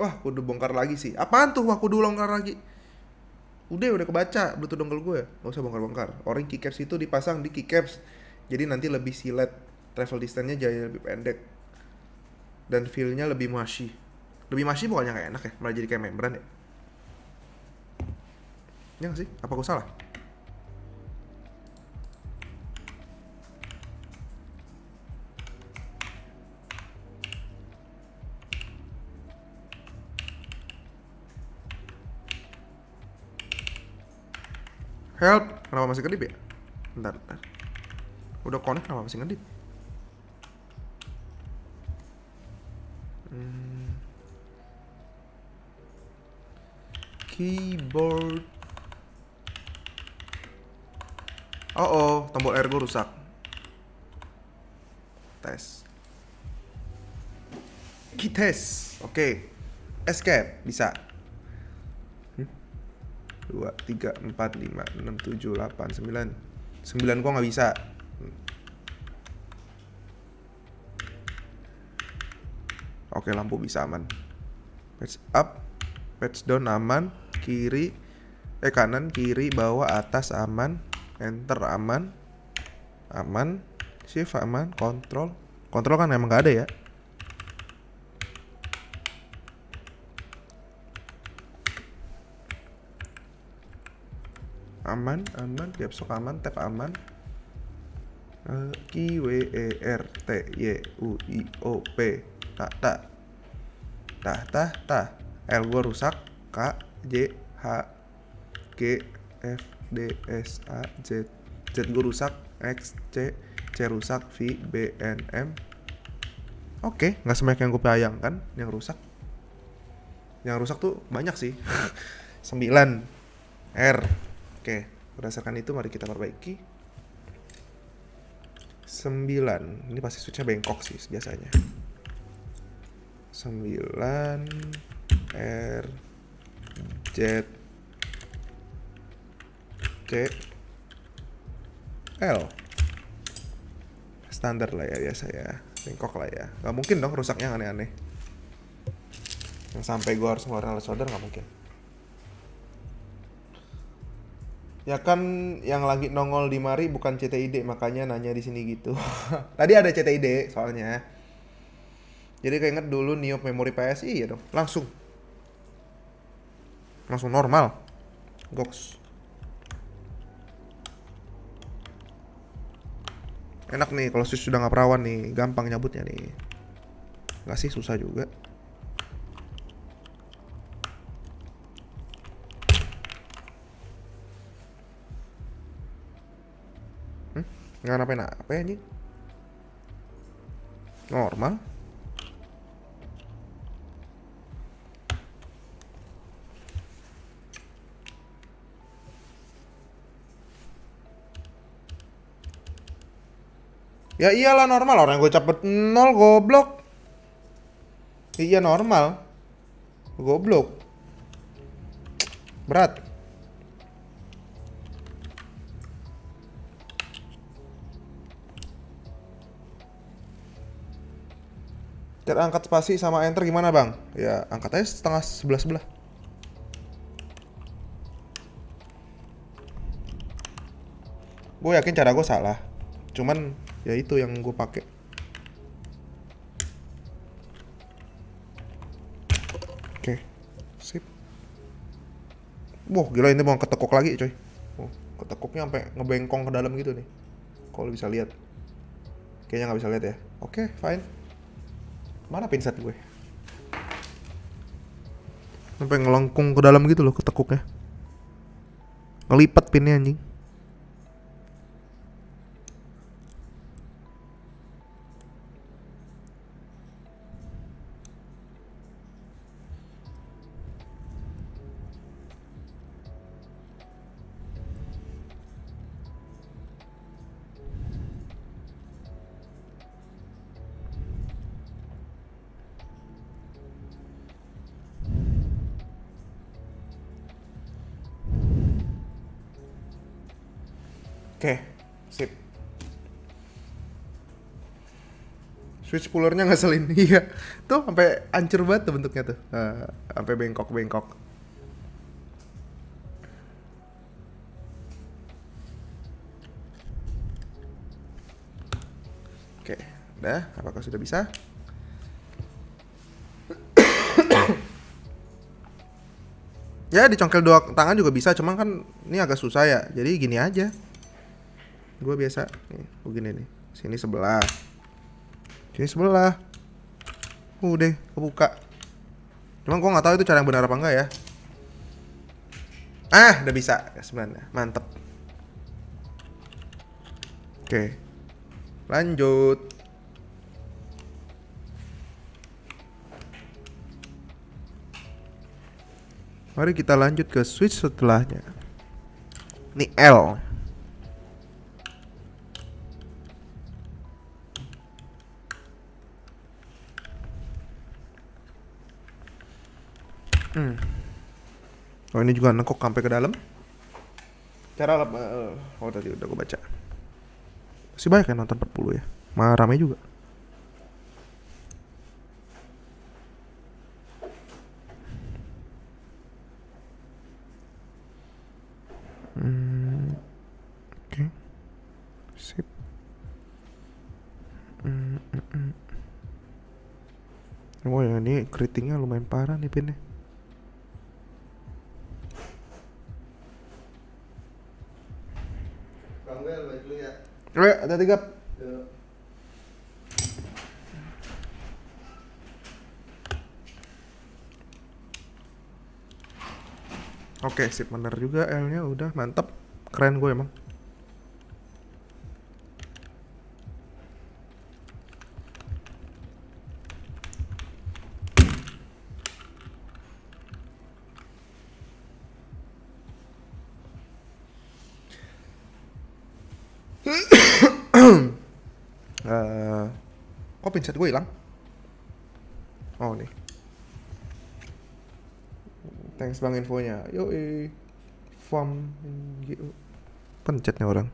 Wah, kudu bongkar lagi sih. Apaan tuh? Wah, kudu bongkar lagi udah udah kebaca bluetooth dongle gue nggak usah bongkar-bongkar orang keycaps itu dipasang di keycaps jadi nanti lebih silet travel distance-nya jadi lebih pendek dan feel-nya lebih masih lebih masih pokoknya kayak enak ya malah jadi kayak membran ya ya sih apa gue salah Help. Kenapa masih kedip ya? Bentar, bentar. Udah connect kenapa masih ngedip? Hmm. Keyboard. Oh oh, tombol Ergo rusak. Tes. Key test. Oke. Okay. Escape bisa dua tiga empat lima enam tujuh delapan sembilan sembilan kok nggak bisa oke lampu bisa aman patch up patch down aman kiri eh kanan kiri bawah atas aman enter aman aman shift aman control control kan emang gak ada ya aman aman tiap sok aman tap aman uh, Q W E R T Y U I O P tak tak tah tah tah L gua rusak K J H G F D S A Z Z gua rusak X C C rusak V B N M Oke okay, nggak semuanya yang gue bayangkan yang rusak yang rusak tuh banyak sih 9 R Oke, berdasarkan itu mari kita perbaiki. 9. Ini pasti switchnya bengkok sih biasanya. 9 R Z C L standar lah ya biasa ya bengkok lah ya nggak mungkin dong rusaknya aneh-aneh yang sampai gue harus ngeluarin solder nggak mungkin Ya kan yang lagi nongol di mari bukan CTID makanya nanya di sini gitu. Tadi ada CTID soalnya. Jadi keinget dulu niup memori PSI ya dong. Langsung. Langsung normal. Goks. Enak nih kalau sudah nggak perawan nih, gampang nyabutnya nih. Nggak sih susah juga. nggak ngapain apa ya anjing normal Ya iyalah normal orang gue cepet nol goblok. Iya normal. Goblok. Berat. Cat angkat spasi sama enter gimana bang? Ya angkat aja setengah sebelah sebelah. Gue yakin cara gue salah. Cuman ya itu yang gue pakai. Oke, okay. sip. Wah gila ini mau ketekuk lagi coy. Ketekuknya ketekuknya sampai ngebengkong ke dalam gitu nih. Kalau bisa lihat. Kayaknya nggak bisa lihat ya. Oke, fine mana pinset gue sampai ngelengkung ke dalam gitu loh ketekuknya Ngelipat pinnya anjing switch Pullernya ngeselin. Iya. tuh sampai ancur banget tuh bentuknya tuh. Uh, sampai bengkok-bengkok. Oke, udah. Apakah sudah bisa? ya dicongkel dua tangan juga bisa, cuman kan ini agak susah ya. Jadi gini aja. Gue biasa nih, begini nih. Sini sebelah. Jadi sebelah. Udah, kebuka. Cuman gua nggak tahu itu cara yang benar apa enggak ya. Ah, udah bisa ya, sebenarnya. Mantep. Oke. Lanjut. Mari kita lanjut ke switch setelahnya. Ini L. Hmm. Oh ini juga nengkok sampai ke dalam. Cara uh, oh tadi udah gue baca. Masih banyak yang nonton 40 ya. Mah ramai juga. Hmm, oke. Hmm, hmm, oh ya ini keritingnya lumayan parah nih pinnya. Hati-hati Gap. Oke, sip bener juga L-nya udah mantep. Keren gue emang. headset gue hilang oh nih thanks bang infonya yo farm pencet nih orang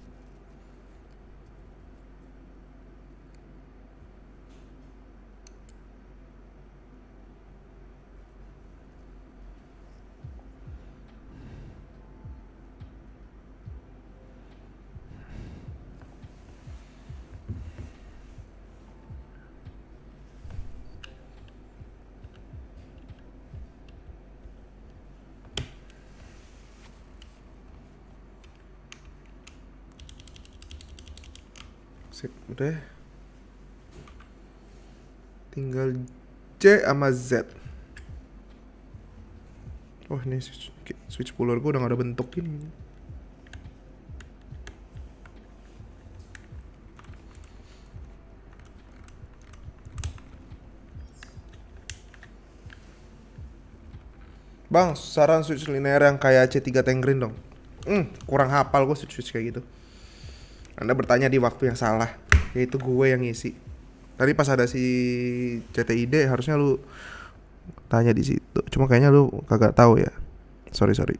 C sama Z oh, ini switch, switch puller gue udah gak ada bentuk ini Bang, saran switch linear yang kayak C3 Tengrin dong hmm, Kurang hafal gue switch-switch kayak gitu Anda bertanya di waktu yang salah Yaitu gue yang ngisi Tadi pas ada si CTID harusnya lu tanya di situ. Cuma kayaknya lu kagak tahu ya. Sorry sorry.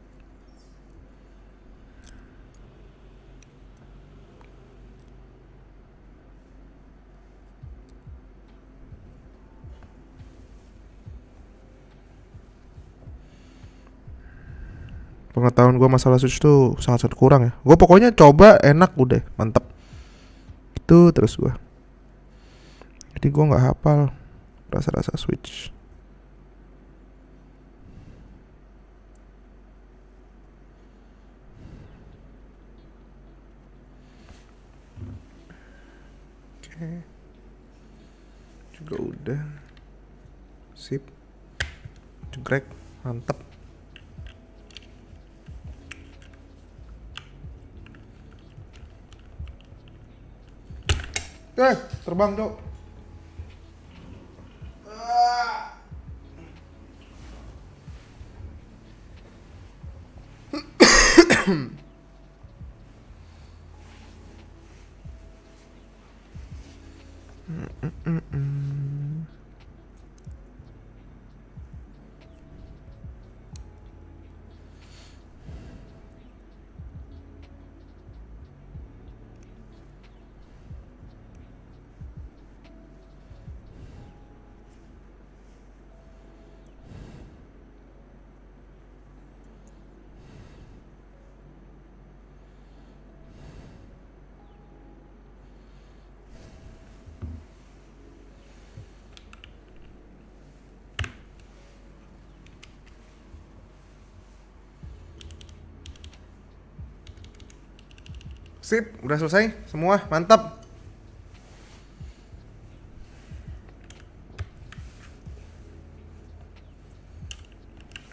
pengetahuan gue masalah Switch tuh sangat-sangat kurang ya. Gue pokoknya coba enak udah mantep. Itu terus gue jadi gue nggak hafal rasa-rasa switch oke juga udah sip jegrek mantep Eh, terbang, Dok. Mm-mm-mm. Sip, udah selesai semua, mantap.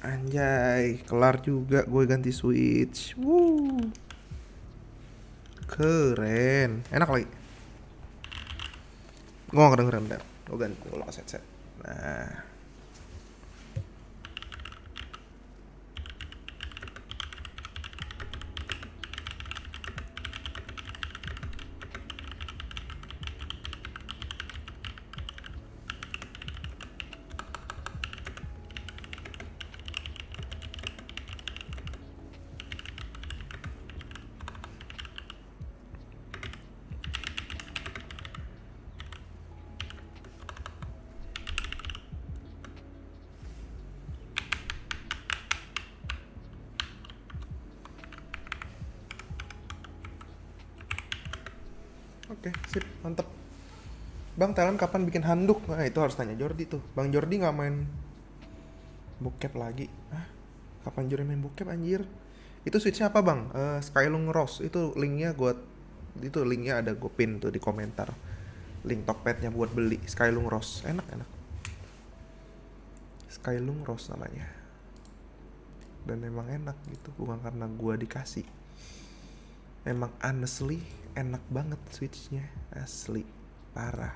Anjay, kelar juga gue ganti switch. Woo. Keren. Enak lagi. Gue gak kedengeran, bentar. Gue ganti, gue lo set-set. kalian kapan bikin handuk? Nah, itu harus tanya Jordi tuh. Bang Jordi nggak main bokep lagi. Hah? Kapan Jordi main bokep anjir? Itu switchnya apa bang? Uh, Skylung Rose itu linknya gue itu linknya ada gue pin tuh di komentar link Tokpetnya buat beli Skylung Rose enak enak Skylung Rose namanya dan emang enak gitu bukan karena gue dikasih emang honestly enak banget switchnya asli parah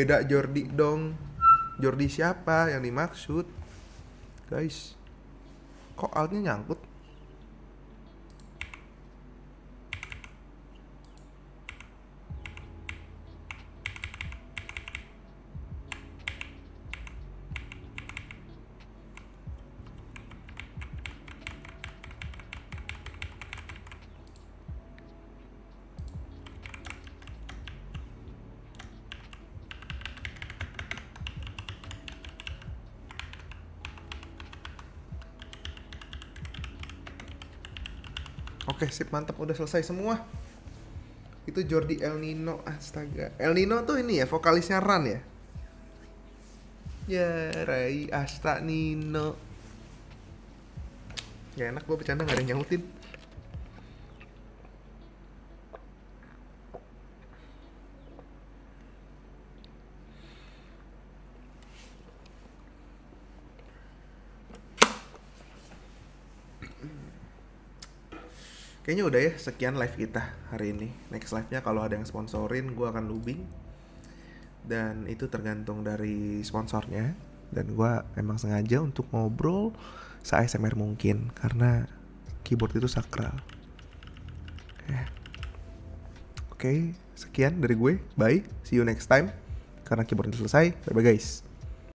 beda Jordi dong Jordi siapa yang dimaksud guys kok altnya nyangkut sip mantap udah selesai semua itu Jordi El Nino astaga El Nino tuh ini ya vokalisnya Ran ya ya Rai Asta Nino ya enak gue bercanda gak ada yang nyautin kayaknya udah ya sekian live kita hari ini next live nya kalau ada yang sponsorin gue akan lubing dan itu tergantung dari sponsornya dan gue emang sengaja untuk ngobrol se-ASMR mungkin karena keyboard itu sakral oke okay, sekian dari gue bye see you next time karena keyboard itu selesai bye bye guys